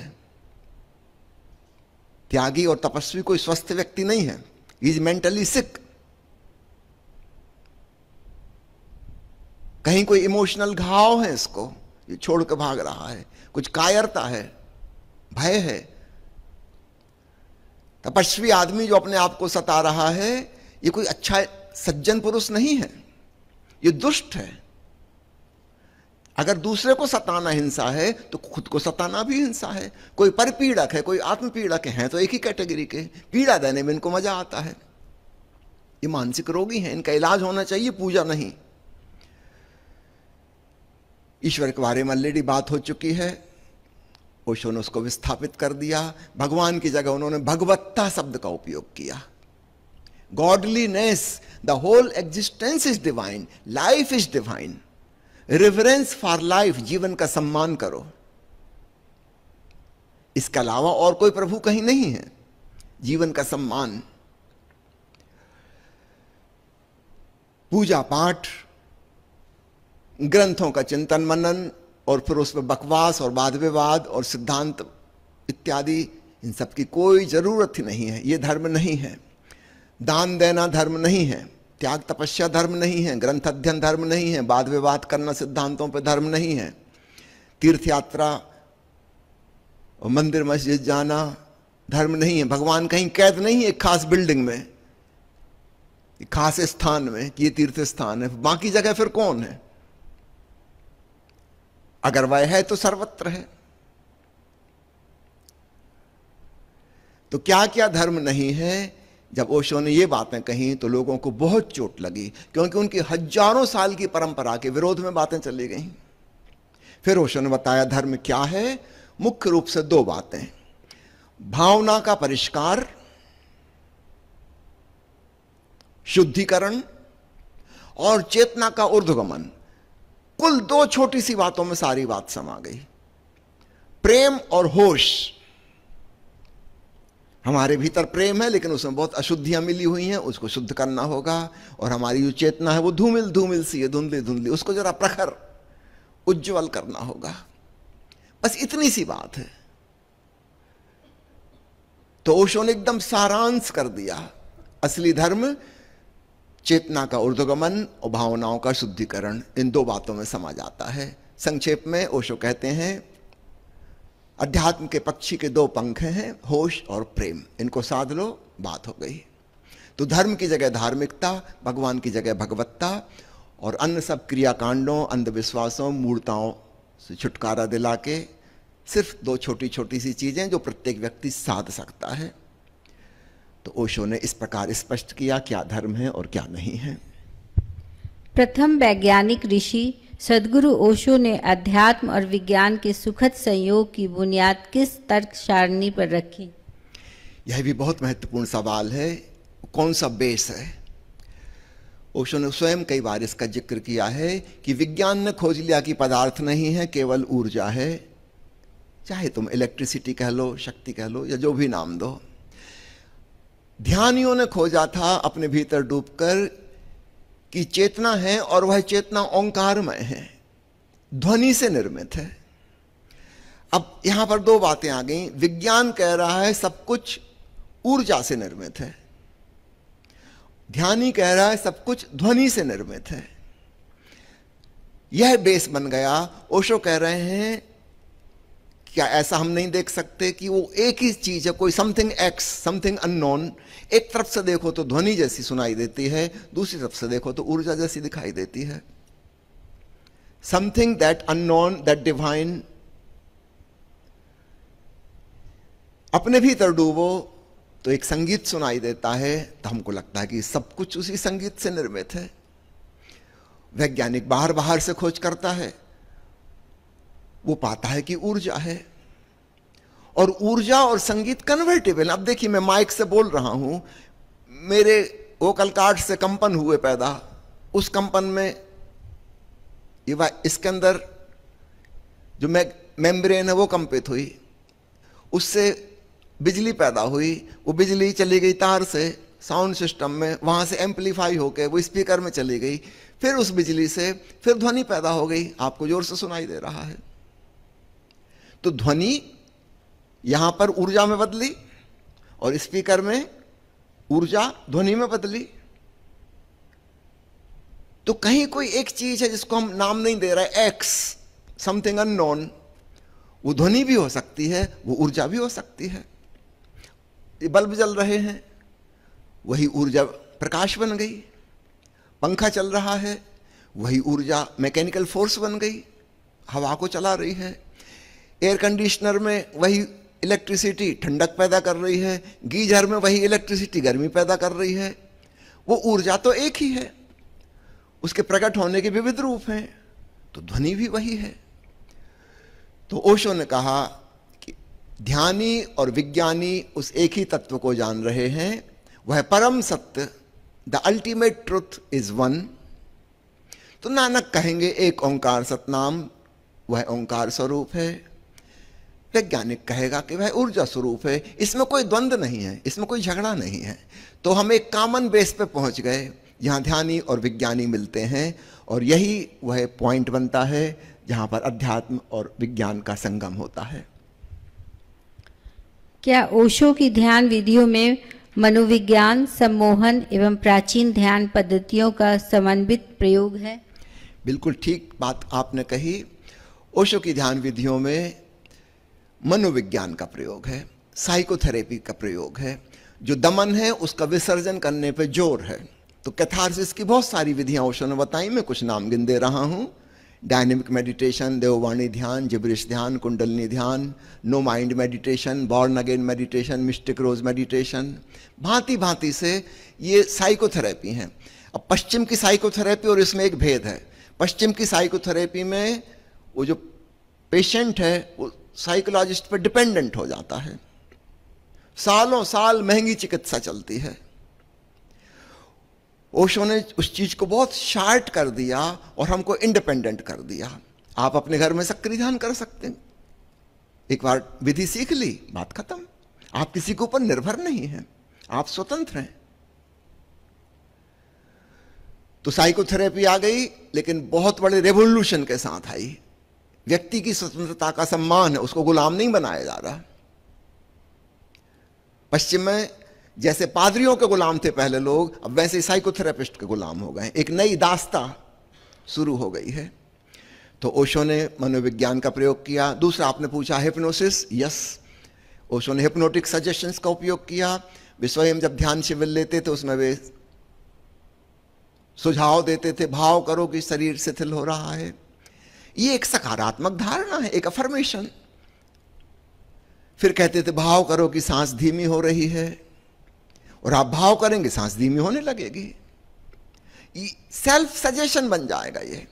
Speaker 2: त्यागी और तपस्वी कोई स्वस्थ व्यक्ति नहीं है इज मेंटली सिक कहीं कोई इमोशनल घाव है इसको ये छोड़ के भाग रहा है कुछ कायरता है भय है तपस्वी आदमी जो अपने आप को सता रहा है ये कोई अच्छा सज्जन पुरुष नहीं है ये दुष्ट है अगर दूसरे को सताना हिंसा है तो खुद को सताना भी हिंसा है कोई परपीड़क है कोई आत्मपीड़क है तो एक ही कैटेगरी के पीड़ा देने में इनको मजा आता है ये मानसिक रोगी हैं इनका इलाज होना चाहिए पूजा नहीं ईश्वर के बारे में ऑलरेडी बात हो चुकी है ओशो ने उसको विस्थापित कर दिया भगवान की जगह उन्होंने भगवत्ता शब्द का उपयोग किया godliness the whole existence is divine life is divine reverence for life जीवन का सम्मान करो इसके अलावा और कोई प्रभु कहीं नहीं है जीवन का सम्मान पूजा पाठ ग्रंथों का चिंतन मनन और फिर उसमें बकवास और वाद विवाद और सिद्धांत इत्यादि इन सब की कोई ज़रूरत ही नहीं है ये धर्म नहीं है दान देना धर्म नहीं है त्याग तपस्या धर्म नहीं है ग्रंथ अध्ययन धर्म नहीं है वाद विवाद करना सिद्धांतों पर धर्म नहीं है तीर्थ यात्रा और मंदिर मस्जिद जाना धर्म नहीं है भगवान कहीं कैद नहीं है एक खास बिल्डिंग में एक खास स्थान में कि ये तीर्थ स्थान है बाकी जगह फिर कौन है अगर वह है तो सर्वत्र है तो क्या क्या धर्म नहीं है जब ओशो ने ये बातें कही तो लोगों को बहुत चोट लगी क्योंकि उनकी हजारों साल की परंपरा के विरोध में बातें चली गई फिर ओशो ने बताया धर्म क्या है मुख्य रूप से दो बातें भावना का परिष्कार शुद्धिकरण और चेतना का ऊर्धगमन कुल दो छोटी सी बातों में सारी बात समा गई प्रेम और होश हमारे भीतर प्रेम है लेकिन उसमें बहुत अशुद्धियां मिली हुई हैं उसको शुद्ध करना होगा और हमारी जो चेतना है वो धूमिल धूमिल सी है धुंधली धुंधली उसको जरा प्रखर उज्जवल करना होगा बस इतनी सी बात है तो ओशो ने एकदम सारांश कर दिया असली धर्म चेतना का ऊर्धगमन और भावनाओं का शुद्धिकरण इन दो बातों में समा जाता है संक्षेप में ओशो कहते हैं अध्यात्म के पक्षी के दो पंख हैं होश और प्रेम इनको साध लो बात हो गई तो धर्म की जगह धार्मिकता भगवान की जगह भगवत्ता और अन्य सब क्रियाकांडों अंधविश्वासों मूर्ताओं से छुटकारा दिला के सिर्फ दो छोटी छोटी सी चीज़ें जो प्रत्येक व्यक्ति साध सकता है तो ओशो ने इस प्रकार स्पष्ट किया क्या धर्म है और क्या नहीं है
Speaker 1: प्रथम वैज्ञानिक ऋषि सदगुरु ओशो ने अध्यात्म और विज्ञान के सुखद संयोग की बुनियाद किस तर्क सारणी पर रखी
Speaker 2: यह भी बहुत महत्वपूर्ण सवाल है कौन सा बेस है ओशो ने स्वयं कई बार इसका जिक्र किया है कि विज्ञान ने खोज लिया कि पदार्थ नहीं है केवल ऊर्जा है चाहे तुम इलेक्ट्रिसिटी कह लो शक्ति कह लो या जो भी नाम दो ध्यानियों ने खोजा था अपने भीतर डूबकर कि चेतना है और वह चेतना ओंकारमय है ध्वनि से निर्मित है अब यहां पर दो बातें आ गई विज्ञान कह रहा है सब कुछ ऊर्जा से निर्मित है ध्यानी कह रहा है सब कुछ ध्वनि से निर्मित है यह बेस बन गया ओशो कह रहे हैं क्या ऐसा हम नहीं देख सकते कि वो एक ही चीज है कोई समथिंग एक्स समथिंग अननोन एक तरफ से देखो तो ध्वनि जैसी सुनाई देती है दूसरी तरफ से देखो तो ऊर्जा जैसी दिखाई देती है something that unknown that divine अपने भीतर डूबो तो एक संगीत सुनाई देता है तो हमको लगता है कि सब कुछ उसी संगीत से निर्मित है वैज्ञानिक बाहर बाहर से खोज करता है वो पाता है कि ऊर्जा है और ऊर्जा और संगीत कन्वर्टेबल अब देखिए मैं माइक से बोल रहा हूं मेरे वोकल कार्ड से कंपन हुए पैदा उस कंपन में ये इसके अंदर जो मैं मेम्ब्रेन है वो कंपित हुई उससे बिजली पैदा हुई वो बिजली चली गई तार से साउंड सिस्टम में वहाँ से एम्पलीफाई होकर वो स्पीकर में चली गई फिर उस बिजली से फिर ध्वनि पैदा हो गई आपको जोर से सुनाई दे रहा है तो ध्वनि यहां पर ऊर्जा में बदली और स्पीकर में ऊर्जा ध्वनि में बदली तो कहीं कोई एक चीज है जिसको हम नाम नहीं दे रहे एक्स समथिंग अननोन वो ध्वनि भी हो सकती है वो ऊर्जा भी हो सकती है ये बल्ब जल रहे हैं वही ऊर्जा प्रकाश बन गई पंखा चल रहा है वही ऊर्जा मैकेनिकल फोर्स बन गई हवा को चला रही है एयर कंडीशनर में वही इलेक्ट्रिसिटी ठंडक पैदा कर रही है गीजर में वही इलेक्ट्रिसिटी गर्मी पैदा कर रही है वो ऊर्जा तो एक ही है उसके प्रकट होने के विविध रूप हैं तो ध्वनि भी वही है तो ओशो ने कहा कि ध्यानी और विज्ञानी उस एक ही तत्व को जान रहे हैं वह परम सत्य the ultimate truth is one तो नानक कहेंगे एक ओंकार सतनाम वह ओंकार स्वरूप है वैज्ञानिक कहेगा कि वह ऊर्जा स्वरूप है इसमें कोई द्वंद नहीं है इसमें कोई झगड़ा नहीं है तो हम एक कॉमन बेस पे पहुंच गए जहाँ ध्यानी और विज्ञानी मिलते हैं और यही वह पॉइंट बनता है जहाँ पर अध्यात्म और विज्ञान का संगम होता है
Speaker 1: क्या ओशो की ध्यान विधियों में मनोविज्ञान सम्मोहन एवं प्राचीन ध्यान पद्धतियों का समन्वित प्रयोग है
Speaker 2: बिल्कुल ठीक बात आपने कही ओशो की ध्यान विधियों में मनोविज्ञान का प्रयोग है साइकोथेरेपी का प्रयोग है जो दमन है उसका विसर्जन करने पर जोर है तो कैथारसिस की बहुत सारी विधियां ओशन ने बताई मैं कुछ नाम गिन दे रहा हूँ डायनेमिक मेडिटेशन देववाणी ध्यान जिब्रिश ध्यान कुंडलनी ध्यान no mind meditation born again meditation mystic rose meditation भांति भांति से ये साइकोथेरेपी हैं अब पश्चिम की साइकोथेरेपी और इसमें एक भेद है पश्चिम की साइकोथेरेपी में वो जो पेशेंट है वो साइकोलॉजिस्ट पर डिपेंडेंट हो जाता है सालों साल महंगी चिकित्सा चलती है ओशो ने उस चीज को बहुत शार्ट कर दिया और हमको इंडिपेंडेंट कर दिया आप अपने घर में सक्रिय ध्यान कर सकते हैं एक बार विधि सीख ली बात खत्म आप किसी के ऊपर निर्भर नहीं हैं आप स्वतंत्र हैं तो साइकोथेरेपी आ गई लेकिन बहुत बड़े रेवोल्यूशन के साथ आई व्यक्ति की स्वतंत्रता का सम्मान है उसको गुलाम नहीं बनाया जा रहा पश्चिम में जैसे पादरियों के गुलाम थे पहले लोग अब वैसे साइकोथेरेपिस्ट के गुलाम हो गए एक नई दास्ता शुरू हो गई है तो ओशो ने मनोविज्ञान का प्रयोग किया दूसरा आपने पूछा हिप्नोसिस यस ओशो ने हिप्नोटिक सजेशंस का उपयोग किया वे स्वयं जब ध्यान शिविर लेते थे उसमें वे सुझाव देते थे भाव करो कि शरीर शिथिल हो रहा है ये एक सकारात्मक धारणा है एक अफर्मेशन फिर कहते थे भाव करो कि सांस धीमी हो रही है और आप भाव करेंगे सांस धीमी होने लगेगी सेल्फ सजेशन बन जाएगा ये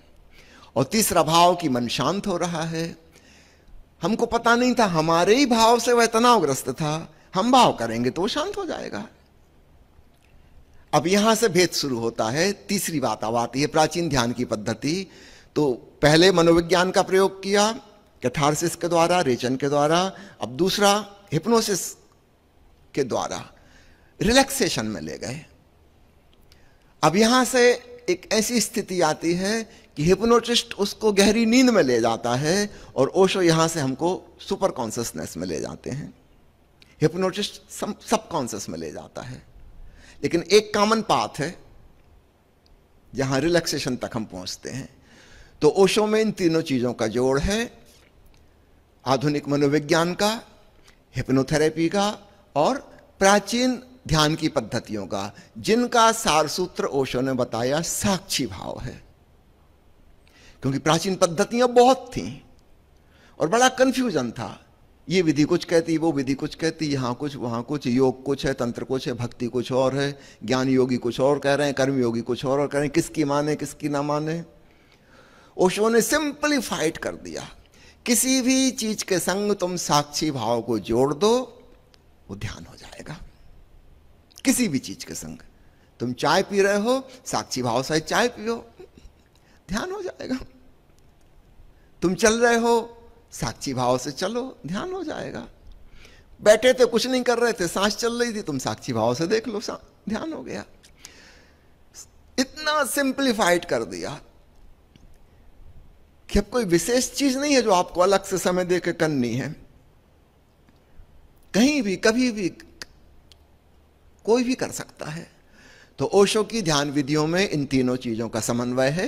Speaker 2: और तीसरा भाव कि मन शांत हो रहा है हमको पता नहीं था हमारे ही भाव से वह तनावग्रस्त था हम भाव करेंगे तो वो शांत हो जाएगा अब यहां से भेद शुरू होता है तीसरी बात अब आती है प्राचीन ध्यान की पद्धति तो पहले मनोविज्ञान का प्रयोग किया कैथारसिस के द्वारा रेचन के द्वारा अब दूसरा हिप्नोसिस के द्वारा रिलैक्सेशन में ले गए अब यहां से एक ऐसी स्थिति आती है कि हिप्नोटिस्ट उसको गहरी नींद में ले जाता है और ओशो यहां से हमको सुपर कॉन्सियसनेस में ले जाते हैं हिप्नोटिस्ट सब कॉन्सियस में ले जाता है लेकिन एक कॉमन पाथ है जहां रिलैक्सेशन तक हम पहुंचते हैं तो ओशो में इन तीनों चीज़ों का जोड़ है आधुनिक मनोविज्ञान का हिप्नोथेरेपी का और प्राचीन ध्यान की पद्धतियों का जिनका सार सूत्र ओशो ने बताया साक्षी भाव है क्योंकि प्राचीन पद्धतियां बहुत थी और बड़ा कंफ्यूजन था ये विधि कुछ कहती वो विधि कुछ कहती यहां कुछ वहां कुछ योग कुछ है तंत्र कुछ है भक्ति कुछ और है ज्ञान योगी कुछ और कह रहे हैं कर्म योगी कुछ और, और कह रहे हैं किसकी माने किसकी ना माने ओशो ने सिंपलीफाइड कर दिया किसी भी चीज के संग तुम साक्षी भाव को जोड़ दो वो ध्यान हो जाएगा किसी भी चीज के संग तुम चाय पी रहे हो साक्षी भाव से चाय पियो ध्यान हो जाएगा तुम चल रहे हो साक्षी भाव से चलो ध्यान हो जाएगा बैठे थे कुछ नहीं कर रहे थे सांस चल रही थी तुम साक्षी भाव से देख लो ध्यान हो गया इतना सिंप्लीफाइड कर दिया कि अब कोई विशेष चीज नहीं है जो आपको अलग से समय देकर करनी है कहीं भी कभी भी कोई भी कर सकता है तो ओशो की ध्यान विधियों में इन तीनों चीजों का समन्वय है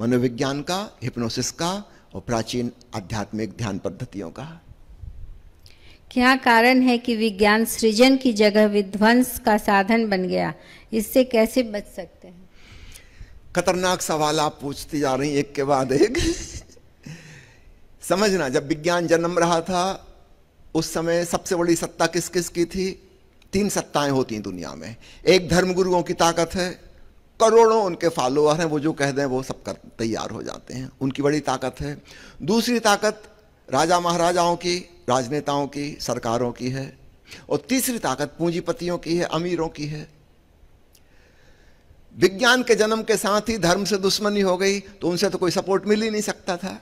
Speaker 2: मनोविज्ञान का हिप्नोसिस का और प्राचीन आध्यात्मिक ध्यान पद्धतियों का
Speaker 1: क्या कारण है कि विज्ञान सृजन की जगह विध्वंस का साधन बन गया इससे कैसे बच सकते हैं
Speaker 2: खतरनाक सवाल आप पूछती जा रही एक के बाद एक समझना जब विज्ञान जन्म रहा था उस समय सबसे बड़ी सत्ता किस किस की थी तीन सत्ताएं होती दुनिया में एक धर्मगुरुओं की ताकत है करोड़ों उनके फॉलोअर हैं वो जो कह दें वो सब कर तैयार हो जाते हैं उनकी बड़ी ताकत है दूसरी ताकत राजा महाराजाओं की राजनेताओं की सरकारों की है और तीसरी ताकत पूंजीपतियों की है अमीरों की है विज्ञान के जन्म के साथ ही धर्म से दुश्मनी हो गई तो उनसे तो कोई सपोर्ट मिल ही नहीं सकता था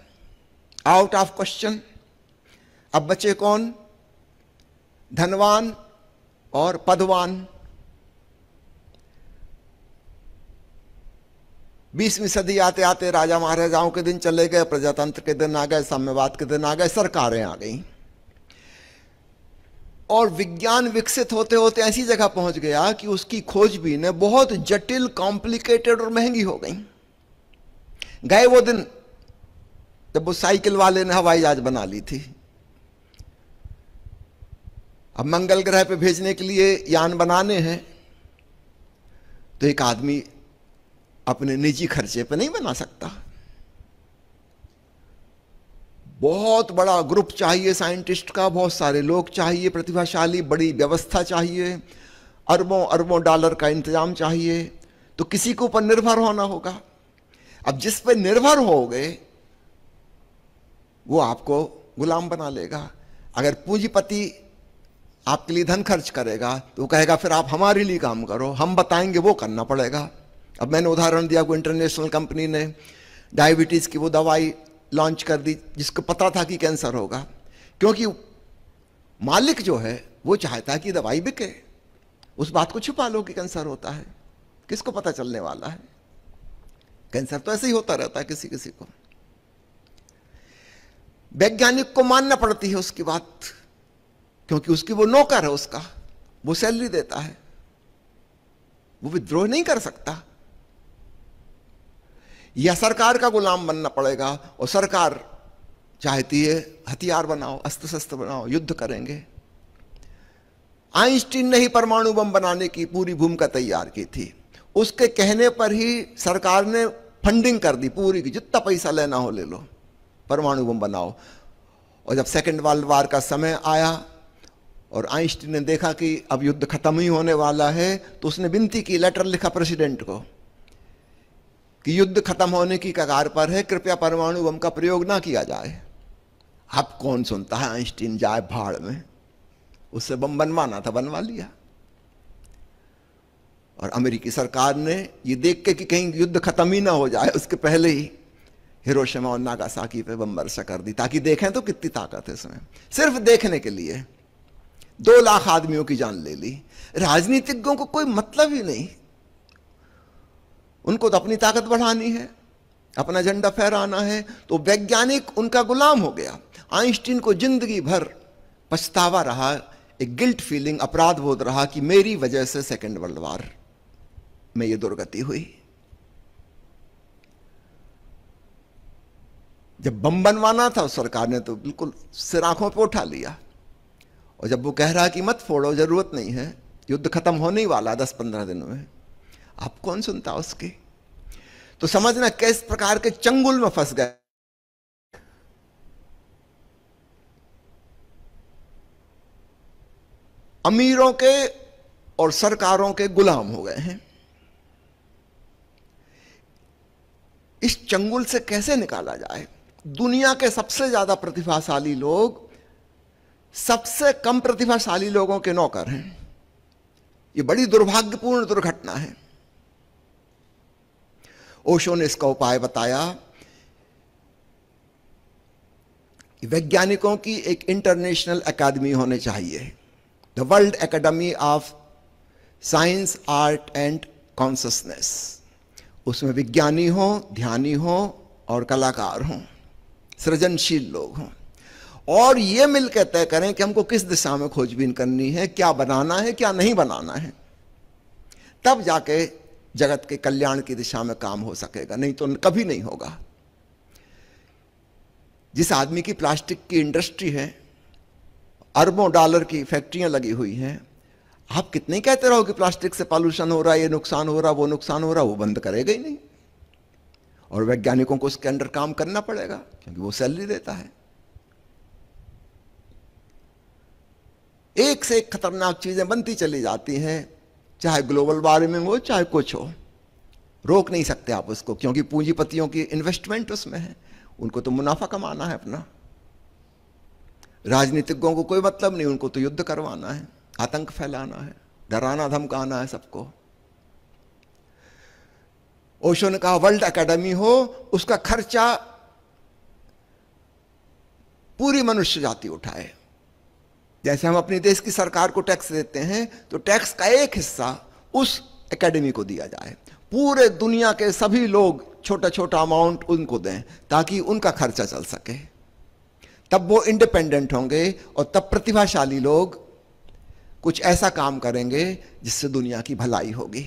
Speaker 2: आउट ऑफ क्वेश्चन अब बचे कौन धनवान और पदवान बीसवीं सदी आते आते राजा महाराजाओं के दिन चले गए प्रजातंत्र के दिन आ गए साम्यवाद के दिन आ गए सरकारें आ गई और विज्ञान विकसित होते होते ऐसी जगह पहुंच गया कि उसकी खोजबीन बहुत जटिल कॉम्प्लिकेटेड और महंगी हो गई गए वो दिन जब वो साइकिल वाले ने हवाई जहाज बना ली थी अब मंगल ग्रह पे भेजने के लिए यान बनाने हैं तो एक आदमी अपने निजी खर्चे पे नहीं बना सकता बहुत बड़ा ग्रुप चाहिए साइंटिस्ट का बहुत सारे लोग चाहिए प्रतिभाशाली बड़ी व्यवस्था चाहिए अरबों अरबों डॉलर का इंतजाम चाहिए तो किसी के ऊपर निर्भर होना होगा अब जिस पर निर्भर हो गए वो आपको गुलाम बना लेगा अगर पूंजीपति आपके लिए धन खर्च करेगा तो वो कहेगा फिर आप हमारे लिए काम करो हम बताएंगे वो करना पड़ेगा अब मैंने उदाहरण दिया को इंटरनेशनल कंपनी ने डायबिटीज़ की वो दवाई लॉन्च कर दी जिसको पता था कि कैंसर होगा क्योंकि मालिक जो है वो चाहता है कि दवाई बिके उस बात को छुपा लो कि कैंसर होता है किसको पता चलने वाला है कैंसर तो ऐसे ही होता रहता है किसी किसी को वैज्ञानिक को मानना पड़ती है उसकी बात क्योंकि उसकी वो नौकर है उसका वो सैलरी देता है वो विद्रोह नहीं कर सकता या सरकार का गुलाम बनना पड़ेगा और सरकार चाहती है हथियार बनाओ अस्त्र शस्त्र बनाओ युद्ध करेंगे आइंस्टीन ने ही परमाणु बम बनाने की पूरी भूमिका तैयार की थी उसके कहने पर ही सरकार ने फंडिंग कर दी पूरी की जितना पैसा लेना हो ले लो परमाणु बम बनाओ और जब सेकेंड वर्ल्ड वार का समय आया और आइंस्टीन ने देखा कि अब युद्ध खत्म ही होने वाला है तो उसने विनती की लेटर लिखा प्रेसिडेंट को कि युद्ध खत्म होने की कगार पर है कृपया परमाणु बम का प्रयोग ना किया जाए अब कौन सुनता है आइंस्टीन जाए भाड़ में उससे बम बनवाना था बनवा लिया और अमेरिकी सरकार ने ये देख के कि कहीं युद्ध खत्म ही ना हो जाए उसके पहले ही हिरोशिमा और नागासाकी पे बम वर्षा कर दी ताकि देखें तो कितनी ताकत है इसमें सिर्फ देखने के लिए दो लाख आदमियों की जान ले ली राजनीतिज्ञों को कोई मतलब ही नहीं उनको तो अपनी ताकत बढ़ानी है अपना झंडा फहराना है तो वैज्ञानिक उनका गुलाम हो गया आइंस्टीन को जिंदगी भर पछतावा रहा एक गिल्ट फीलिंग अपराध बोध रहा कि मेरी वजह से सेकेंड वर्ल्ड वार में ये दुर्गति हुई जब बम बनवाना था सरकार ने तो बिल्कुल सिर आंखों पर उठा लिया और जब वो कह रहा कि मत फोड़ो जरूरत नहीं है युद्ध खत्म होने ही वाला दस पंद्रह दिनों में आप कौन सुनता उसके तो समझना किस प्रकार के चंगुल में फंस गए अमीरों के और सरकारों के गुलाम हो गए हैं इस चंगुल से कैसे निकाला जाए दुनिया के सबसे ज्यादा प्रतिभाशाली लोग सबसे कम प्रतिभाशाली लोगों के नौकर हैं यह बड़ी दुर्भाग्यपूर्ण दुर्घटना है ओशो ने इसका उपाय बताया वैज्ञानिकों की एक इंटरनेशनल एकेडमी होने चाहिए the world academy of science art and consciousness उसमें विज्ञानी हो ध्यानी हो और कलाकार हों सृजनशील लोग हों और ये मिलकर तय करें कि हमको किस दिशा में खोजबीन करनी है क्या बनाना है क्या नहीं बनाना है तब जाके जगत के कल्याण की दिशा में काम हो सकेगा नहीं तो कभी नहीं होगा जिस आदमी की प्लास्टिक की इंडस्ट्री है अरबों डॉलर की फैक्ट्रियां लगी हुई हैं आप कितने कहते रहो कि प्लास्टिक से पॉल्यूशन हो रहा है ये नुकसान हो रहा वो नुकसान हो रहा वो बंद करेगा ही नहीं और वैज्ञानिकों को उसके अंडर काम करना पड़ेगा क्योंकि वो सैलरी देता है एक से एक खतरनाक चीजें बनती चली जाती हैं चाहे ग्लोबल वार्मिंग हो चाहे कुछ हो रोक नहीं सकते आप उसको क्योंकि पूंजीपतियों की इन्वेस्टमेंट उसमें है उनको तो मुनाफा कमाना है अपना राजनीतिज्ञों को कोई मतलब नहीं उनको तो युद्ध करवाना है आतंक फैलाना है डराना धमकाना है सबको ओशो ने कहा वर्ल्ड एकेडमी हो उसका खर्चा पूरी मनुष्य जाति उठाए जैसे हम अपने देश की सरकार को टैक्स देते हैं तो टैक्स का एक हिस्सा उस एकेडमी को दिया जाए पूरे दुनिया के सभी लोग छोटा छोटा अमाउंट उनको दें ताकि उनका खर्चा चल सके तब वो इंडिपेंडेंट होंगे और तब प्रतिभाशाली लोग कुछ ऐसा काम करेंगे जिससे दुनिया की भलाई होगी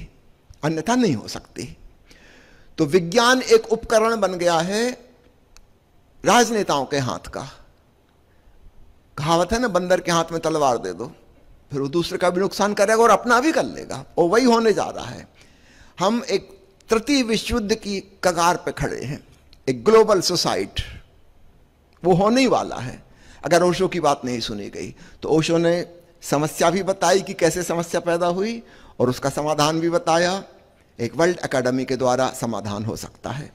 Speaker 2: अन्यथा नहीं हो सकती तो विज्ञान एक उपकरण बन गया है राजनेताओं के हाथ का कहावत है ना बंदर के हाथ में तलवार दे दो फिर वो दूसरे का भी नुकसान करेगा और अपना भी कर लेगा और वही होने जा रहा है हम एक तृतीय विश्व युद्ध की कगार पर खड़े हैं एक ग्लोबल सोसाइट वो होने ही वाला है अगर ओशो की बात नहीं सुनी गई तो ओशो ने समस्या भी बताई कि कैसे समस्या पैदा हुई और उसका समाधान भी बताया एक वर्ल्ड एकेडमी के द्वारा समाधान हो सकता है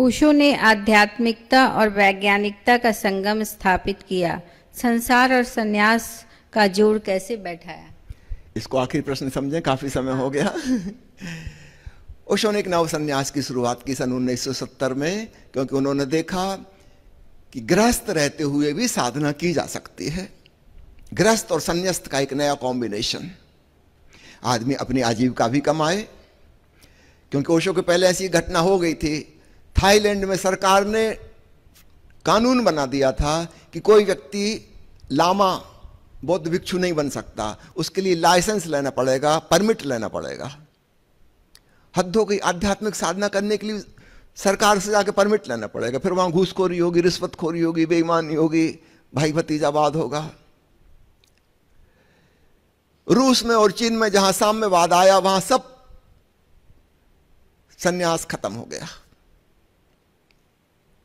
Speaker 1: ओशो ने आध्यात्मिकता और वैज्ञानिकता का संगम स्थापित किया संसार और संन्यास का जोड़ कैसे बैठाया
Speaker 2: इसको आखिरी प्रश्न समझे काफी समय हो गया ओशो ने एक नव संन्यास की शुरुआत की सन 1970 में क्योंकि उन्होंने देखा कि ग्रस्त रहते हुए भी साधना की जा सकती है ग्रस्त और संन्यास्त का एक नया कॉम्बिनेशन आदमी अपनी आजीविका भी कमाए क्योंकि ओशो के पहले ऐसी घटना हो गई थी थाईलैंड में सरकार ने कानून बना दिया था कि कोई व्यक्ति लामा बौद्ध भिक्षु नहीं बन सकता उसके लिए लाइसेंस लेना पड़ेगा परमिट लेना पड़ेगा हद्दों की आध्यात्मिक साधना करने के लिए सरकार से जाके परमिट लेना पड़ेगा फिर वहां घूसखोरी होगी रिश्वतखोरी होगी बेईमानी होगी भाई भतीजावाद होगा रूस में और चीन में जहां साम्यवाद आया वहां सब संन्यास खत्म हो गया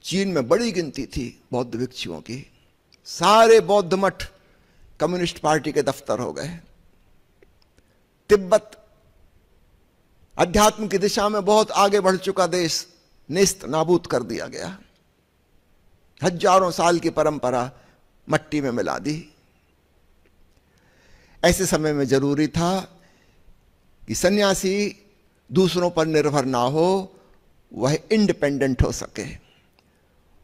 Speaker 2: चीन में बड़ी गिनती थी बौद्ध भिक्षुओं की सारे बौद्ध मठ कम्युनिस्ट पार्टी के दफ्तर हो गए तिब्बत अध्यात्म की दिशा में बहुत आगे बढ़ चुका देश निस्त नाबूद कर दिया गया हजारों साल की परंपरा मट्टी में मिला दी ऐसे समय में जरूरी था कि सन्यासी दूसरों पर निर्भर ना हो वह इंडिपेंडेंट हो सके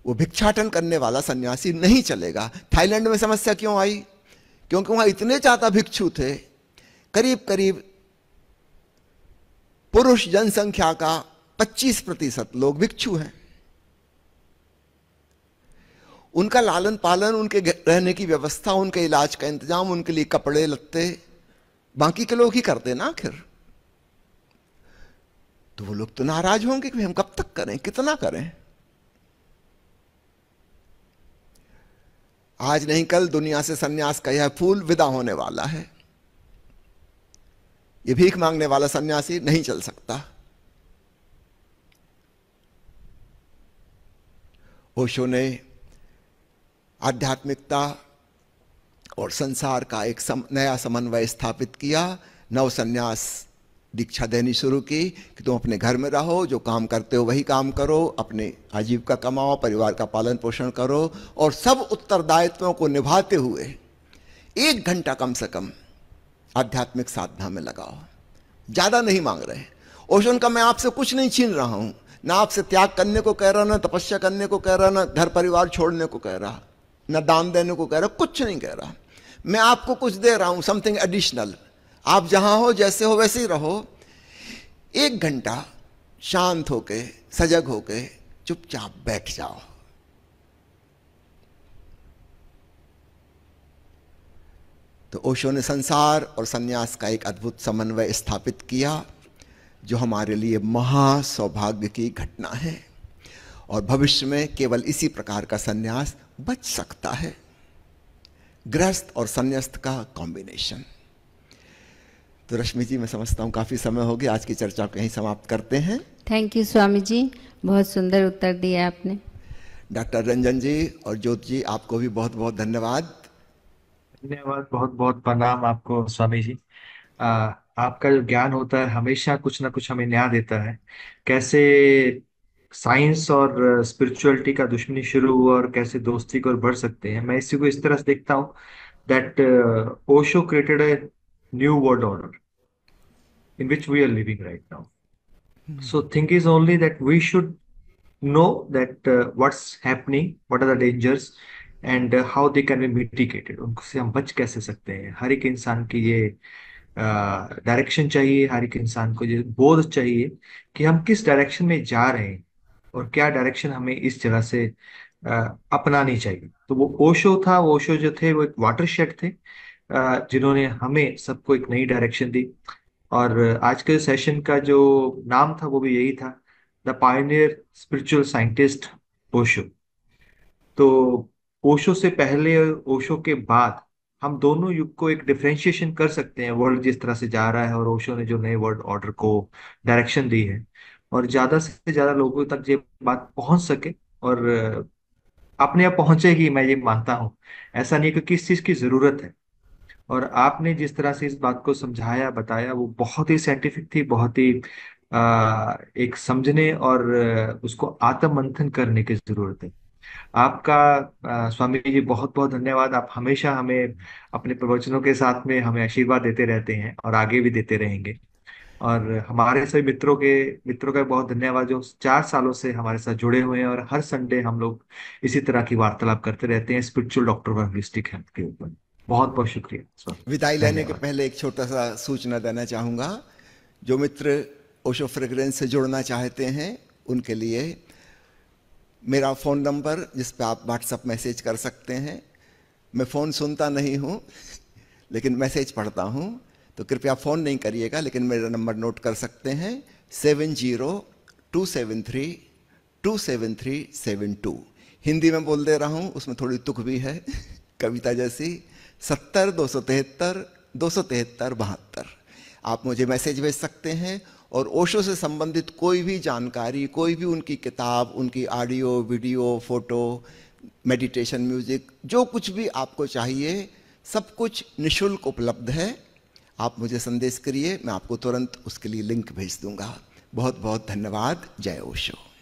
Speaker 2: वो भिक्षाटन करने वाला सन्यासी नहीं चलेगा थाईलैंड में समस्या क्यों आई क्योंकि वहां इतने ज्यादा भिक्षु थे करीब करीब पुरुष जनसंख्या का 25 प्रतिशत लोग भिक्षु हैं उनका लालन पालन उनके रहने की व्यवस्था उनके इलाज का इंतजाम उनके लिए कपड़े लत्ते बाकी के लोग ही करते ना आखिर तो वो लोग तो नाराज होंगे कि हम कब तक करें कितना करें आज नहीं कल दुनिया से सन्यास का यह फूल विदा होने वाला है ये भीख मांगने वाला सन्यासी नहीं चल सकता ओशो ने आध्यात्मिकता और संसार का एक सम, नया समन्वय स्थापित किया नव सन्यास दीक्षा देनी शुरू की कि तुम अपने घर में रहो जो काम करते हो वही काम करो अपने आजीविका कमाओ परिवार का पालन पोषण करो और सब उत्तरदायित्वों को निभाते हुए एक घंटा कम से कम आध्यात्मिक साधना में लगाओ ज़्यादा नहीं मांग रहे ओशन का मैं आपसे कुछ नहीं छीन रहा हूँ ना आपसे त्याग करने को कह रहा ना तपस्या करने को कह रहा ना घर परिवार छोड़ने को कह रहा ना दान देने को कह रहा कुछ नहीं कह रहा मैं आपको कुछ दे रहा हूँ समथिंग एडिशनल आप जहां हो जैसे हो वैसे ही रहो एक घंटा शांत होके सजग होके चुपचाप बैठ जाओ तो ओशो ने संसार और सन्यास का एक अद्भुत समन्वय स्थापित किया जो हमारे लिए महा सौभाग्य की घटना है और भविष्य में केवल इसी प्रकार का सन्यास बच सकता है गृहस्थ और संन्यास्त का कॉम्बिनेशन तो रश्मि जी मैं समझता हूँ काफ़ी समय हो गया आज की चर्चा को यहीं समाप्त करते हैं
Speaker 1: थैंक यू स्वामी जी बहुत सुंदर उत्तर दिया आपने
Speaker 2: डॉक्टर रंजन जी और ज्योत जी आपको भी बहुत बहुत धन्यवाद
Speaker 3: धन्यवाद बहुत बहुत प्रणाम आपको स्वामी जी आ, आपका जो ज्ञान होता है हमेशा कुछ ना कुछ हमें न्याय देता है कैसे साइंस और स्पिरिचुअलिटी का दुश्मनी शुरू हुआ और कैसे दोस्ती को ओर बढ़ सकते हैं मैं इसी को इस तरह से देखता हूँ that Osho created new world order in which we are living right now. Mm-hmm. So, thing is only that we should know that uh, what's happening, what are the dangers, and how they can be mitigated उनसे हम बच कैसे सकते हैं हर एक इंसान की ये डायरेक्शन चाहिए हर एक इंसान को ये बोध चाहिए कि हम किस डायरेक्शन में जा रहे हैं और क्या डायरेक्शन हमें इस जगह से uh, अपनानी चाहिए तो वो ओशो था ओशो जो थे वो एक वाटर शेड थे uh, जिन्होंने हमें सबको एक नई डायरेक्शन दी और आज के सेशन का जो नाम था वो भी यही था the pioneer spiritual scientist Osho तो ओशो से पहले और ओशो के बाद हम दोनों युग को एक डिफ्रेंशिएशन कर सकते हैं वर्ल्ड जिस तरह से जा रहा है और ओशो ने जो नए वर्ल्ड ऑर्डर को डायरेक्शन दी है और ज्यादा से ज्यादा लोगों तक ये बात पहुंच सके और अपने आप पहुंचेगी मैं ये मानता हूँ ऐसा नहीं है क्योंकि किस चीज की जरूरत है और आपने जिस तरह से इस बात को समझाया बताया वो बहुत ही साइंटिफिक थी बहुत ही आ, एक समझने और उसको आत्म मंथन करने की जरूरत है आपका आ, स्वामी जी बहुत बहुत धन्यवाद आप हमेशा हमें अपने प्रवचनों के साथ में हमें आशीर्वाद देते रहते हैं और आगे भी देते रहेंगे और हमारे सभी मित्रों के मित्रों का बहुत धन्यवाद जो चार सालों से हमारे साथ जुड़े हुए हैं और हर संडे हम लोग इसी तरह की वार्तालाप करते रहते हैं स्पिरिचुअल डॉक्टर हेल्थ के ऊपर बहुत बहुत शुक्रिया
Speaker 2: विदाई लेने के पहले एक छोटा सा सूचना देना चाहूँगा जो मित्र ओशो फ्रेग्रेंस से जुड़ना चाहते हैं उनके लिए मेरा फ़ोन नंबर जिस पर आप व्हाट्सअप मैसेज कर सकते हैं मैं फ़ोन सुनता नहीं हूँ लेकिन मैसेज पढ़ता हूँ तो कृपया फ़ोन नहीं करिएगा लेकिन मेरा नंबर नोट कर सकते हैं seven zero two seven three two seven three seven two Hindi में बोल दे रहा हूँ उसमें थोड़ी तुख भी है कविता जैसी सत्तर दो सौ तिहत्तर दो सौ तिहत्तर बहत्तर आप मुझे मैसेज भेज सकते हैं और ओशो से संबंधित कोई भी जानकारी कोई भी उनकी किताब उनकी audio video photo meditation music जो कुछ भी आपको चाहिए सब कुछ निशुल्क उपलब्ध है आप मुझे संदेश करिए मैं आपको तुरंत उसके लिए लिंक भेज
Speaker 3: दूंगा बहुत बहुत धन्यवाद जय ओशो